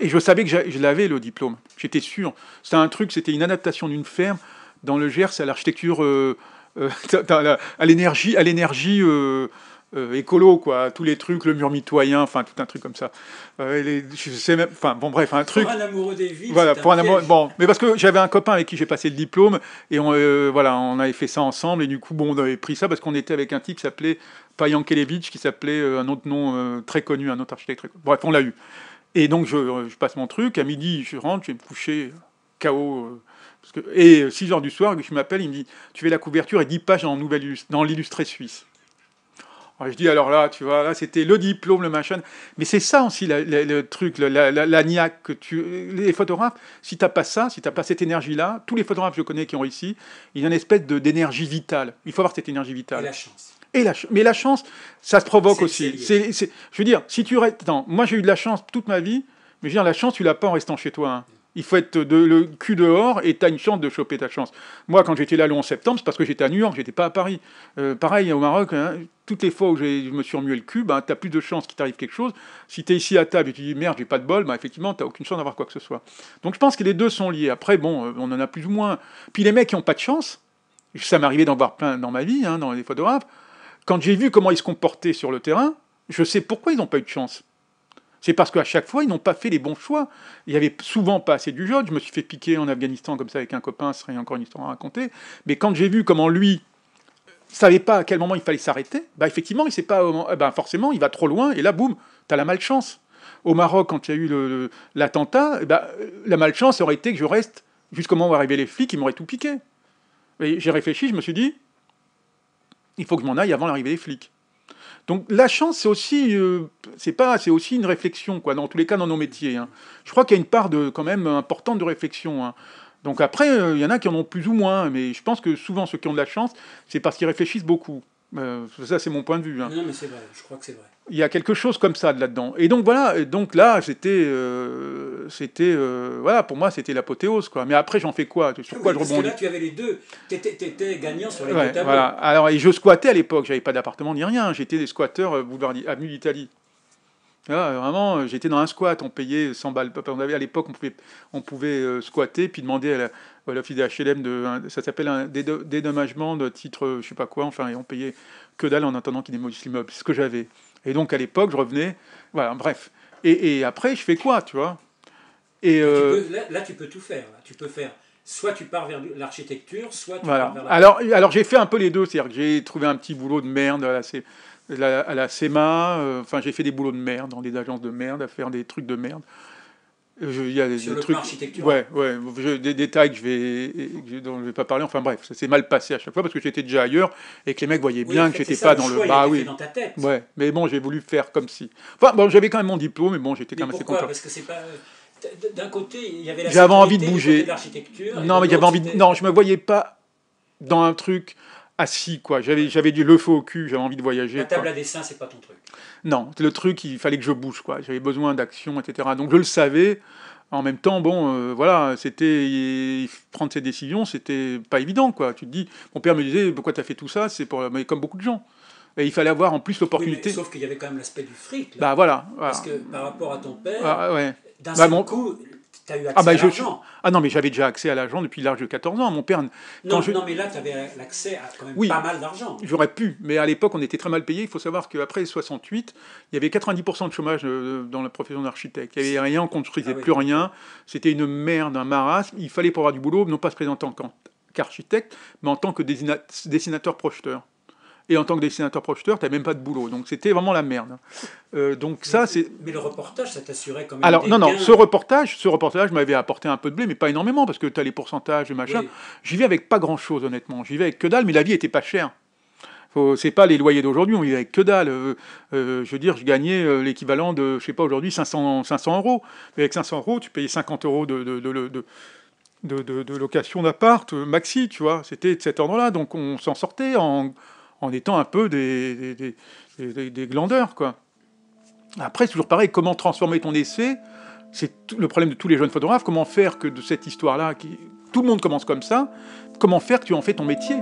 Et je savais que je l'avais le diplôme, j'étais sûr. C'était un truc, c'était une adaptation d'une ferme dans le Gers à l'architecture, euh, euh, à l'énergie, à l'énergie euh, écolo, quoi, tous les trucs, le mur mitoyen, enfin tout un truc comme ça. Euh, je sais même, enfin bon bref, un truc. Pour un amoureux des villes. Voilà, pour un Bon, mais parce que j'avais un copain avec qui j'ai passé le diplôme et on, euh, voilà, on avait fait ça ensemble et du coup bon, on avait pris ça parce qu'on était avec un type qui s'appelait Kelevich qui s'appelait un autre nom très connu, un autre architecte. Très connu. Bref, on l'a eu. Et donc je, passe mon truc. À midi, je rentre, je vais me coucher, KO. et 6 heures du soir, je m'appelle, il me dit Tu fais la couverture et 10 pages dans l'illustré suisse. Ah, je dis alors là, tu vois, là c'était le diplôme, le machin. Mais c'est ça aussi le truc, la, niaque que tu. Les photographes, si tu n'as pas ça, si tu n'as pas cette énergie-là, tous les photographes que je connais qui ont réussi, il y a une espèce d'énergie vitale. Il faut avoir cette énergie vitale. Et la chance. Et la, mais la chance, ça se provoque aussi. C'est, je veux dire, si tu restes. moi j'ai eu de la chance toute ma vie, mais je veux dire, la chance, tu l'as pas en restant chez toi. Hein. Il faut être de, le cul dehors et as une chance de choper ta chance. Moi, quand j'étais là le 11 septembre, c'est parce que j'étais à New York, j'étais pas à Paris. Euh, pareil, au Maroc, hein, toutes les fois où je me suis remué le cul, ben, t'as plus de chance qu'il t'arrive quelque chose. Si tu es ici à table et tu dis merde, j'ai pas de bol, ben, effectivement, t'as aucune chance d'avoir quoi que ce soit. Donc je pense que les deux sont liés. Après, bon, euh, on en a plus ou moins. Puis les mecs qui ont pas de chance, ça m'est arrivé d'en voir plein dans ma vie, hein, dans les photographes, quand j'ai vu comment ils se comportaient sur le terrain, je sais pourquoi ils n'ont pas eu de chance. C'est parce qu'à chaque fois, ils n'ont pas fait les bons choix. Il n'y avait souvent pas assez du jaune. Je me suis fait piquer en Afghanistan comme ça avec un copain, ce serait encore une histoire à raconter. Mais quand j'ai vu comment lui euh, savait pas à quel moment il fallait s'arrêter, bah effectivement, il sait pas. Euh, eh ben, forcément, il va trop loin et là, boum, t'as la malchance. Au Maroc, quand il y a eu l'attentat, eh ben, euh, la malchance aurait été que je reste jusqu'au moment où arrivaient les flics, ils m'auraient tout piqué. j'ai réfléchi, je me suis dit, il faut que je m'en aille avant l'arrivée des flics. Donc la chance, c'est aussi, euh, c'est pas, c'est aussi une réflexion, quoi. Dans tous les cas, dans nos métiers. Hein. Je crois qu'il y a une part quand même importante de réflexion. Hein. Donc après, euh, il y en a qui en ont plus ou moins, mais je pense que souvent ceux qui ont de la chance, c'est parce qu'ils réfléchissent beaucoup. Euh, ça, c'est mon point de vue. Hein. Non, mais c'est vrai, je crois que c'est vrai. Il y a quelque chose comme ça là-dedans. Et donc, voilà, et donc là, euh, c'était, c'était. Euh, voilà, pour moi, c'était l'apothéose, quoi. Mais après, j'en fais quoi Sur ah quoi je rebondis Parce que là, tu avais les deux. Tu étais, gagnant sur les deux tableaux. Voilà. Alors, et je squattais à l'époque, j'avais pas d'appartement ni rien. J'étais des squatteurs, boulevard Avenue d'Italie vraiment, euh, j'étais dans un squat, on payait 100 balles. On avait, à l'époque, on pouvait, on pouvait euh, squatter, puis demander à la, des HLM, de, ça s'appelle un dédommagement de titre, euh, je sais pas quoi, enfin, et on payait que dalle en attendant qu'ils démolissent l'immeuble, c'est ce que j'avais. Et donc, à l'époque, je revenais, voilà, bref. Et, après, je fais quoi, tu vois et, là, tu peux tout faire. Tu peux faire soit tu pars vers l'architecture, soit tu pars vers Alors, alors j'ai fait un peu les deux, c'est-à-dire que j'ai trouvé un petit boulot de merde, là, c'est la, à la SEMA. Euh, enfin, j'ai fait des boulots de merde dans des agences de merde, à faire des trucs de merde. Il y a des, trucs. Ouais, ouais. des détails que je vais, dont je vais pas parler. Enfin bref, ça s'est mal passé à chaque fois parce que j'étais déjà ailleurs et que les mecs voyaient bien que je que j'étais pas dans le. Bah oui. Dans ta tête. Ouais. Mais bon, j'ai voulu faire comme si. Enfin bon, j'avais quand même mon diplôme, mais bon, j'étais quand même assez content. Parce que c'est pas. Euh, d'un côté, il y avait la. J'avais envie de bouger. non, mais j'avais envie de. Non, je me voyais pas dans un truc assis, quoi. J'avais, j'avais du le feu au cul, j'avais envie de voyager. La table à dessin, c'est pas ton truc. Non, C'est le truc, il fallait que je bouge, quoi. J'avais besoin d'action, etc. Donc je le savais. En même temps, bon, euh, voilà, c'était prendre ses décisions, c'était pas évident, quoi. Tu te dis, mon père me disait, pourquoi t'as fait tout ça C'est pour, mais comme beaucoup de gens. Et il fallait avoir en plus l'opportunité. sauf qu'il y avait quand même l'aspect du fric. Bah voilà, Parce que par rapport à ton père, ah, d'un bah, seul coup, As eu ah, accès ah, à ah non, mais j'avais déjà accès à l'argent depuis l'âge de 14 ans. Mon père. Non, non mais là, tu avais l'accès à quand même pas mal d'argent. J'aurais pu, mais à l'époque, on était très mal payé. Il faut savoir qu'après 68, il y avait 90% de chômage euh, dans la profession d'architecte. Il n'y avait rien, on ne construisait ah plus rien. C'était une merde, un marasme. Il fallait pour du boulot, non pas se présenter en tant qu'architecte, mais en tant que dessinateur-projeteur. Et en tant que dessinateur tu t'as même pas de boulot. Donc c'était vraiment la merde. Euh, donc mais, ça, c'est. Mais le reportage, ça t'assurait quand même. Alors non, non, ce reportage, ce reportage m'avait apporté un peu de blé, mais pas énormément parce que tu as les pourcentages et machin. J'y vais avec pas grand-chose honnêtement. J'y vais avec que dalle, mais la vie était pas chère. C'est pas les loyers d'aujourd'hui, on vivait avec que dalle. Euh, euh, je veux dire, je gagnais l'équivalent de, je sais pas, aujourd'hui 500, 500 euros. Mais avec 500 euros, tu payais 50 euros de, de, de, de location d'appart, maxi, tu vois. C'était de cet ordre-là. Donc on s'en sortait en, en étant un peu des, glandeurs, quoi. Après, c'est toujours pareil, comment transformer ton essai C'est le problème de tous les jeunes photographes, comment faire que de cette histoire-là, qui... tout le monde commence comme ça, comment faire que tu en fais ton métier